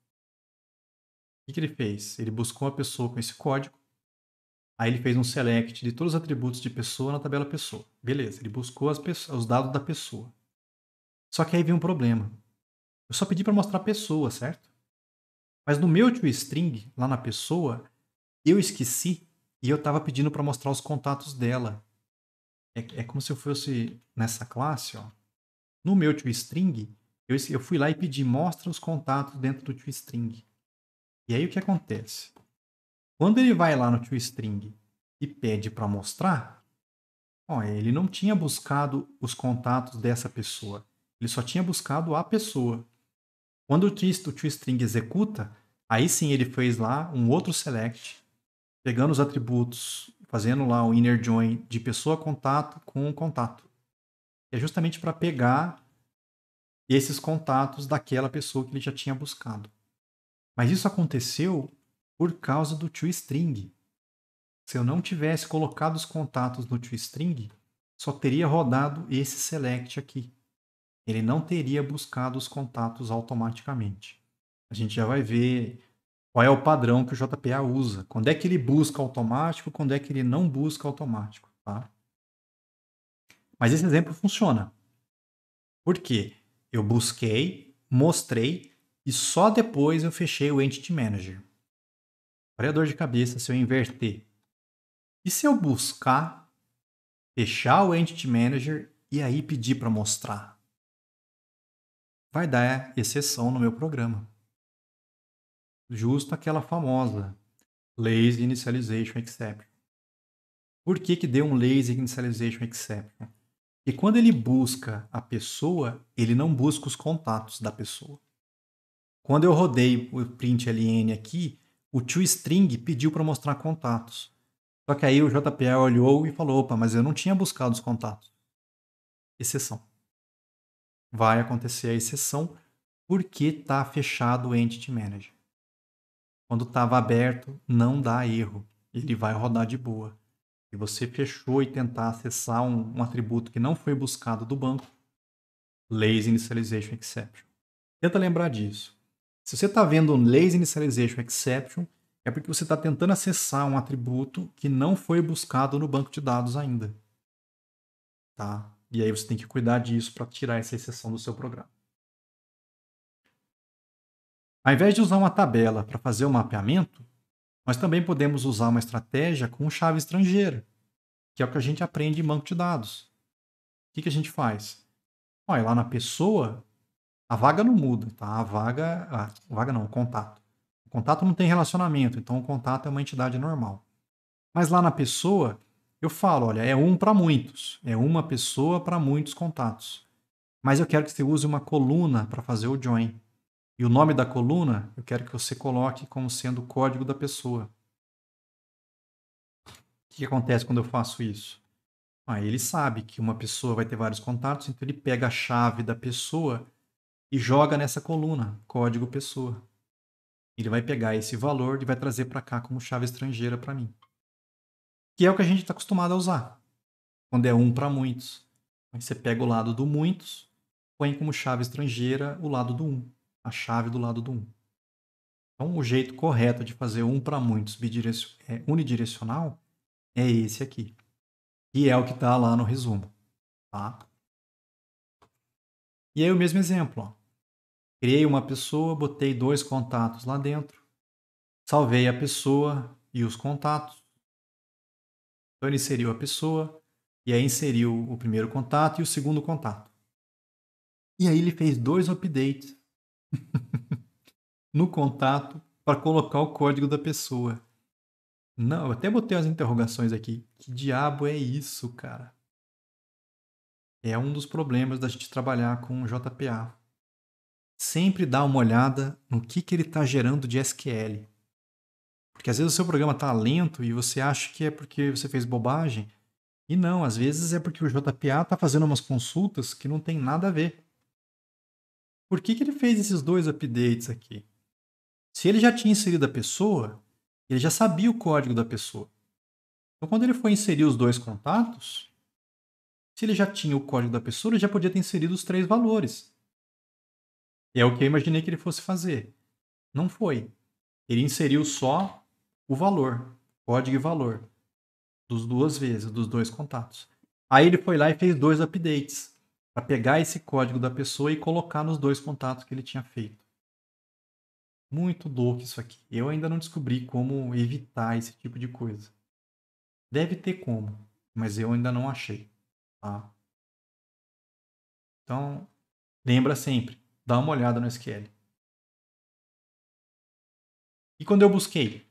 O que, ele fez? Ele buscou uma pessoa com esse código, aí ele fez um select de todos os atributos de pessoa na tabela pessoa. Beleza, ele buscou pessoas, os dados da pessoa. Só que aí vem um problema. Eu só pedi para mostrar a pessoa, certo? Mas no meu toString, lá na pessoa, eu esqueci e eu estava pedindo para mostrar os contatos dela. É, é como se eu fosse nessa classe, ó. No meu toString, eu, eu fui lá e pedi, mostra os contatos dentro do toString. E aí o que acontece? Quando ele vai lá no toString e pede para mostrar, ó, ele não tinha buscado os contatos dessa pessoa. Ele só tinha buscado a pessoa. Quando o toString executa, aí sim ele fez lá um outro select, pegando os atributos fazendo lá o inner join de pessoa contato com contato. É justamente para pegar esses contatos daquela pessoa que ele já tinha buscado. Mas isso aconteceu por causa do toString. Se eu não tivesse colocado os contatos no toString, só teria rodado esse select aqui. Ele não teria buscado os contatos automaticamente. A gente já vai ver qual é o padrão que o JPA usa, quando é que ele busca automático, quando é que ele não busca automático, tá? Mas esse exemplo funciona. Por quê? Eu busquei, mostrei e só depois eu fechei o Entity Manager. Faria dor de cabeça se eu inverter. E se eu buscar, fechar o Entity Manager e aí pedir para mostrar? Vai dar exceção no meu programa justo aquela famosa Lazy Initialization Exception. Por que, que deu um Lazy Initialization Exception? E quando ele busca a pessoa, ele não busca os contatos da pessoa. Quando eu rodei o println aqui, o toString pediu para mostrar contatos. Só que aí o JPA olhou e falou: opa, mas eu não tinha buscado os contatos. Exceção. Vai acontecer a exceção porque está fechado o Entity Manager. Quando estava aberto, não dá erro. Ele vai rodar de boa. Se você fechou e tentar acessar um, um atributo que não foi buscado do banco, Lazy Initialization Exception. Tenta lembrar disso. Se você está vendo um Lazy Initialization Exception, é porque você está tentando acessar um atributo que não foi buscado no banco de dados ainda. Tá? E aí você tem que cuidar disso para tirar essa exceção do seu programa. Ao invés de usar uma tabela para fazer o mapeamento, nós também podemos usar uma estratégia com chave estrangeira, que é o que a gente aprende em banco de dados. O que, a gente faz? Olha, lá na pessoa, a vaga não muda, tá? A vaga, a vaga não, o contato. O contato não tem relacionamento, então o contato é uma entidade normal. Mas lá na pessoa, eu falo, olha, é um para muitos, é uma pessoa para muitos contatos. Mas eu quero que você use uma coluna para fazer o join. E o nome da coluna eu quero que você coloque como sendo o código da pessoa. O que acontece quando eu faço isso? Ah, ele sabe que uma pessoa vai ter vários contatos, então ele pega a chave da pessoa e joga nessa coluna, código pessoa. Ele vai pegar esse valor e vai trazer para cá como chave estrangeira para mim. Que é o que a gente está acostumado a usar. Quando é um para muitos. Aí você pega o lado do muitos, põe como chave estrangeira o lado do um a chave do lado do 1. Então, o jeito correto de fazer um para muitos é, unidirecional é esse aqui, que é o que está lá no resumo. Tá? E aí, o mesmo exemplo. Ó. Criei uma pessoa, botei dois contatos lá dentro, salvei a pessoa e os contatos. Então, ele inseriu a pessoa, e aí inseriu o primeiro contato e o segundo contato. E aí, ele fez dois updates [laughs] no contato para colocar o código da pessoa. Não, eu até botei as interrogações aqui. Que diabo é isso, cara? É um dos problemas da gente trabalhar com JPA. Sempre dá uma olhada no que, que ele está gerando de SQL. Porque às vezes o seu programa está lento e você acha que é porque você fez bobagem. E não, às vezes é porque o JPA está fazendo umas consultas que não tem nada a ver. Por que, que ele fez esses dois updates aqui? Se ele já tinha inserido a pessoa, ele já sabia o código da pessoa. Então, quando ele foi inserir os dois contatos, se ele já tinha o código da pessoa, ele já podia ter inserido os três valores. E é o que eu imaginei que ele fosse fazer. Não foi. Ele inseriu só o valor, código e valor, dos duas vezes, dos dois contatos. Aí ele foi lá e fez dois updates para pegar esse código da pessoa e colocar nos dois contatos que ele tinha feito. Muito louco isso aqui. Eu ainda não descobri como evitar esse tipo de coisa. Deve ter como, mas eu ainda não achei. Tá? Então, lembra sempre, dá uma olhada no SQL. E quando eu busquei?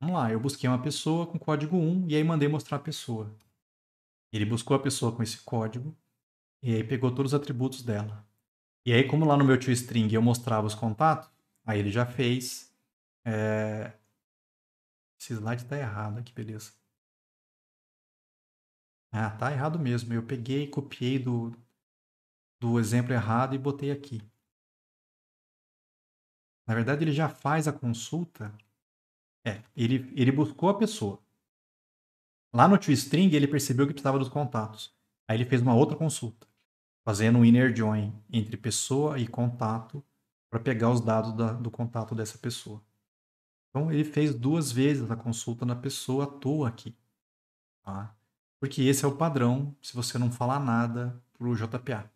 Vamos lá, eu busquei uma pessoa com código 1 e aí mandei mostrar a pessoa. Ele buscou a pessoa com esse código, e aí pegou todos os atributos dela. E aí, como lá no meu tio string eu mostrava os contatos, aí ele já fez. É... Esse slide tá errado, que beleza. Ah, tá errado mesmo. Eu peguei e copiei do, do exemplo errado e botei aqui. Na verdade, ele já faz a consulta. É, ele, ele buscou a pessoa. Lá no TwoString, ele percebeu que precisava dos contatos. Aí ele fez uma outra consulta fazendo um inner join entre pessoa e contato para pegar os dados da, do contato dessa pessoa. Então ele fez duas vezes a consulta na pessoa à toa aqui. Tá? Porque esse é o padrão se você não falar nada para o JPA.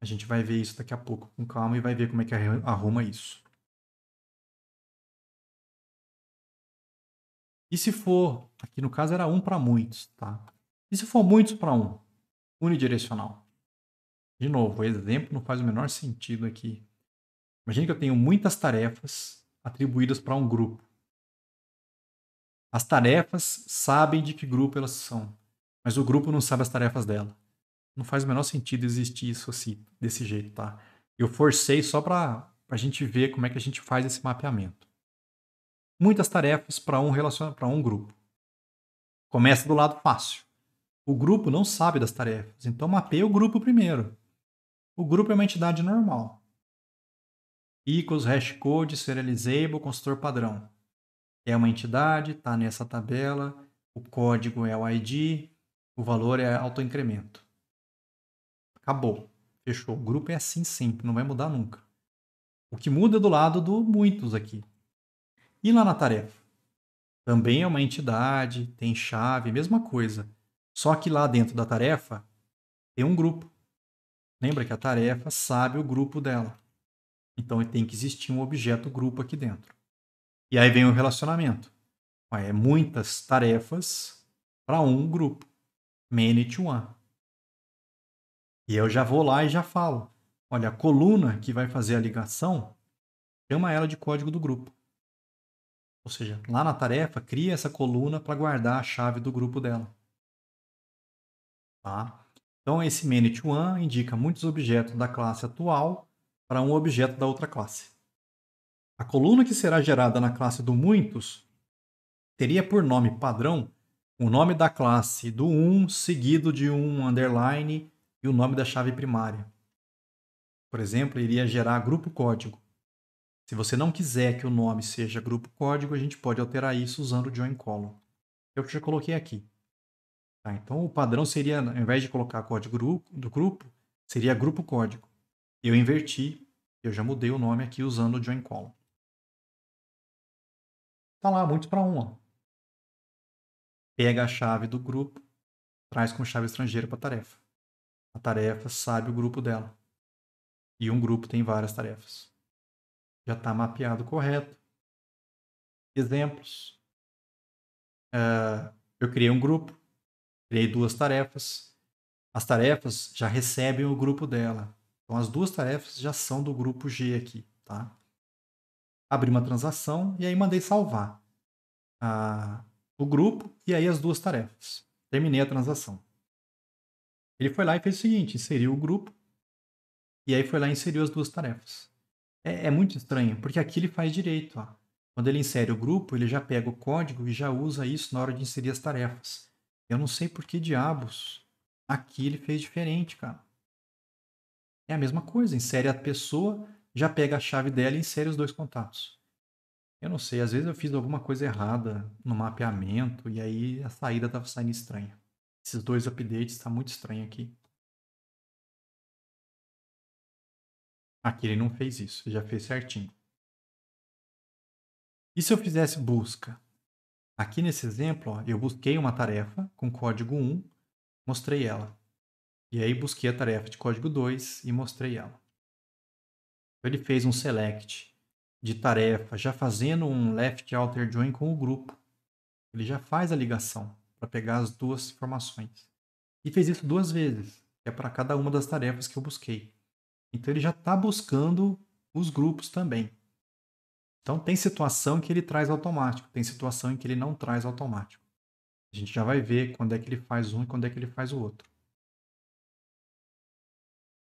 A gente vai ver isso daqui a pouco com calma e vai ver como é que arruma isso. E se for, aqui no caso era um para muitos, tá? E se for muitos para um? Unidirecional. De novo, o exemplo não faz o menor sentido aqui. Imagine que eu tenho muitas tarefas atribuídas para um grupo. As tarefas sabem de que grupo elas são, mas o grupo não sabe as tarefas dela. Não faz o menor sentido existir isso assim, desse jeito, tá? Eu forcei só para a gente ver como é que a gente faz esse mapeamento. Muitas tarefas para um relaciona para um grupo. Começa do lado fácil. O grupo não sabe das tarefas, então mapeia o grupo primeiro. O grupo é uma entidade normal. ICOs, hashcode, serializable, consultor padrão. É uma entidade, está nessa tabela, o código é o ID, o valor é autoincremento. Acabou. Fechou. O grupo é assim sempre, não vai mudar nunca. O que muda é do lado do muitos aqui. E lá na tarefa? Também é uma entidade, tem chave, mesma coisa. Só que lá dentro da tarefa tem um grupo. Lembra que a tarefa sabe o grupo dela. Então tem que existir um objeto grupo aqui dentro. E aí vem o relacionamento. É muitas tarefas para um grupo. Many to one. E eu já vou lá e já falo. Olha, a coluna que vai fazer a ligação, chama ela de código do grupo. Ou seja, lá na tarefa, cria essa coluna para guardar a chave do grupo dela. Tá? Então, esse ManyToOne indica muitos objetos da classe atual para um objeto da outra classe. A coluna que será gerada na classe do muitos teria por nome padrão o nome da classe do 1 seguido de um underline e o nome da chave primária. Por exemplo, iria gerar grupo código. Se você não quiser que o nome seja grupo código, a gente pode alterar isso usando o join column. É eu já coloquei aqui. Tá? Então, o padrão seria, ao invés de colocar código do grupo, seria grupo código. Eu inverti, eu já mudei o nome aqui usando o join column. Tá lá, muitos para um. Ó. Pega a chave do grupo, traz com chave estrangeira para a tarefa. A tarefa sabe o grupo dela. E um grupo tem várias tarefas. Já está mapeado correto. Exemplos. Uh, eu criei um grupo, criei duas tarefas. As tarefas já recebem o grupo dela. Então as duas tarefas já são do grupo G aqui, tá? Abri uma transação e aí mandei salvar a, ah, o grupo e aí as duas tarefas. Terminei a transação. Ele foi lá e fez o seguinte: inseriu o grupo e aí foi lá e inseriu as duas tarefas. É, é muito estranho, porque aqui ele faz direito. Ó. Quando ele insere o grupo, ele já pega o código e já usa isso na hora de inserir as tarefas. Eu não sei por que diabos aqui ele fez diferente, cara. É a mesma coisa, insere a pessoa, já pega a chave dela e insere os dois contatos. Eu não sei, às vezes eu fiz alguma coisa errada no mapeamento e aí a saída estava saindo estranha. Esses dois updates está muito estranho aqui. Aqui ele não fez isso, já fez certinho. E se eu fizesse busca? Aqui nesse exemplo, ó, eu busquei uma tarefa com código 1, mostrei ela. E aí busquei a tarefa de código 2 e mostrei ela. Então, ele fez um select de tarefa, já fazendo um left outer join com o grupo. Ele já faz a ligação para pegar as duas informações. E fez isso duas vezes, que é para cada uma das tarefas que eu busquei. Então ele já está buscando os grupos também. Então, tem situação que ele traz automático, tem situação em que ele não traz automático. A gente já vai ver quando é que ele faz um e quando é que ele faz o outro.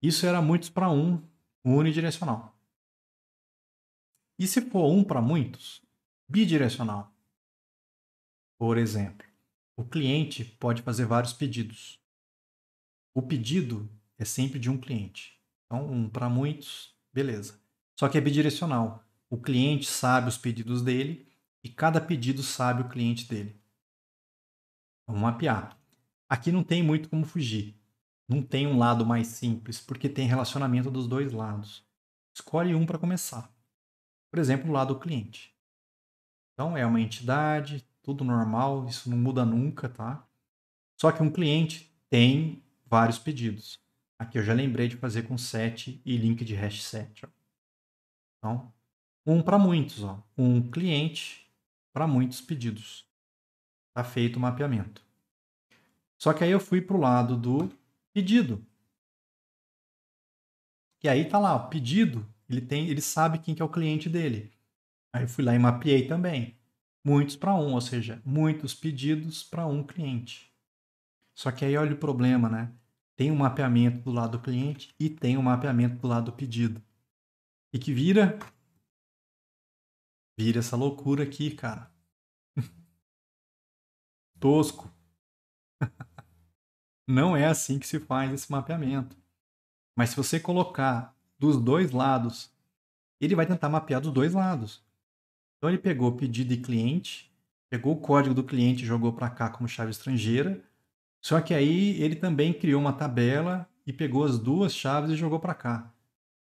Isso era muitos para um, unidirecional. E se for um para muitos, bidirecional. Por exemplo, o cliente pode fazer vários pedidos. O pedido é sempre de um cliente. Então, um para muitos, beleza. Só que é bidirecional. O cliente sabe os pedidos dele e cada pedido sabe o cliente dele. Vamos mapear. Aqui não tem muito como fugir. Não tem um lado mais simples, porque tem relacionamento dos dois lados. Escolhe um para começar. Por exemplo, o lado do cliente. Então é uma entidade, tudo normal, isso não muda nunca, tá? Só que um cliente tem vários pedidos. Aqui eu já lembrei de fazer com set e link de hash set. Então, um para muitos, ó. um cliente para muitos pedidos. Está feito o mapeamento. Só que aí eu fui para o lado do pedido. E aí tá lá, o pedido, ele tem, ele sabe quem que é o cliente dele. Aí eu fui lá e mapeei também. Muitos para um, ou seja, muitos pedidos para um cliente. Só que aí olha o problema, né? Tem um mapeamento do lado do cliente e tem um mapeamento do lado do pedido. E que vira Vira essa loucura aqui, cara. [laughs] Tosco. [laughs] Não é assim que se faz esse mapeamento. Mas se você colocar dos dois lados, ele vai tentar mapear dos dois lados. Então ele pegou pedido e cliente, pegou o código do cliente e jogou para cá como chave estrangeira. Só que aí ele também criou uma tabela e pegou as duas chaves e jogou para cá.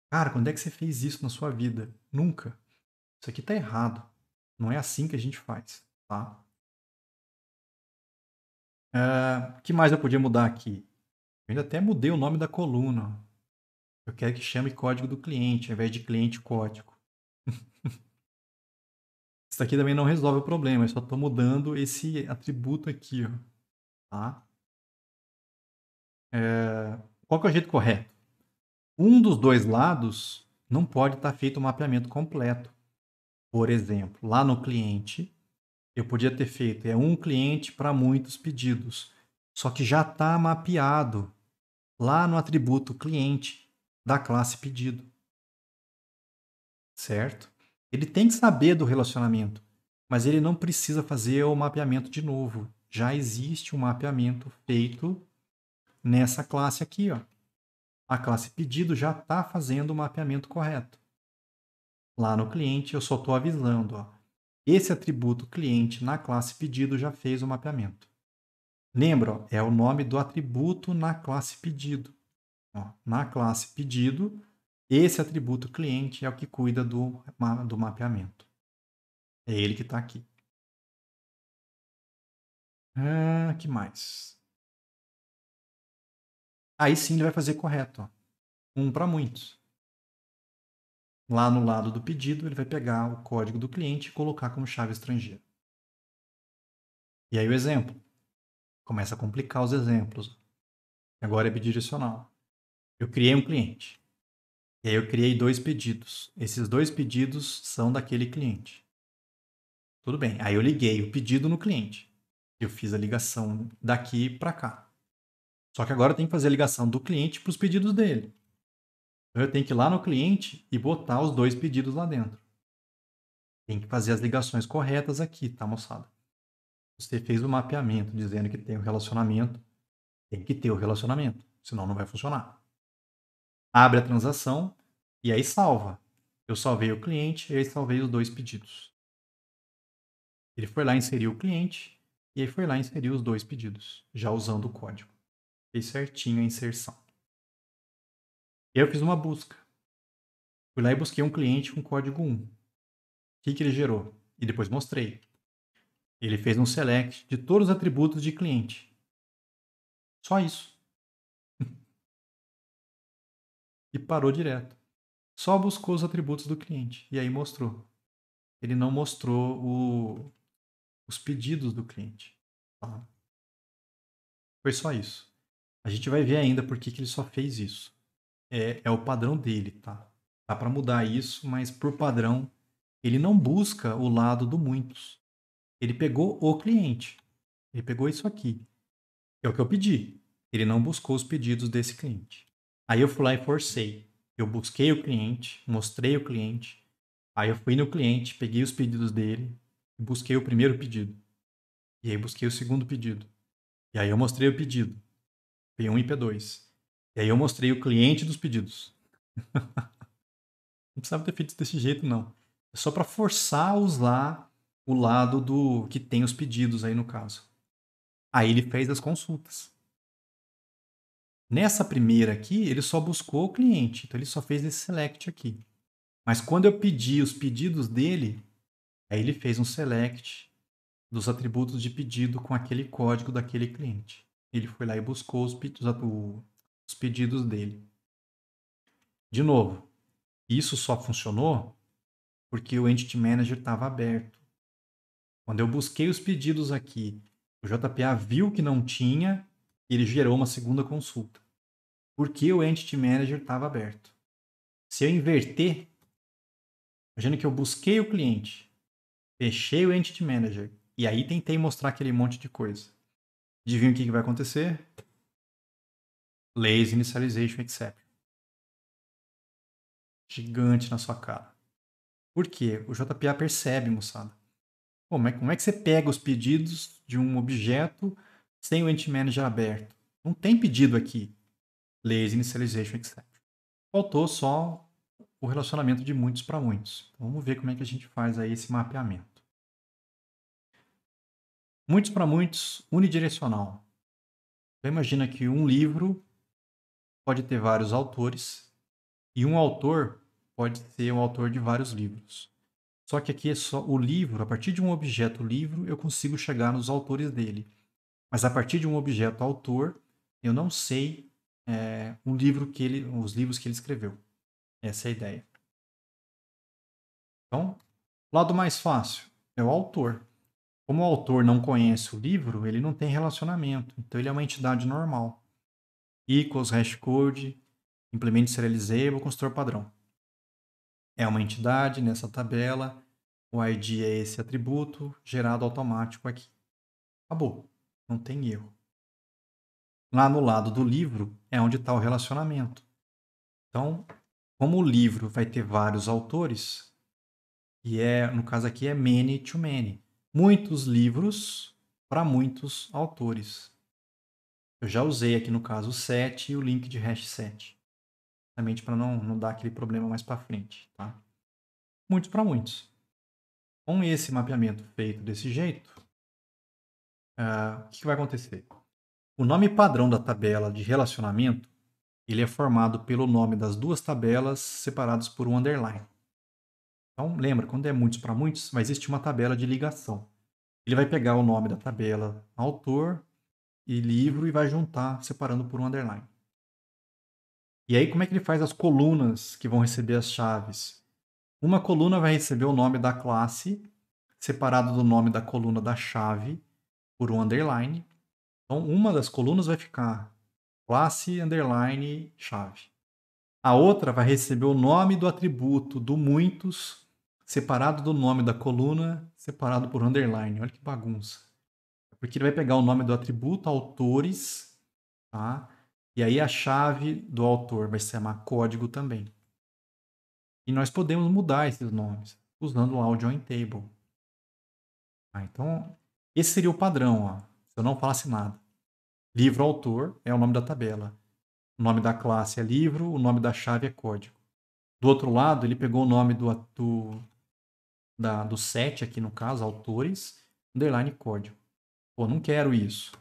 Cara, quando é que você fez isso na sua vida? Nunca. Isso aqui está errado. Não é assim que a gente faz, tá? O uh, eh, que mais eu podia mudar aqui? Eu ainda até mudei o nome da coluna. Eu quero que chame código do cliente, ao invés de cliente código. [laughs] Isso aqui também não resolve o problema, eu só estou mudando esse atributo aqui. Ó. Tá? É... Qual que é o jeito correto? Um dos dois lados não pode estar tá feito o um mapeamento completo. Por exemplo, lá no cliente, eu podia ter feito é um cliente para muitos pedidos, só que já está mapeado lá no atributo cliente da classe pedido. Certo? Ele tem que saber do relacionamento, mas ele não precisa fazer o mapeamento de novo. Já existe um mapeamento feito nessa classe aqui, ó. A classe pedido já está fazendo o mapeamento correto. Lá no cliente, eu só estou avisando, ó, esse atributo cliente na classe pedido já fez o mapeamento. Lembra, ó, é o nome do atributo na classe pedido. Ó, na classe pedido, esse atributo cliente é o que cuida do, do mapeamento. É ele que está aqui. Ah, que mais? Aí sim ele vai fazer correto. Ó. Um para muitos. Lá no lado do pedido, ele vai pegar o código do cliente e colocar como chave estrangeira. E aí o exemplo. Começa a complicar os exemplos. Agora é bidirecional. Eu criei um cliente. E aí eu criei dois pedidos. Esses dois pedidos são daquele cliente. Tudo bem. Aí eu liguei o pedido no cliente. Eu fiz a ligação daqui para cá. Só que agora eu tenho que fazer a ligação do cliente para os pedidos dele. Então eu tenho que ir lá no cliente e botar os dois pedidos lá dentro. Tem que fazer as ligações corretas aqui, tá, moçada? Você fez o mapeamento dizendo que tem o um relacionamento, tem que ter o um relacionamento, senão não vai funcionar. Abre a transação e aí salva. Eu salvei o cliente e aí salvei os dois pedidos. Ele foi lá inserir o cliente e aí foi lá inserir os dois pedidos, já usando o código. Fez certinho a inserção. Eu fiz uma busca. Fui lá e busquei um cliente com código 1. O que, que ele gerou? E depois mostrei. Ele fez um select de todos os atributos de cliente. Só isso. [laughs] e parou direto. Só buscou os atributos do cliente. E aí mostrou. Ele não mostrou o, os pedidos do cliente. Tá Foi só isso. A gente vai ver ainda por que, que ele só fez isso é, é o padrão dele, tá? Dá para mudar isso, mas por padrão, ele não busca o lado do muitos. Ele pegou o cliente. Ele pegou isso aqui. É o que eu pedi. Ele não buscou os pedidos desse cliente. Aí eu fui lá e forcei. Eu busquei o cliente, mostrei o cliente. Aí eu fui no cliente, peguei os pedidos dele, busquei o primeiro pedido. E aí busquei o segundo pedido. E aí eu mostrei o pedido. P1 e P2. E aí eu mostrei o cliente dos pedidos. [laughs] não precisava ter feito desse jeito, não. É só para forçar os usar o lado do que tem os pedidos aí no caso. Aí ele fez as consultas. Nessa primeira aqui, ele só buscou o cliente, então ele só fez esse select aqui. Mas quando eu pedi os pedidos dele, aí ele fez um select dos atributos de pedido com aquele código daquele cliente. Ele foi lá e buscou os, os, os pedidos dele. De novo, isso só funcionou porque o Entity Manager estava aberto. Quando eu busquei os pedidos aqui, o JPA viu que não tinha e ele gerou uma segunda consulta. Porque o Entity Manager estava aberto. Se eu inverter, imagina que eu busquei o cliente, fechei o Entity Manager e aí tentei mostrar aquele monte de coisa. Adivinha o que, que vai acontecer? Lays Initialization Exception. Gigante na sua cara. Por quê? O JPA percebe, moçada. como é que você pega os pedidos de um objeto sem o Ent Manager aberto? Não tem pedido aqui. Lays Initialization Exception. Faltou só o relacionamento de muitos para muitos. Então, vamos ver como é que a gente faz aí esse mapeamento. Muitos para muitos, unidirecional. Então, imagina que um livro pode ter vários autores e um autor pode ser um autor de vários livros. Só que aqui é só o livro, a partir de um objeto livro, eu consigo chegar nos autores dele. Mas a partir de um objeto autor, eu não sei é, um livro que ele, os livros que ele escreveu. Essa é a ideia. Então, lado mais fácil é o autor. Como o autor não conhece o livro, ele não tem relacionamento, então ele é uma entidade normal equals hashcode, implemente serializable, construtor padrão. É uma entidade nessa tabela, o ID é esse atributo gerado automático aqui. Acabou, não tem erro. Lá no lado do livro é onde está o relacionamento. Então, como o livro vai ter vários autores, e é, no caso aqui é many to many, muitos livros para muitos autores. Eu já usei aqui no caso o set e o link de hash set. Justamente para não, não dar aquele problema mais para frente. Tá? Muitos para muitos. Com esse mapeamento feito desse jeito, uh, o que, vai acontecer? O nome padrão da tabela de relacionamento ele é formado pelo nome das duas tabelas separadas por um underline. Então, lembra, quando é muitos para muitos, vai existir uma tabela de ligação. Ele vai pegar o nome da tabela autor e livro e vai juntar separando por um underline. E aí como é que ele faz as colunas que vão receber as chaves? Uma coluna vai receber o nome da classe separado do nome da coluna da chave por um underline. Então uma das colunas vai ficar classe underline chave. A outra vai receber o nome do atributo do muitos separado do nome da coluna, separado por underline. Olha que bagunça porque ele vai pegar o nome do atributo autores, tá? E aí a chave do autor vai ser chamar código também. E nós podemos mudar esses nomes usando o audio table. Ah, então, esse seria o padrão, ó, se eu não falasse nada. Livro autor é o nome da tabela. O nome da classe é livro, o nome da chave é código. Do outro lado, ele pegou o nome do, do, da, do set, aqui no caso, autores, underline código. Pô, não quero isso.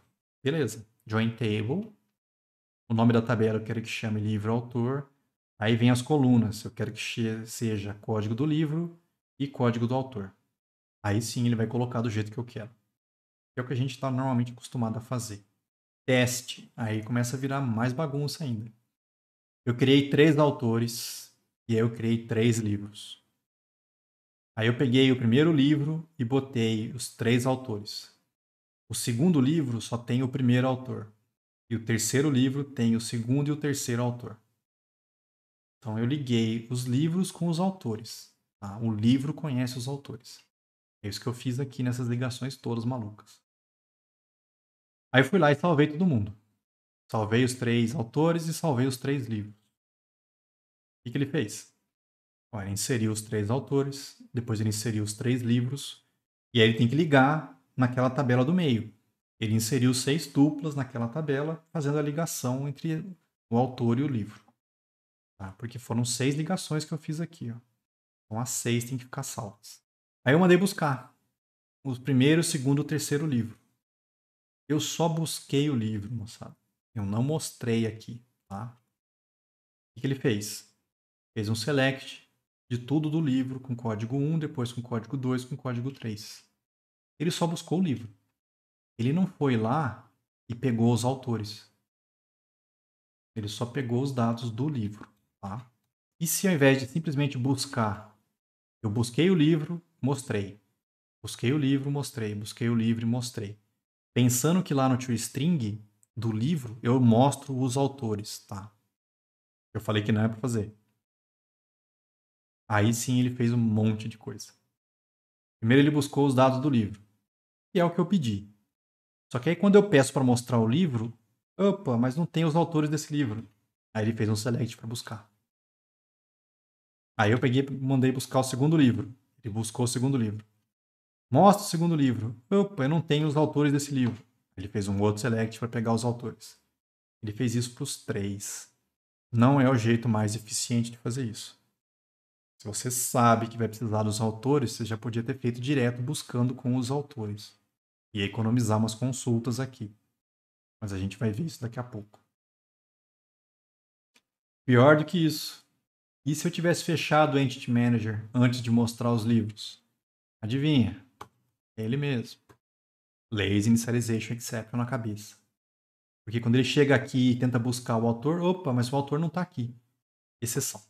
Beleza. Join table. O nome da tabela eu quero que chame livro autor. Aí vem as colunas. Eu quero que seja código do livro e código do autor. Aí sim ele vai colocar do jeito que eu quero. É o que a gente está normalmente acostumado a fazer. Teste. Aí começa a virar mais bagunça ainda. Eu criei três autores e aí eu criei três livros. Aí eu peguei o primeiro livro e botei os três autores. O segundo livro só tem o primeiro autor. E o terceiro livro tem o segundo e o terceiro autor. Então eu liguei os livros com os autores. Tá? O livro conhece os autores. É isso que eu fiz aqui nessas ligações todas malucas. Aí eu fui lá e salvei todo mundo. Salvei os três autores e salvei os três livros. O que, que ele fez? Bom, ele inseriu os três autores, depois ele inseriu os três livros, e aí ele tem que ligar naquela tabela do meio. Ele inseriu seis duplas naquela tabela, fazendo a ligação entre o autor e o livro. Tá? Porque foram seis ligações que eu fiz aqui. Ó. Então as seis têm que ficar salvas. Aí eu mandei buscar o primeiro, o segundo, o terceiro livro. Eu só busquei o livro, moçada. Eu não mostrei aqui. Tá? O que ele fez? Fez um select de tudo do livro com código 1, depois com código 2, com código 3. Ele só buscou o livro. Ele não foi lá e pegou os autores. Ele só pegou os dados do livro. Tá? E se ao invés de simplesmente buscar, eu busquei o livro, mostrei. Busquei o livro, mostrei. Busquei o livro e mostrei. Pensando que lá no string do livro eu mostro os autores, tá? Eu falei que não é para fazer. Aí sim ele fez um monte de coisa. Primeiro ele buscou os dados do livro. E é o que eu pedi. Só que aí quando eu peço para mostrar o livro, opa, mas não tem os autores desse livro. Aí ele fez um select para buscar. Aí eu peguei, mandei buscar o segundo livro. Ele buscou o segundo livro. Mostra o segundo livro. Opa, eu não tenho os autores desse livro. Ele fez um outro select para pegar os autores. Ele fez isso para os três. Não é o jeito mais eficiente de fazer isso. Se você sabe que vai precisar dos autores, você já podia ter feito direto buscando com os autores e economizar umas consultas aqui. Mas a gente vai ver isso daqui a pouco. Pior do que isso. E se eu tivesse fechado o Entity Manager antes de mostrar os livros? Adivinha? É ele mesmo. Lazy Initialization Exception na cabeça. Porque quando ele chega aqui e tenta buscar o autor, opa, mas o autor não está aqui. Exceção.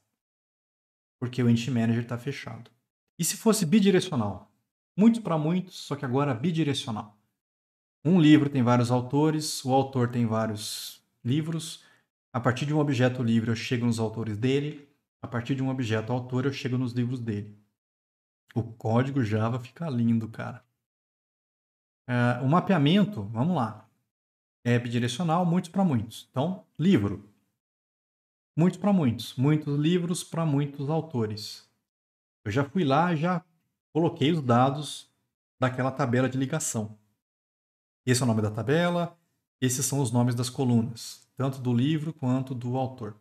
Porque o Entity Manager está fechado. E se fosse bidirecional? muitos para muitos, só que agora bidirecional. Um livro tem vários autores, o autor tem vários livros. A partir de um objeto livre eu chego nos autores dele, a partir de um objeto autor eu chego nos livros dele. O código Java fica lindo, cara. É, o mapeamento, vamos lá. É bidirecional, muitos para muitos. Então, livro. Muitos para muitos. Muitos livros para muitos autores. Eu já fui lá, já coloquei os dados daquela tabela de ligação. Esse é o nome da tabela, esses são os nomes das colunas, tanto do livro quanto do autor,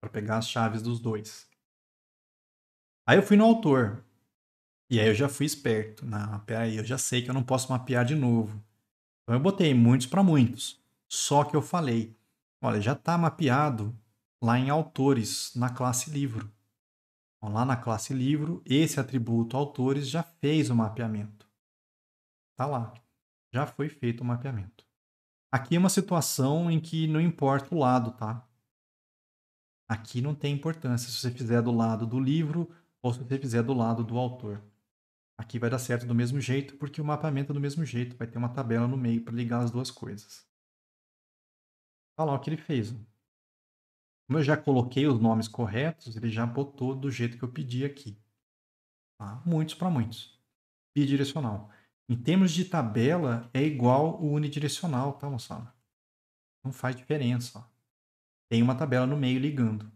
para pegar as chaves dos dois. Aí eu fui no autor, e aí eu já fui esperto. Não, peraí, eu já sei que eu não posso mapear de novo. Então eu botei muitos para muitos. Só que eu falei, olha, já está mapeado lá em autores, na classe livro. Então, lá na classe livro, esse atributo autores já fez o mapeamento. Está lá. Já foi feito o mapeamento. Aqui é uma situação em que não importa o lado, tá? Aqui não tem importância se você fizer do lado do livro ou se você fizer do lado do autor. Aqui vai dar certo do mesmo jeito, porque o mapeamento é do mesmo jeito. Vai ter uma tabela no meio para ligar as duas coisas. Olha lá o que ele fez. Como eu já coloquei os nomes corretos, ele já botou do jeito que eu pedi aqui. Tá? Muitos para muitos. Bidirecional. Em termos de tabela, é igual o unidirecional, tá, moçada? Não faz diferença. Ó. Tem uma tabela no meio ligando.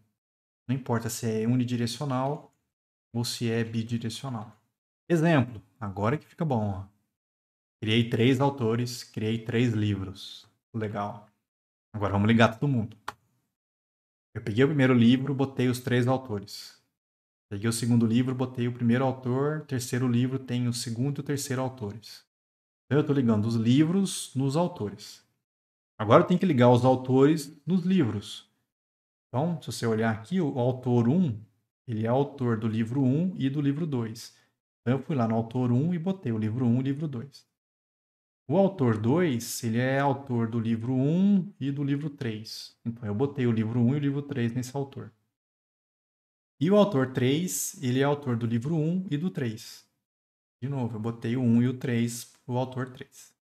Não importa se é unidirecional ou se é bidirecional. Exemplo, agora que fica bom. Ó. Criei três autores, criei três livros. Legal. Agora vamos ligar todo mundo. Eu peguei o primeiro livro, botei os três autores. Peguei o segundo livro, botei o primeiro autor. Terceiro livro tem o segundo e o terceiro autores. Então eu estou ligando os livros nos autores. Agora eu tenho que ligar os autores nos livros. Então, se você olhar aqui, o autor 1, ele é autor do livro 1 e do livro 2. Então eu fui lá no autor 1 e botei o livro 1 e o livro 2. O autor 2, ele é autor do livro 1 um e do livro 3. Então, eu botei o livro 1 um e o livro 3 nesse autor. E o autor 3, ele é autor do livro 1 um e do 3. De novo, eu botei o 1 e o 3 para o autor 3.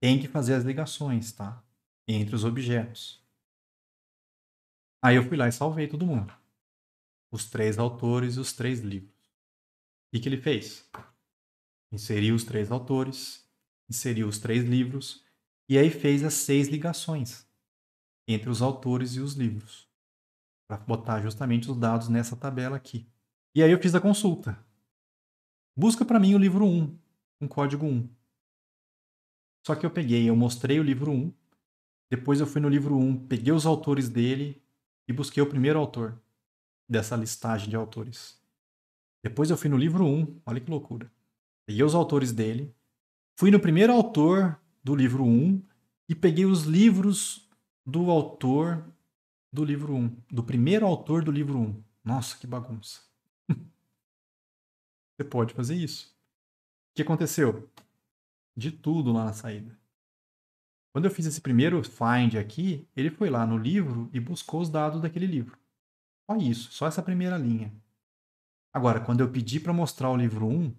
Tem que fazer as ligações, tá? Entre os objetos. Aí eu fui lá e salvei todo mundo. Os três autores e os três livros. O que, que ele fez? Inseriu os três autores, inseriu os três livros e aí fez as seis ligações entre os autores e os livros, para botar justamente os dados nessa tabela aqui. E aí eu fiz a consulta. Busca para mim o livro 1, um código 1. Só que eu peguei, eu mostrei o livro 1, depois eu fui no livro 1, peguei os autores dele e busquei o primeiro autor dessa listagem de autores. Depois eu fui no livro 1, olha que loucura. Peguei os autores dele, Fui no primeiro autor do livro 1 e peguei os livros do autor do livro 1, do primeiro autor do livro 1. Nossa, que bagunça. [laughs] Você pode fazer isso. O que aconteceu? De tudo lá na saída. Quando eu fiz esse primeiro find aqui, ele foi lá no livro e buscou os dados daquele livro. Só isso, só essa primeira linha. Agora, quando eu pedi para mostrar o livro 1,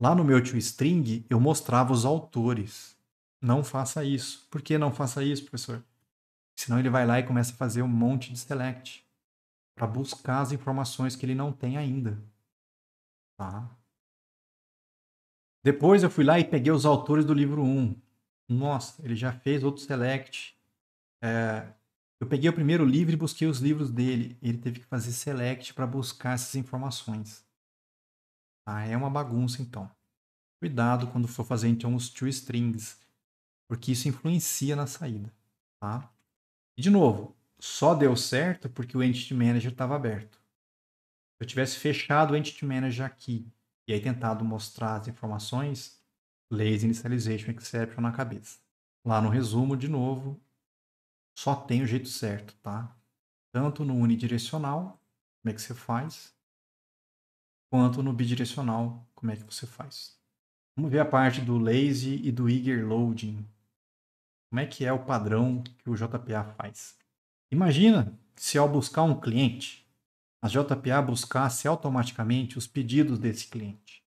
Lá no meu tio string, eu mostrava os autores. Não faça isso. Por que não faça isso, professor? Senão ele vai lá e começa a fazer um monte de select para buscar as informações que ele não tem ainda. Tá? Depois eu fui lá e peguei os autores do livro 1. Nossa, ele já fez outro select. É, eu peguei o primeiro livro e busquei os livros dele. Ele teve que fazer select para buscar essas informações. Ah, é uma bagunça então. Cuidado quando for fazer então os two strings, porque isso influencia na saída, tá? E de novo, só deu certo porque o Entity Manager estava aberto. Se eu tivesse fechado o Entity Manager aqui e aí tentado mostrar as informações, Lazy Initialization Exception na cabeça. Lá no resumo, de novo, só tem o jeito certo, tá? Tanto no unidirecional, como é que você faz, quanto no bidirecional, como é que você faz. Vamos ver a parte do lazy e do eager loading. Como é que é o padrão que o JPA faz? Imagina se ao buscar um cliente, a JPA buscasse automaticamente os pedidos desse cliente.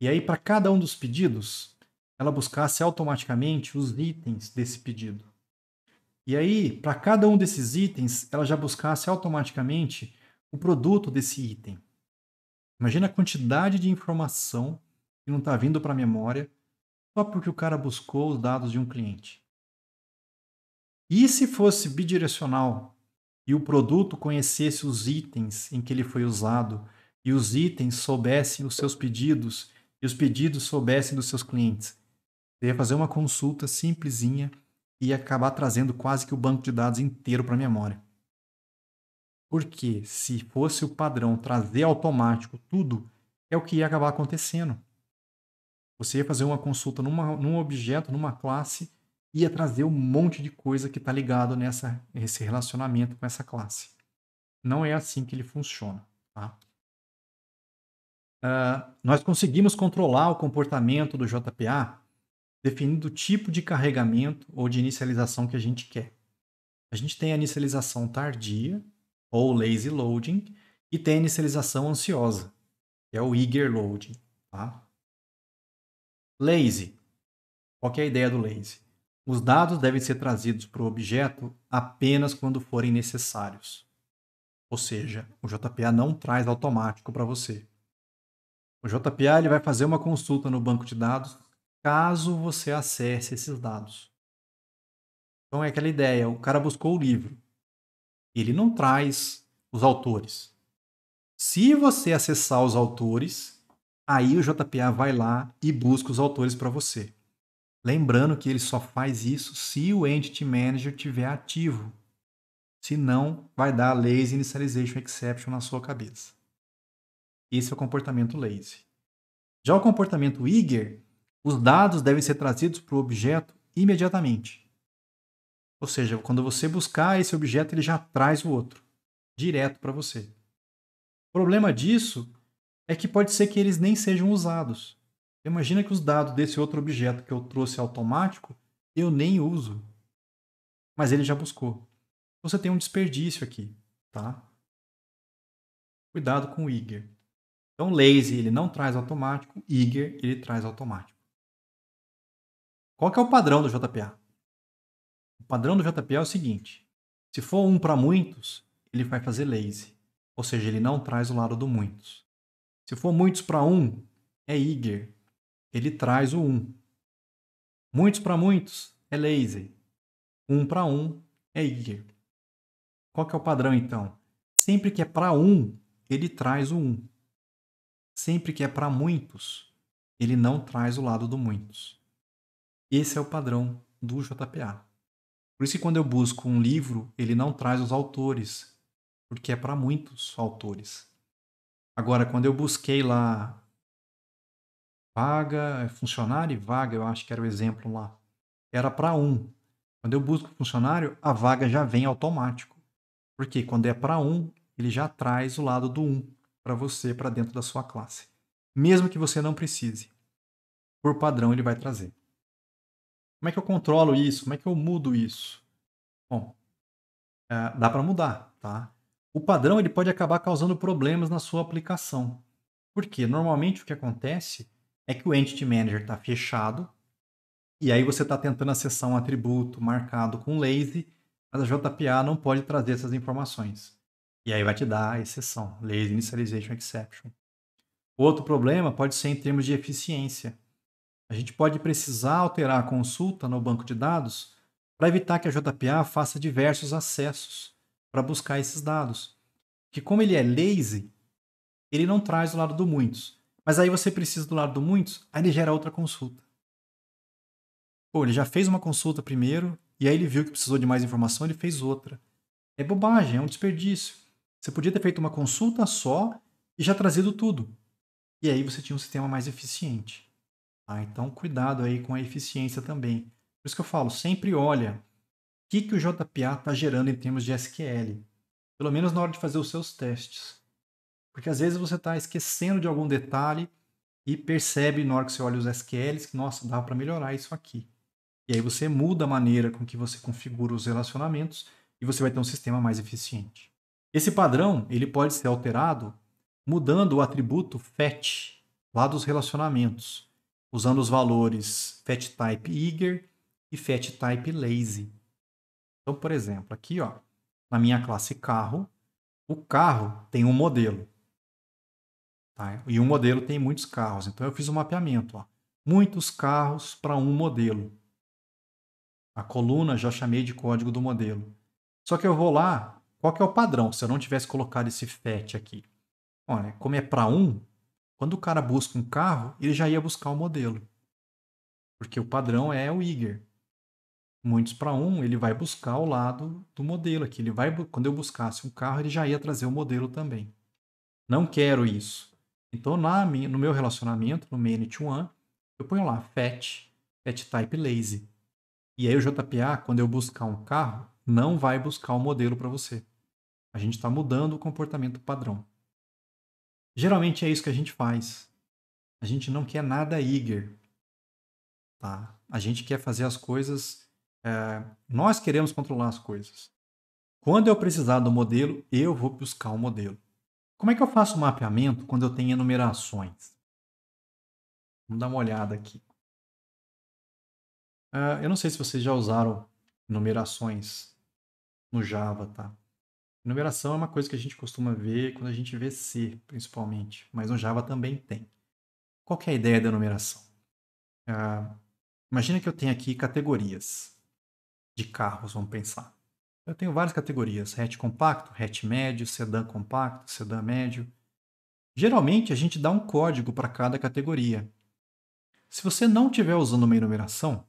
E aí, para cada um dos pedidos, ela buscasse automaticamente os itens desse pedido. E aí, para cada um desses itens, ela já buscasse automaticamente o produto desse item. Imagina a quantidade de informação que não está vindo para a memória só porque o cara buscou os dados de um cliente. E se fosse bidirecional e o produto conhecesse os itens em que ele foi usado e os itens soubessem os seus pedidos e os pedidos soubessem dos seus clientes? Você ia fazer uma consulta simplesinha e ia acabar trazendo quase que o banco de dados inteiro para a memória. Porque se fosse o padrão trazer automático tudo, é o que ia acabar acontecendo. Você ia fazer uma consulta numa, num objeto, numa classe, ia trazer um monte de coisa que está ligado nessa esse relacionamento com essa classe. Não é assim que ele funciona. Tá? Uh, nós conseguimos controlar o comportamento do JPA definindo o tipo de carregamento ou de inicialização que a gente quer. A gente tem a inicialização tardia, ou lazy loading, e tem a inicialização ansiosa, que é o eager loading. Tá? Lazy. Qual é a ideia do lazy? Os dados devem ser trazidos para o objeto apenas quando forem necessários. Ou seja, o JPA não traz automático para você. O JPA ele vai fazer uma consulta no banco de dados caso você acesse esses dados. Então é aquela ideia, o cara buscou o livro ele não traz os autores. Se você acessar os autores, aí o JPA vai lá e busca os autores para você. Lembrando que ele só faz isso se o Entity Manager tiver ativo. Senão, vai dar lazy initialization exception na sua cabeça. Esse é o comportamento lazy. Já o comportamento eager, os dados devem ser trazidos para o objeto imediatamente. Ou seja, quando você buscar esse objeto, ele já traz o outro direto para você. O problema disso é que pode ser que eles nem sejam usados. Imagina que os dados desse outro objeto que eu trouxe automático eu nem uso, mas ele já buscou. Você tem um desperdício aqui, tá? Cuidado com o eager. Então, lazy ele não traz automático, eager ele traz automático. Qual que é o padrão do JPA? O padrão do JPL é o seguinte: se for um para muitos, ele vai fazer lazy, ou seja, ele não traz o lado do muitos. Se for muitos para um, é eager, ele traz o um. Muitos para muitos é lazy, um para um é eager. Qual que é o padrão então? Sempre que é para um, ele traz o um. Sempre que é para muitos, ele não traz o lado do muitos. Esse é o padrão do JPA. Por isso que quando eu busco um livro, ele não traz os autores, porque é para muitos autores. Agora, quando eu busquei lá vaga, é funcionário e vaga, eu acho que era o exemplo lá, era para um. Quando eu busco funcionário, a vaga já vem automático. Porque quando é para um, ele já traz o lado do um para você, para dentro da sua classe. Mesmo que você não precise. Por padrão, ele vai trazer. Como é que eu controlo isso? Como é que eu mudo isso? Bom, é, dá para mudar, tá? O padrão ele pode acabar causando problemas na sua aplicação. Porque normalmente o que acontece é que o Entity Manager está fechado e aí você está tentando acessar um atributo marcado com lazy, mas a JPA não pode trazer essas informações. E aí vai te dar a exceção, Lazy Initialization Exception. Outro problema pode ser em termos de eficiência. A gente pode precisar alterar a consulta no banco de dados para evitar que a JPA faça diversos acessos para buscar esses dados. Que como ele é lazy, ele não traz o lado do muitos. Mas aí você precisa do lado do muitos, aí ele gera outra consulta. Pô, ele já fez uma consulta primeiro, e aí ele viu que precisou de mais informação, ele fez outra. É bobagem, é um desperdício. Você podia ter feito uma consulta só e já trazido tudo. E aí você tinha um sistema mais eficiente. Tá? Então, cuidado aí com a eficiência também. Por isso que eu falo, sempre olha o que, que o JPA está gerando em termos de SQL. Pelo menos na hora de fazer os seus testes. Porque às vezes você está esquecendo de algum detalhe e percebe na hora que você olha os SQLs que, nossa, dá para melhorar isso aqui. E aí você muda a maneira com que você configura os relacionamentos e você vai ter um sistema mais eficiente. Esse padrão ele pode ser alterado mudando o atributo fetch lá dos relacionamentos usando os valores fat type eager e fat type lazy. Então, por exemplo, aqui ó, na minha classe carro, o carro tem um modelo. Tá? E um modelo tem muitos carros. Então, eu fiz um mapeamento. Ó. Muitos carros para um modelo. A coluna já chamei de código do modelo. Só que eu vou lá, qual que é o padrão? Se eu não tivesse colocado esse FET aqui. Olha, como é para um, quando o cara busca um carro, ele já ia buscar o modelo. Porque o padrão é o IGER. Muitos para um, ele vai buscar o lado do modelo aqui. Ele vai, quando eu buscasse um carro, ele já ia trazer o modelo também. Não quero isso. Então, na minha, no meu relacionamento, no Manage One, eu ponho lá FET, FET Type Lazy. E aí o JPA, quando eu buscar um carro, não vai buscar o um modelo para você. A gente está mudando o comportamento padrão. Geralmente é isso que a gente faz. A gente não quer nada eager. Tá? A gente quer fazer as coisas. É, nós queremos controlar as coisas. Quando eu precisar do modelo, eu vou buscar o um modelo. Como é que eu faço o mapeamento quando eu tenho enumerações? Vamos dar uma olhada aqui. Uh, eu não sei se vocês já usaram enumerações no Java, tá? Numeração é uma coisa que a gente costuma ver quando a gente vê C, principalmente, mas no Java também tem. Qual é a ideia da numeração? Ah, imagina que eu tenho aqui categorias de carros, vamos pensar. Eu tenho várias categorias: hatch compacto, hatch médio, sedã compacto, sedã médio. Geralmente a gente dá um código para cada categoria. Se você não estiver usando uma enumeração,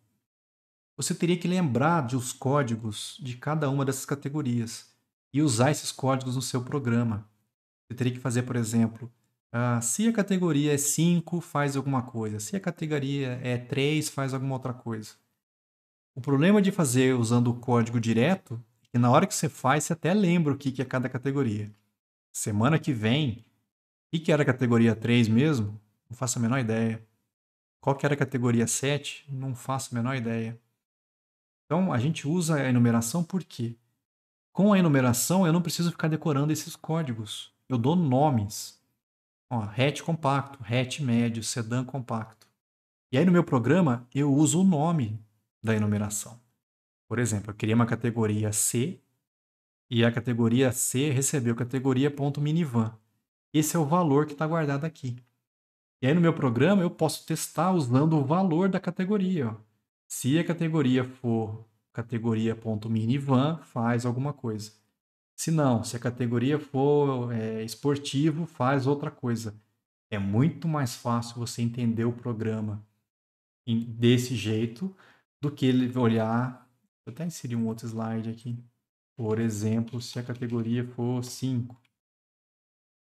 você teria que lembrar dos códigos de cada uma dessas categorias e usar esses códigos no seu programa. Você teria que fazer, por exemplo, uh, se a categoria é 5, faz alguma coisa. Se a categoria é 3, faz alguma outra coisa. O problema de fazer usando o código direto é que na hora que você faz, você até lembra o que, que é cada categoria. Semana que vem, o que era a categoria 3 mesmo? Não faço a menor ideia. Qual que era a categoria 7? Não faço a menor ideia. Então, a gente usa a enumeração por quê? Com a enumeração, eu não preciso ficar decorando esses códigos. Eu dou nomes. Ó, hatch compacto, hatch médio, sedã compacto. E aí no meu programa, eu uso o nome da enumeração. Por exemplo, eu criei uma categoria C e a categoria C recebeu categoria ponto minivan. Esse é o valor que está guardado aqui. E aí no meu programa eu posso testar usando o valor da categoria. Ó. Se a categoria for categoria.minivan faz alguma coisa. Se não, se a categoria for é, esportivo, faz outra coisa. É muito mais fácil você entender o programa desse jeito do que ele olhar. Vou até inserir um outro slide aqui. Por exemplo, se a categoria for 5.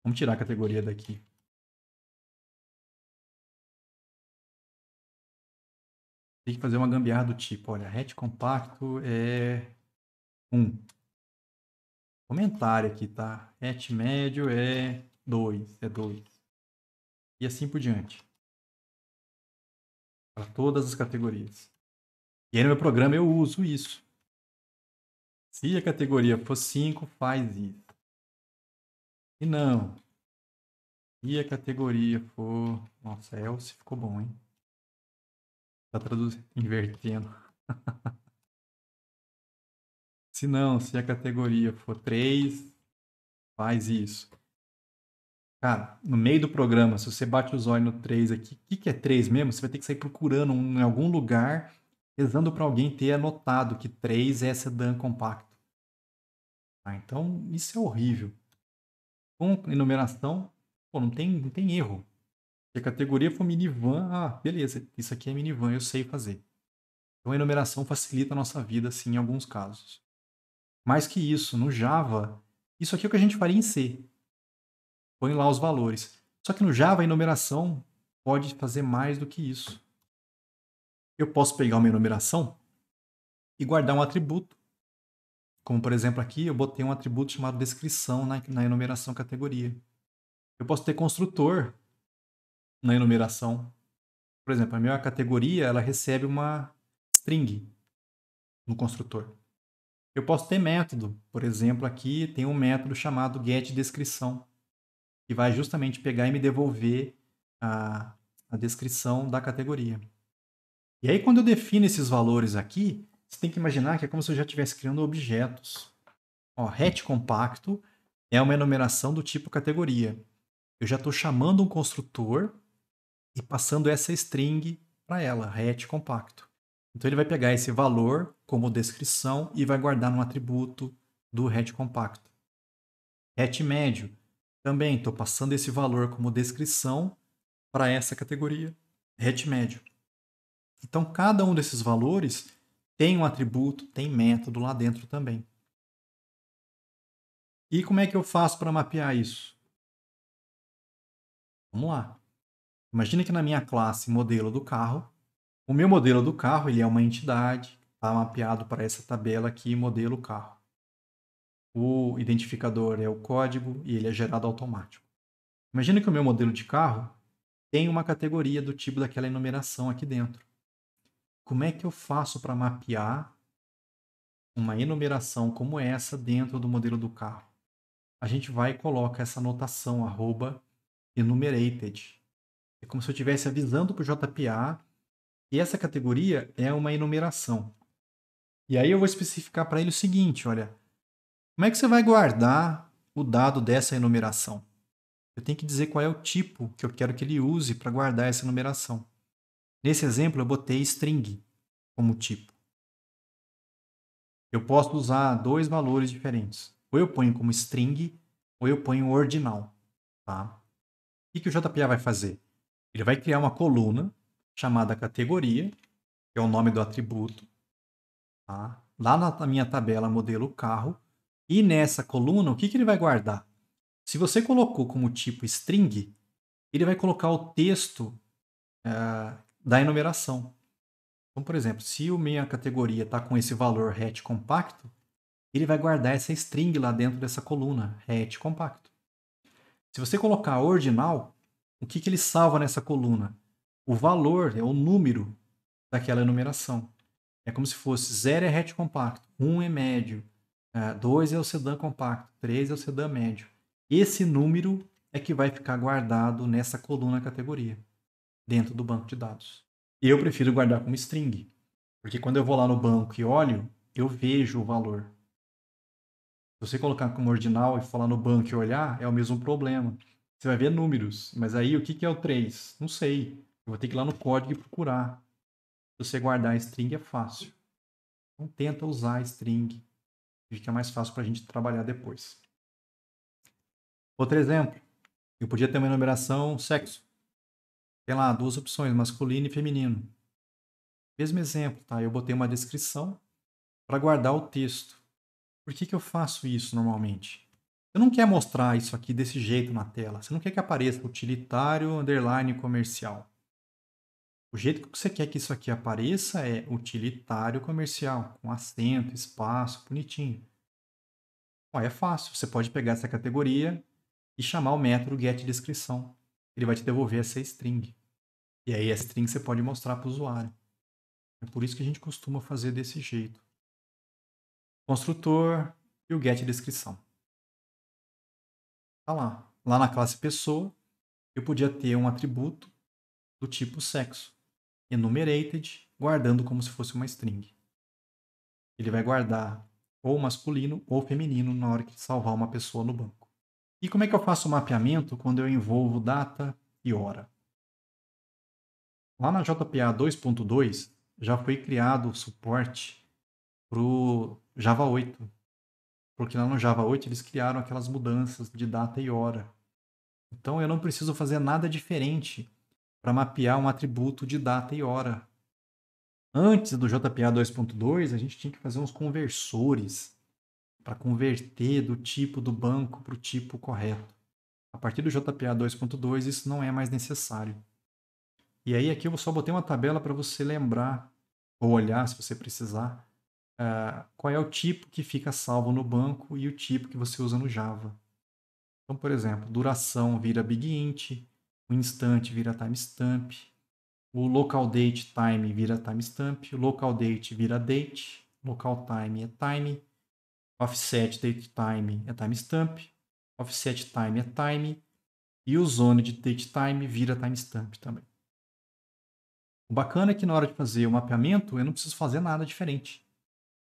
Vamos tirar a categoria daqui. tem que fazer uma gambiarra do tipo, olha, hatch compacto é 1. Um. Comentário aqui, tá? Hatch médio é 2, é 2. E assim por diante. Para todas as categorias. E aí no meu programa eu uso isso. Se a categoria for 5, faz isso. E não. E a categoria for. Nossa, Else ficou bom, hein? Tá traduzindo, invertendo. [laughs] se não, se a categoria for 3, faz isso. Cara, no meio do programa, se você bate os olhos no 3 aqui, o que, que é 3 mesmo? Você vai ter que sair procurando um, em algum lugar, rezando para alguém ter anotado que 3 é sedã compacto. Ah, então, isso é horrível. Com enumeração, pô, não tem, não tem erro. Se a categoria for minivan, ah, beleza, isso aqui é minivan, eu sei fazer. Então a enumeração facilita a nossa vida, sim, em alguns casos. Mais que isso, no Java, isso aqui é o que a gente faria em C. Põe lá os valores. Só que no Java a enumeração pode fazer mais do que isso. Eu posso pegar uma enumeração e guardar um atributo. Como, por exemplo, aqui eu botei um atributo chamado descrição na, na enumeração categoria. Eu posso ter construtor na enumeração. Por exemplo, a minha categoria ela recebe uma string no construtor. Eu posso ter método, por exemplo, aqui tem um método chamado getDescrição, que vai justamente pegar e me devolver a, a descrição da categoria. E aí, quando eu defino esses valores aqui, você tem que imaginar que é como se eu já estivesse criando objetos. Ó, hat compacto é uma enumeração do tipo categoria. Eu já estou chamando um construtor e passando essa string para ela, ret compacto. Então ele vai pegar esse valor como descrição e vai guardar no atributo do ret compacto. Ret médio, também estou passando esse valor como descrição para essa categoria, ret médio. Então cada um desses valores tem um atributo, tem método lá dentro também. E como é que eu faço para mapear isso? Vamos lá. Imagina que na minha classe modelo do carro, o meu modelo do carro ele é uma entidade, está mapeado para essa tabela aqui, modelo carro. O identificador é o código e ele é gerado automático. Imagina que o meu modelo de carro tem uma categoria do tipo daquela enumeração aqui dentro. Como é que eu faço para mapear uma enumeração como essa dentro do modelo do carro? A gente vai e coloca essa notação arroba enumerated é como se eu estivesse avisando para o JPA que essa categoria é uma enumeração. E aí eu vou especificar para ele o seguinte, olha, como é que você vai guardar o dado dessa enumeração? Eu tenho que dizer qual é o tipo que eu quero que ele use para guardar essa enumeração. Nesse exemplo, eu botei string como tipo. Eu posso usar dois valores diferentes. Ou eu ponho como string, ou eu ponho ordinal. Tá? O que, que o JPA vai fazer? Ele vai criar uma coluna chamada categoria, que é o nome do atributo, tá? lá na minha tabela modelo carro. E nessa coluna, o que, que ele vai guardar? Se você colocou como tipo string, ele vai colocar o texto uh, da enumeração. Então, por exemplo, se a minha categoria está com esse valor hatch compacto, ele vai guardar essa string lá dentro dessa coluna, hatch compacto. Se você colocar ordinal, o que, que ele salva nessa coluna? O valor, é o número daquela enumeração. É como se fosse 0 é hatch compacto, 1 um é médio, 2 é, é o sedã compacto, 3 é o sedã médio. Esse número é que vai ficar guardado nessa coluna categoria, dentro do banco de dados. Eu prefiro guardar como string, porque quando eu vou lá no banco e olho, eu vejo o valor. Se você colocar como ordinal e falar no banco e olhar, é o mesmo problema. Você vai ver números. Mas aí o que, que é o 3? Não sei. Eu vou ter que ir lá no código e procurar. Se você guardar string é fácil. Então tenta usar string. Fica é mais fácil para a gente trabalhar depois. Outro exemplo. Eu podia ter uma enumeração sexo. Tem lá duas opções, masculino e feminino. Mesmo exemplo, tá? Eu botei uma descrição para guardar o texto. Por que, que eu faço isso normalmente? Você não quer mostrar isso aqui desse jeito na tela. Você não quer que apareça utilitário underline comercial. O jeito que você quer que isso aqui apareça é utilitário comercial, com acento, espaço, bonitinho. Ó, é fácil. Você pode pegar essa categoria e chamar o método getDescrição. Ele vai te devolver essa string. E aí a string você pode mostrar para o usuário. É por isso que a gente costuma fazer desse jeito. Construtor e o getDescrição. Tá lá. Lá na classe pessoa, eu podia ter um atributo do tipo sexo, enumerated, guardando como se fosse uma string. Ele vai guardar ou masculino ou feminino na hora que salvar uma pessoa no banco. E como é que eu faço o mapeamento quando eu envolvo data e hora? Lá na JPA 2.2 já foi criado o suporte para o Java 8, porque lá no Java 8 eles criaram aquelas mudanças de data e hora. Então eu não preciso fazer nada diferente para mapear um atributo de data e hora. Antes do JPA 2.2, a gente tinha que fazer uns conversores para converter do tipo do banco para o tipo correto. A partir do JPA 2.2, isso não é mais necessário. E aí aqui eu só botei uma tabela para você lembrar ou olhar se você precisar uh, qual é o tipo que fica salvo no banco e o tipo que você usa no Java. Então, por exemplo, duração vira bigint, o instante vira timestamp, o local date time vira timestamp, o local date vira date, local time é time, offset date time é timestamp, offset time é time e o zone de date time vira timestamp também. O bacana é que na hora de fazer o mapeamento eu não preciso fazer nada diferente.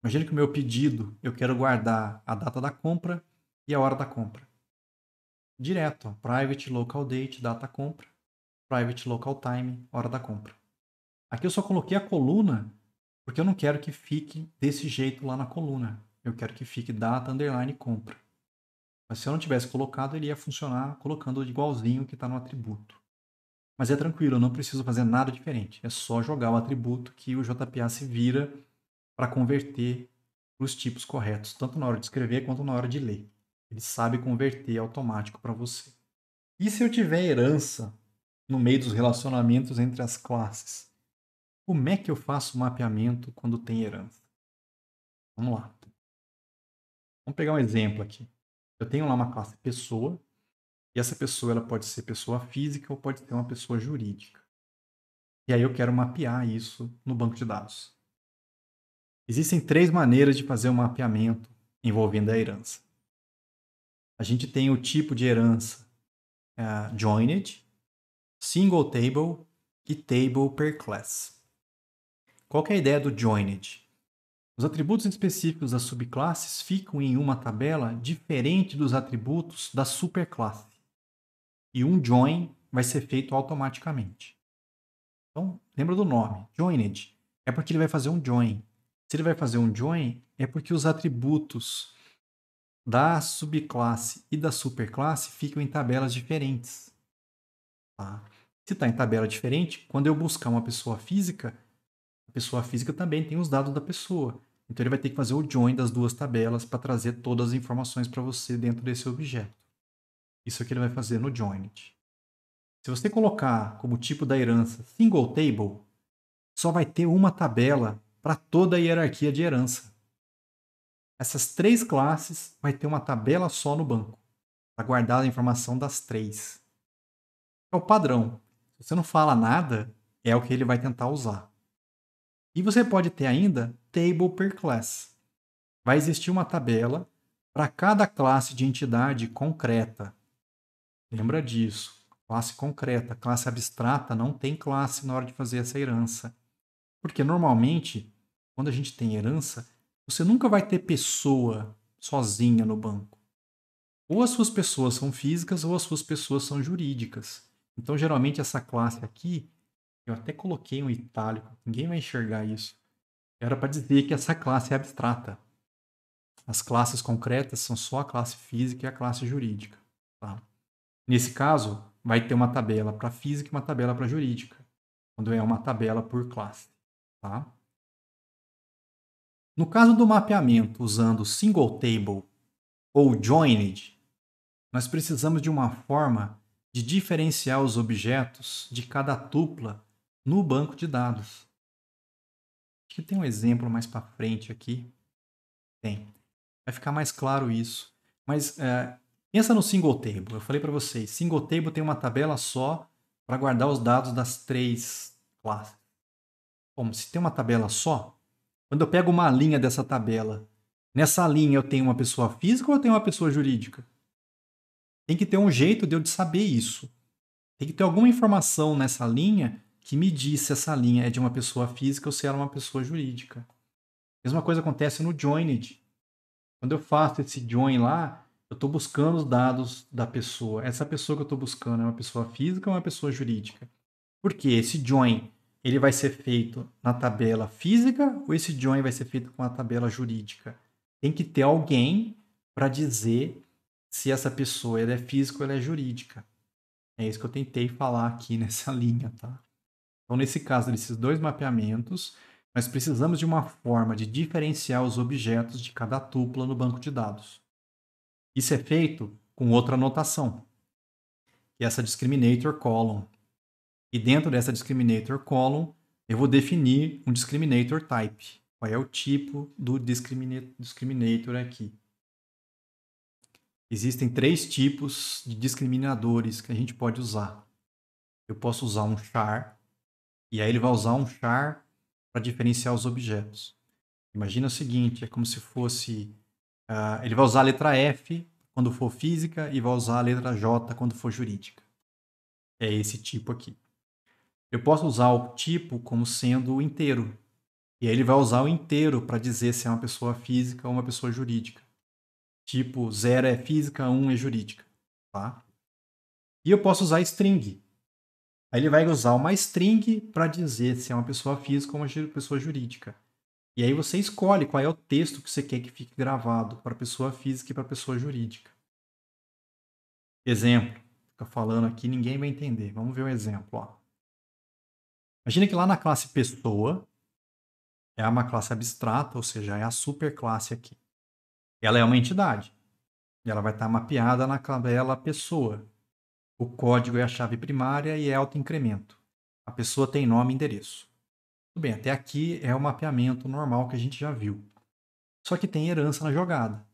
Imagina que o meu pedido, eu quero guardar a data da compra e a hora da compra. Direto, private local date, data compra, private local time, hora da compra. Aqui eu só coloquei a coluna porque eu não quero que fique desse jeito lá na coluna. Eu quero que fique data underline compra. Mas se eu não tivesse colocado, ele ia funcionar colocando igualzinho que está no atributo. Mas é tranquilo, eu não preciso fazer nada diferente. É só jogar o atributo que o JPA se vira para converter para os tipos corretos, tanto na hora de escrever quanto na hora de ler. Ele sabe converter automático para você. E se eu tiver herança no meio dos relacionamentos entre as classes? Como é que eu faço mapeamento quando tem herança? Vamos lá. Vamos pegar um exemplo aqui. Eu tenho lá uma classe pessoa, e essa pessoa ela pode ser pessoa física ou pode ser uma pessoa jurídica. E aí eu quero mapear isso no banco de dados. Existem três maneiras de fazer um mapeamento envolvendo a herança. A gente tem o tipo de herança uh, joined, single table e table per class. Qual é a ideia do joined? Os atributos específicos das subclasses ficam em uma tabela diferente dos atributos da superclasse. E um join vai ser feito automaticamente. Então, lembra do nome, joined. É porque ele vai fazer um join. Se ele vai fazer um join, é porque os atributos da subclasse e da superclasse ficam em tabelas diferentes. Tá? Se está em tabela diferente, quando eu buscar uma pessoa física, a pessoa física também tem os dados da pessoa. Então ele vai ter que fazer o join das duas tabelas para trazer todas as informações para você dentro desse objeto. Isso é o que ele vai fazer no joined. Se você colocar como tipo da herança single table, só vai ter uma tabela para toda a hierarquia de herança. Essas três classes vai ter uma tabela só no banco, para guardar a informação das três. É o padrão. Se você não fala nada, é o que ele vai tentar usar. E você pode ter ainda table per class. Vai existir uma tabela para cada classe de entidade concreta. Lembra disso. Classe concreta, classe abstrata não tem classe na hora de fazer essa herança. Porque normalmente quando a gente tem herança, você nunca vai ter pessoa sozinha no banco. Ou as suas pessoas são físicas ou as suas pessoas são jurídicas. Então, geralmente, essa classe aqui, eu até coloquei um itálico, ninguém vai enxergar isso. Era para dizer que essa classe é abstrata. As classes concretas são só a classe física e a classe jurídica. Tá? Nesse caso, vai ter uma tabela para física e uma tabela para jurídica, quando é uma tabela por classe. Tá? No caso do mapeamento usando single table ou joined, nós precisamos de uma forma de diferenciar os objetos de cada tupla no banco de dados. Acho que tem um exemplo mais para frente aqui. Tem. Vai ficar mais claro isso. Mas é, pensa no single table. Eu falei para vocês, single table tem uma tabela só para guardar os dados das três classes. Bom, se tem uma tabela só, quando eu pego uma linha dessa tabela, nessa linha eu tenho uma pessoa física ou eu tenho uma pessoa jurídica? Tem que ter um jeito de eu saber isso. Tem que ter alguma informação nessa linha que me diz se essa linha é de uma pessoa física ou se ela é uma pessoa jurídica. Mesma coisa acontece no joined. Quando eu faço esse join lá, eu estou buscando os dados da pessoa. Essa pessoa que eu estou buscando é uma pessoa física ou uma pessoa jurídica? Porque esse join ele vai ser feito na tabela física ou esse join vai ser feito com a tabela jurídica? Tem que ter alguém para dizer se essa pessoa ela é física ou ela é jurídica. É isso que eu tentei falar aqui [laughs] nessa linha, tá? Então, nesse caso desses dois mapeamentos, nós precisamos de uma forma de diferenciar os objetos de cada tupla no banco de dados. Isso é feito com outra notação, que é essa discriminator column. E dentro dessa discriminator column, eu vou definir um discriminator type. Qual é o tipo do discriminator aqui? Existem três tipos de discriminadores que a gente pode usar. Eu posso usar um char, e aí ele vai usar um char para diferenciar os objetos. Imagina o seguinte, é como se fosse... Uh, ele vai usar a letra F quando for física e vai usar a letra J quando for jurídica. É esse tipo aqui eu posso usar o tipo como sendo o inteiro. E aí ele vai usar o inteiro para dizer se é uma pessoa física ou uma pessoa jurídica. Tipo 0 é física, 1 um é jurídica. Tá? E eu posso usar string. Aí ele vai usar uma string para dizer se é uma pessoa física ou uma pessoa jurídica. E aí você escolhe qual é o texto que você quer que fique gravado para pessoa física e para pessoa jurídica. Exemplo. Fica falando aqui, ninguém vai entender. Vamos ver um exemplo. Ó. Imagina que lá na classe pessoa é uma classe abstrata, ou seja, é a superclasse aqui. Ela é uma entidade. E ela vai estar mapeada na tabela pessoa. O código é a chave primária e é autoincremento. A pessoa tem nome e endereço. Tudo bem, até aqui é o mapeamento normal que a gente já viu. Só que tem herança na jogada.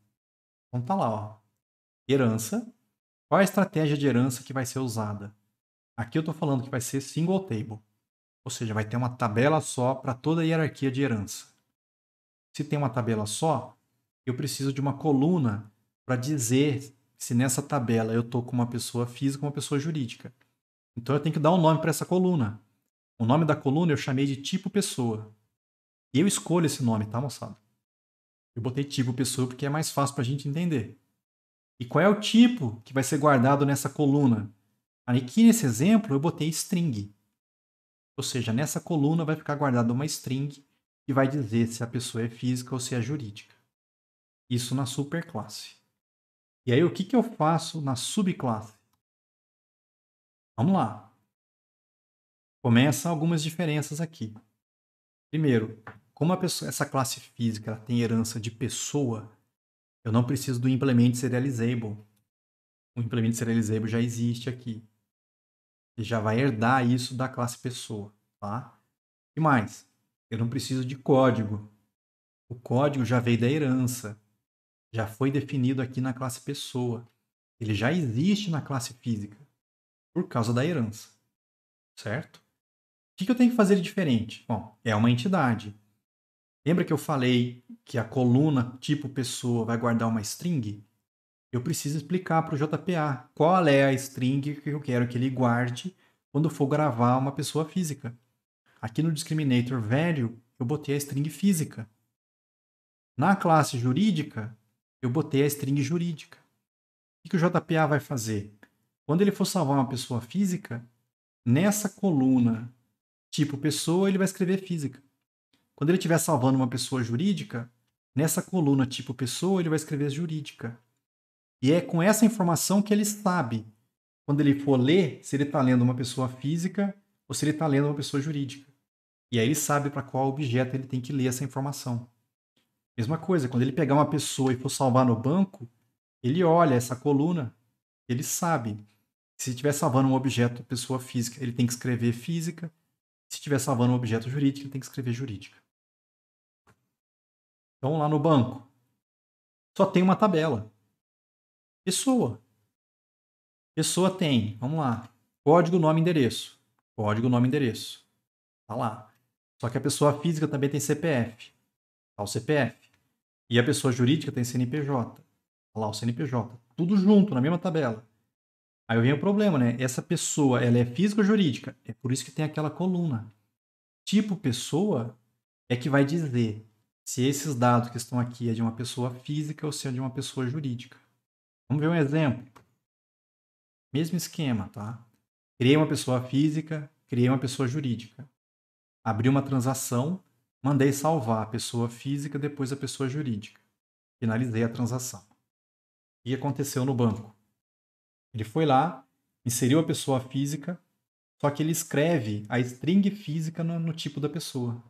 Então tá lá, ó. Herança. Qual é a estratégia de herança que vai ser usada? Aqui eu estou falando que vai ser single table. Ou seja, vai ter uma tabela só para toda a hierarquia de herança. Se tem uma tabela só, eu preciso de uma coluna para dizer se nessa tabela eu estou com uma pessoa física ou uma pessoa jurídica. Então eu tenho que dar um nome para essa coluna. O nome da coluna eu chamei de tipo pessoa. E eu escolho esse nome, tá, moçada? Eu botei tipo pessoa porque é mais fácil para a gente entender. E qual é o tipo que vai ser guardado nessa coluna? Aqui nesse exemplo eu botei string. Ou seja, nessa coluna vai ficar guardada uma string que vai dizer se a pessoa é física ou se é jurídica. Isso na superclasse. E aí, o que, que eu faço na subclasse? Vamos lá. começam algumas diferenças aqui. Primeiro, como pessoa, essa classe física tem herança de pessoa, eu não preciso do implement serializable. O implement serializable já existe aqui já vai herdar isso da classe pessoa, tá? E mais, eu não preciso de código. O código já veio da herança, já foi definido aqui na classe pessoa. Ele já existe na classe física por causa da herança, certo? O que eu tenho que fazer de diferente? Bom, é uma entidade. Lembra que eu falei que a coluna tipo pessoa vai guardar uma string? eu preciso explicar para o JPA qual é a string que eu quero que ele guarde quando for gravar uma pessoa física. Aqui no discriminator value, eu botei a string física. Na classe jurídica, eu botei a string jurídica. O que o JPA vai fazer? Quando ele for salvar uma pessoa física, nessa coluna tipo pessoa, ele vai escrever física. Quando ele estiver salvando uma pessoa jurídica, nessa coluna tipo pessoa, ele vai escrever jurídica. E é com essa informação que ele sabe, quando ele for ler, se ele está lendo uma pessoa física ou se ele está lendo uma pessoa jurídica. E aí ele sabe para qual objeto ele tem que ler essa informação. Mesma coisa, quando ele pegar uma pessoa e for salvar no banco, ele olha essa coluna, ele sabe. Se estiver salvando um objeto pessoa física, ele tem que escrever física. Se estiver salvando um objeto jurídico, ele tem que escrever jurídica. Então, lá no banco, só tem uma tabela. Pessoa. Pessoa tem, vamos lá, código, nome, endereço. Código, nome, endereço. Tá lá. Só que a pessoa física também tem CPF. Tá o CPF. E a pessoa jurídica tem CNPJ. Tá lá o CNPJ. Tudo junto, na mesma tabela. Aí vem o problema, né? Essa pessoa, ela é física ou jurídica? É por isso que tem aquela coluna. Tipo pessoa é que vai dizer se esses dados que estão aqui é de uma pessoa física ou se é de uma pessoa jurídica. Vamos ver um exemplo. Mesmo esquema, tá? Criei uma pessoa física, criei uma pessoa jurídica. Abri uma transação, mandei salvar a pessoa física, depois a pessoa jurídica. Finalizei a transação. O que aconteceu no banco? Ele foi lá, inseriu a pessoa física, só que ele escreve a string física no, no tipo da pessoa.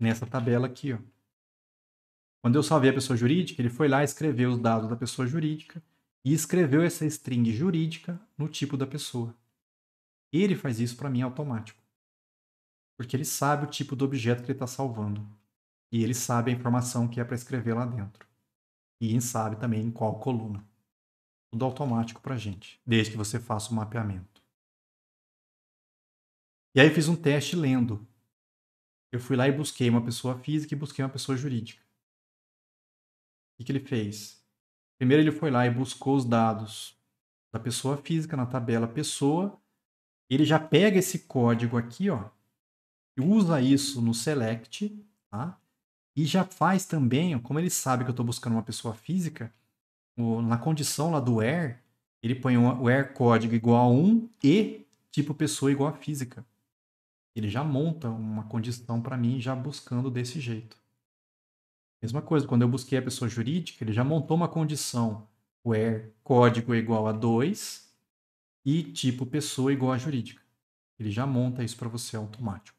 Nessa tabela aqui, ó. Quando eu salvei a pessoa jurídica, ele foi lá, escreveu os dados da pessoa jurídica e escreveu essa string jurídica no tipo da pessoa. Ele faz isso para mim automático. Porque ele sabe o tipo do objeto que ele está salvando. E ele sabe a informação que é para escrever lá dentro. E ele sabe também em qual coluna. Tudo automático para a gente, desde que você faça o mapeamento. E aí fiz um teste lendo. Eu fui lá e busquei uma pessoa física e busquei uma pessoa jurídica. O que, que ele fez? Primeiro ele foi lá e buscou os dados da pessoa física na tabela pessoa. Ele já pega esse código aqui, ó, e usa isso no select, tá? E já faz também, ó, como ele sabe que eu estou buscando uma pessoa física, o, na condição lá do where, ele põe o where código igual a 1 e tipo pessoa igual a física. Ele já monta uma condição para mim já buscando desse jeito. Mesma coisa, quando eu busquei a pessoa jurídica, ele já montou uma condição where código é igual a 2 e tipo pessoa igual a jurídica. Ele já monta isso para você automático.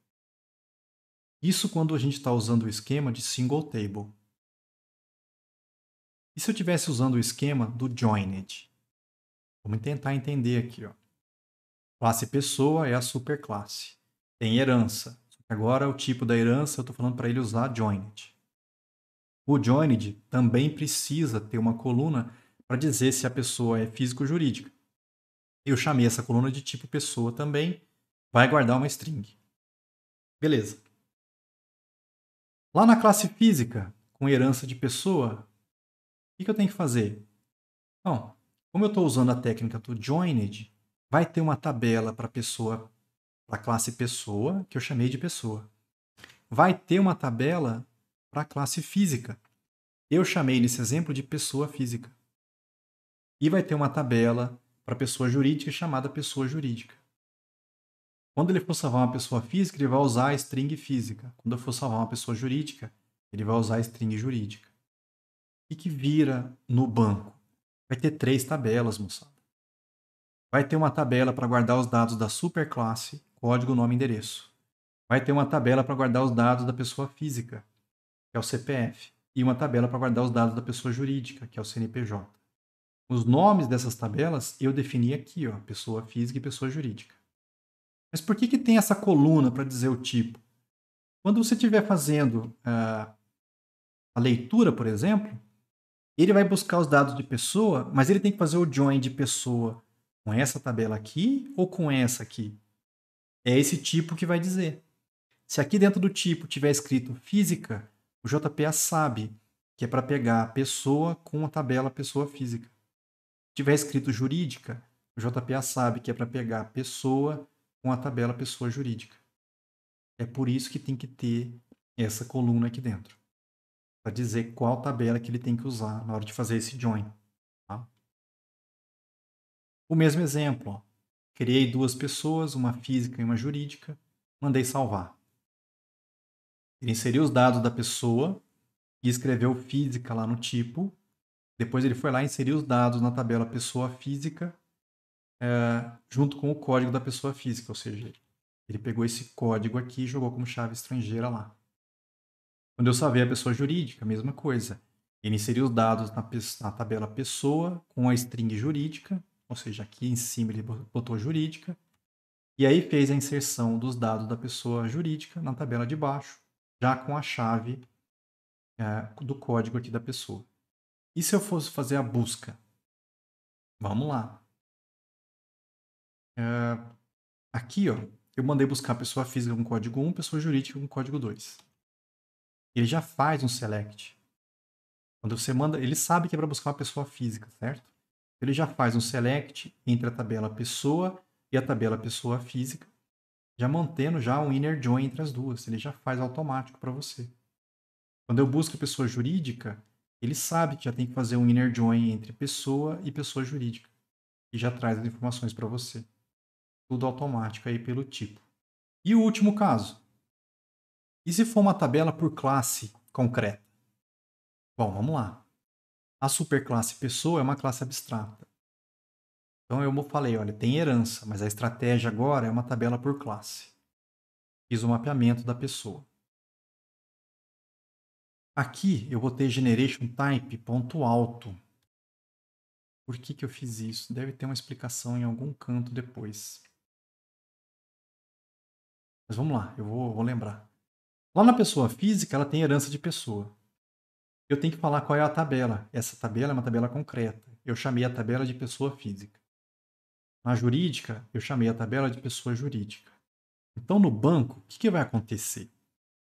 Isso quando a gente está usando o esquema de single table. E se eu estivesse usando o esquema do joined? Vamos tentar entender aqui. Ó. Classe pessoa é a superclasse. Tem herança. Agora o tipo da herança eu estou falando para ele usar joined. O Joined também precisa ter uma coluna para dizer se a pessoa é físico ou jurídica. Eu chamei essa coluna de tipo pessoa também, vai guardar uma string. Beleza. Lá na classe física, com herança de pessoa, o que eu tenho que fazer? Bom, como eu estou usando a técnica do joined, vai ter uma tabela para pessoa, para a classe pessoa, que eu chamei de pessoa. Vai ter uma tabela para a classe física. Eu chamei nesse exemplo de pessoa física. E vai ter uma tabela para pessoa jurídica chamada pessoa jurídica. Quando ele for salvar uma pessoa física, ele vai usar a string física. Quando eu for salvar uma pessoa jurídica, ele vai usar a string jurídica. O que vira no banco? Vai ter três tabelas, moçada. Vai ter uma tabela para guardar os dados da superclasse, código, nome e endereço. Vai ter uma tabela para guardar os dados da pessoa física, que é o CPF, e uma tabela para guardar os dados da pessoa jurídica, que é o CNPJ. Os nomes dessas tabelas eu defini aqui, ó, pessoa física e pessoa jurídica. Mas por que, que tem essa coluna para dizer o tipo? Quando você estiver fazendo uh, a leitura, por exemplo, ele vai buscar os dados de pessoa, mas ele tem que fazer o join de pessoa com essa tabela aqui ou com essa aqui. É esse tipo que vai dizer. Se aqui dentro do tipo tiver escrito física, o JPA sabe que é para pegar a pessoa com a tabela pessoa física. Se tiver escrito jurídica, o JPA sabe que é para pegar a pessoa com a tabela pessoa jurídica. É por isso que tem que ter essa coluna aqui dentro, para dizer qual tabela que ele tem que usar na hora de fazer esse join. Tá? O mesmo exemplo, ó. criei duas pessoas, uma física e uma jurídica, mandei salvar. Ele inseriu os dados da pessoa e escreveu física lá no tipo. Depois ele foi lá e inseriu os dados na tabela pessoa física é, junto com o código da pessoa física, ou seja, ele pegou esse código aqui e jogou como chave estrangeira lá. Quando eu salvei a pessoa jurídica, mesma coisa. Ele inseriu os dados na, na tabela pessoa com a string jurídica, ou seja, aqui em cima ele botou jurídica, e aí fez a inserção dos dados da pessoa jurídica na tabela de baixo, já com a chave é, do código aqui da pessoa. E se eu fosse fazer a busca? Vamos lá. É, aqui, ó, eu mandei buscar pessoa física com código 1, pessoa jurídica com código 2. Ele já faz um select. Quando você manda, ele sabe que é para buscar uma pessoa física, certo? Ele já faz um select entre a tabela pessoa e a tabela pessoa física já mantendo já um inner join entre as duas, ele já faz automático para você. Quando eu busco pessoa jurídica, ele sabe que já tem que fazer um inner join entre pessoa e pessoa jurídica e já traz as informações para você. Tudo automático aí pelo tipo. E o último caso. E se for uma tabela por classe concreta? Bom, vamos lá. A superclasse pessoa é uma classe abstrata. Então eu falei, olha, tem herança, mas a estratégia agora é uma tabela por classe. Fiz o mapeamento da pessoa. Aqui eu botei generation type ponto alto. Por que, que eu fiz isso? Deve ter uma explicação em algum canto depois. Mas vamos lá, eu vou, vou lembrar. Lá na pessoa física, ela tem herança de pessoa. Eu tenho que falar qual é a tabela. Essa tabela é uma tabela concreta. Eu chamei a tabela de pessoa física. Na jurídica, eu chamei a tabela de pessoa jurídica. Então, no banco, o que, que vai acontecer?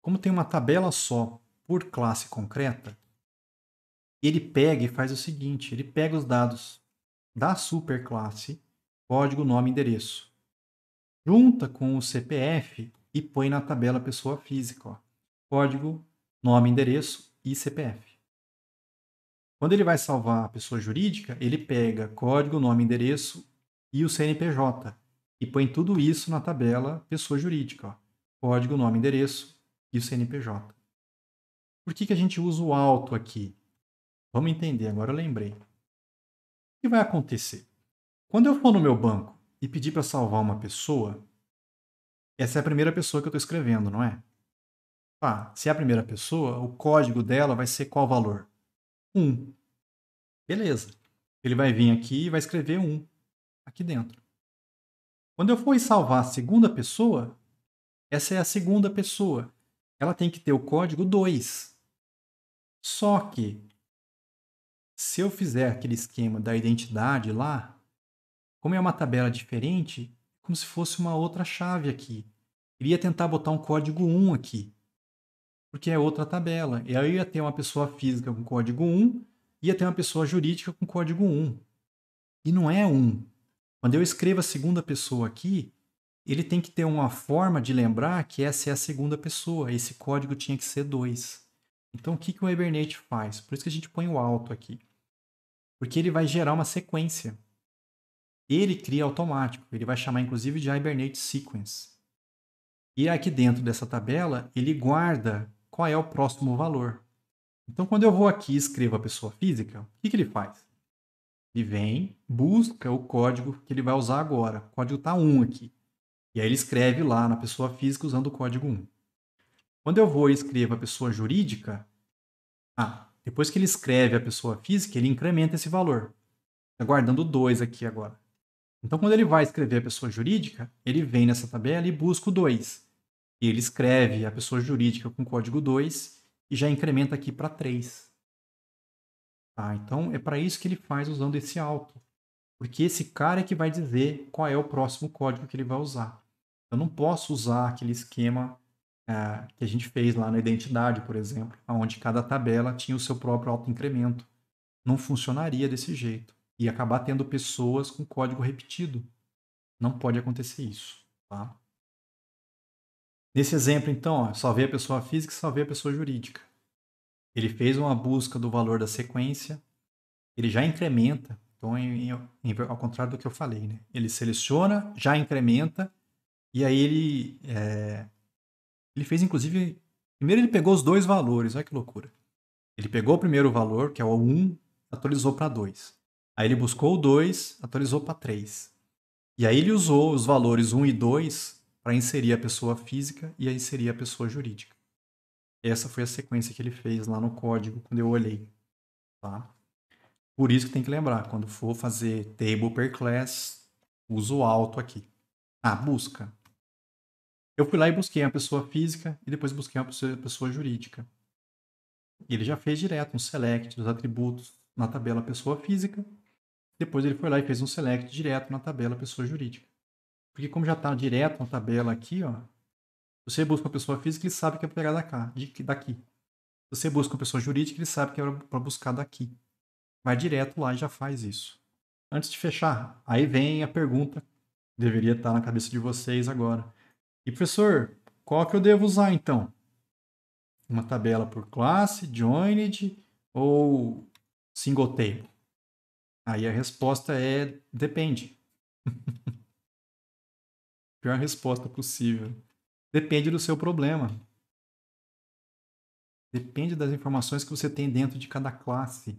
Como tem uma tabela só por classe concreta, ele pega e faz o seguinte: ele pega os dados da superclasse, código, nome, endereço, junta com o CPF e põe na tabela pessoa física, ó, código, nome, endereço e CPF. Quando ele vai salvar a pessoa jurídica, ele pega código, nome, endereço e o CNPJ. E põe tudo isso na tabela pessoa jurídica. Ó. Código, nome, endereço e o CNPJ. Por que, que a gente usa o alto aqui? Vamos entender, agora eu lembrei. O que vai acontecer? Quando eu for no meu banco e pedir para salvar uma pessoa, essa é a primeira pessoa que eu estou escrevendo, não é? Ah, se é a primeira pessoa, o código dela vai ser qual valor? 1. Um. Beleza. Ele vai vir aqui e vai escrever 1. Um aqui dentro. Quando eu for salvar a segunda pessoa, essa é a segunda pessoa. Ela tem que ter o código 2. Só que, se eu fizer aquele esquema da identidade lá, como é uma tabela diferente, é como se fosse uma outra chave aqui. Iria tentar botar um código 1 aqui, porque é outra tabela. E aí ia ter uma pessoa física com código 1, ia ter uma pessoa jurídica com código 1. E não é 1, quando eu escrevo a segunda pessoa aqui, ele tem que ter uma forma de lembrar que essa é a segunda pessoa. Esse código tinha que ser 2. Então, o que, que o Hibernate faz? Por isso que a gente põe o alto aqui. Porque ele vai gerar uma sequência. Ele cria automático. Ele vai chamar, inclusive, de Hibernate Sequence. E aqui dentro dessa tabela, ele guarda qual é o próximo valor. Então, quando eu vou aqui e escrevo a pessoa física, o que, que ele faz? Ele vem, busca o código que ele vai usar agora. O código está 1 aqui. E aí ele escreve lá na pessoa física usando o código 1. Quando eu vou e escrevo a pessoa jurídica, ah, depois que ele escreve a pessoa física, ele incrementa esse valor. Está guardando 2 aqui agora. Então, quando ele vai escrever a pessoa jurídica, ele vem nessa tabela e busca o 2. E ele escreve a pessoa jurídica com código 2 e já incrementa aqui para 3. Tá? Então é para isso que ele faz usando esse auto, Porque esse cara é que vai dizer qual é o próximo código que ele vai usar. Eu não posso usar aquele esquema é, que a gente fez lá na identidade, por exemplo, onde cada tabela tinha o seu próprio autoincremento. Não funcionaria desse jeito. E acabar tendo pessoas com código repetido. Não pode acontecer isso. Tá? Nesse exemplo, então, ó, só vê a pessoa física e só vê a pessoa jurídica. Ele fez uma busca do valor da sequência, ele já incrementa. Então, em, em, ao contrário do que eu falei, né? Ele seleciona, já incrementa, e aí ele, é, ele fez, inclusive, primeiro ele pegou os dois valores, olha que loucura. Ele pegou o primeiro valor, que é o 1, atualizou para 2. Aí ele buscou o 2, atualizou para 3. E aí ele usou os valores 1 e 2 para inserir a pessoa física e a inserir a pessoa jurídica. Essa foi a sequência que ele fez lá no código quando eu olhei, tá? Por isso que tem que lembrar, quando for fazer table per class, uso alto aqui. Ah, busca. Eu fui lá e busquei a pessoa física e depois busquei a pessoa, jurídica. ele já fez direto um select dos atributos na tabela pessoa física. Depois ele foi lá e fez um select direto na tabela pessoa jurídica. Porque como já está direto na tabela aqui, ó, você busca uma pessoa física, ele sabe que é para pegar daqui, de, daqui. Você busca uma pessoa jurídica, ele sabe que é para buscar daqui. Vai direto lá e já faz isso. Antes de fechar, aí vem a pergunta que deveria estar na cabeça de vocês agora. E professor, qual que eu devo usar então? Uma tabela por classe, joined ou single table? Aí a resposta é depende. [laughs] Pior resposta possível. Depende do seu problema. Depende das informações que você tem dentro de cada classe.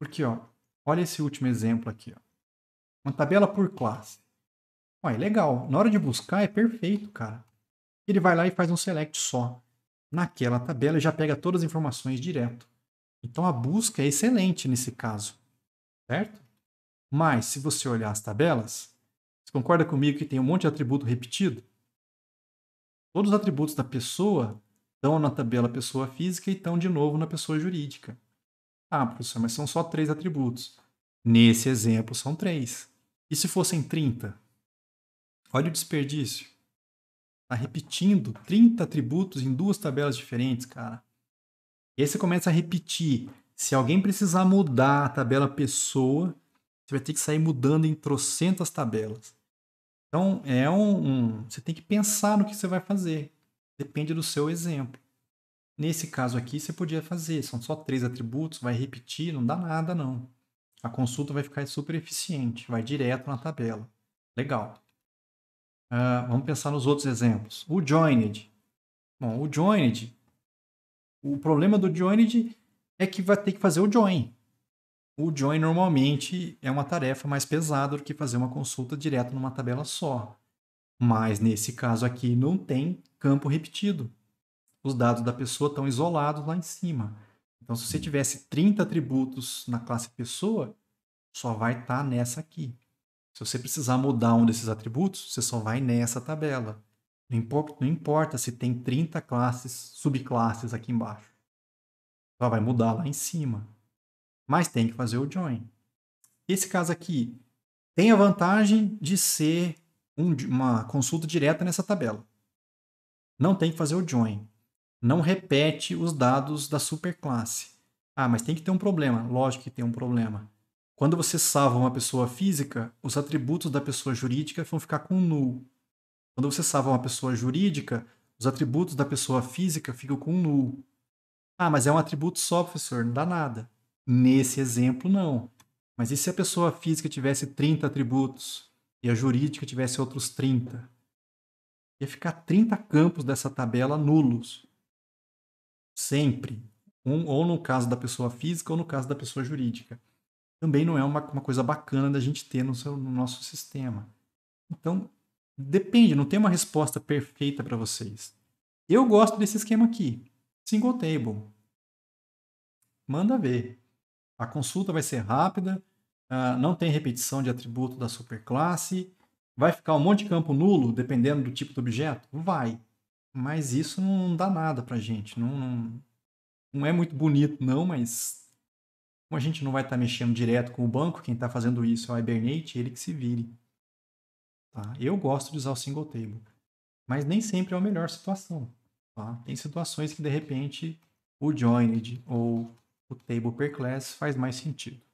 Porque, ó, olha esse último exemplo aqui. Ó. Uma tabela por classe. Ó, é legal. Na hora de buscar é perfeito, cara. Ele vai lá e faz um select só. Naquela tabela já pega todas as informações direto. Então a busca é excelente nesse caso. Certo? Mas se você olhar as tabelas, você concorda comigo que tem um monte de atributo repetido? Todos os atributos da pessoa estão na tabela pessoa física e estão de novo na pessoa jurídica. Ah, professor, mas são só três atributos. Nesse exemplo, são três. E se fossem 30? Olha o desperdício. Está repetindo 30 atributos em duas tabelas diferentes, cara. E aí você começa a repetir. Se alguém precisar mudar a tabela pessoa, você vai ter que sair mudando em trocentas tabelas. Então, é um, um, você tem que pensar no que você vai fazer. Depende do seu exemplo. Nesse caso aqui, você podia fazer. São só três atributos, vai repetir, não dá nada, não. A consulta vai ficar super eficiente, vai direto na tabela. Legal. Uh, vamos pensar nos outros exemplos. O joined. Bom, o joined. O problema do joined é que vai ter que fazer o join o join normalmente é uma tarefa mais pesada do que fazer uma consulta direto numa tabela só. Mas nesse caso aqui não tem campo repetido. Os dados da pessoa estão isolados lá em cima. Então, se você tivesse 30 atributos na classe pessoa, só vai estar tá nessa aqui. Se você precisar mudar um desses atributos, você só vai nessa tabela. Não importa, não importa se tem 30 classes, subclasses aqui embaixo. Só vai mudar lá em cima mas tem que fazer o join. Esse caso aqui tem a vantagem de ser um, uma consulta direta nessa tabela. Não tem que fazer o join. Não repete os dados da superclasse. Ah, mas tem que ter um problema. Lógico que tem um problema. Quando você salva uma pessoa física, os atributos da pessoa jurídica vão ficar com null. Quando você salva uma pessoa jurídica, os atributos da pessoa física ficam com null. Ah, mas é um atributo só, professor, não dá nada. Nesse exemplo, não. Mas e se a pessoa física tivesse 30 atributos e a jurídica tivesse outros 30? Ia ficar 30 campos dessa tabela nulos. Sempre. Um, ou no caso da pessoa física ou no caso da pessoa jurídica. Também não é uma, uma coisa bacana da gente ter no, seu, no nosso sistema. Então, depende, não tem uma resposta perfeita para vocês. Eu gosto desse esquema aqui. Single table. Manda ver. A consulta vai ser rápida, uh, não tem repetição de atributo da superclasse. Vai ficar um monte de campo nulo, dependendo do tipo do objeto? Vai. Mas isso não dá nada pra gente. Não, não, não é muito bonito, não, mas como a gente não vai estar tá mexendo direto com o banco, quem está fazendo isso é o Hibernate, ele que se vire. Tá? Eu gosto de usar o single table, mas nem sempre é a melhor situação. Tá? Tem situações que, de repente, o joined ou o table per class faz mais sentido.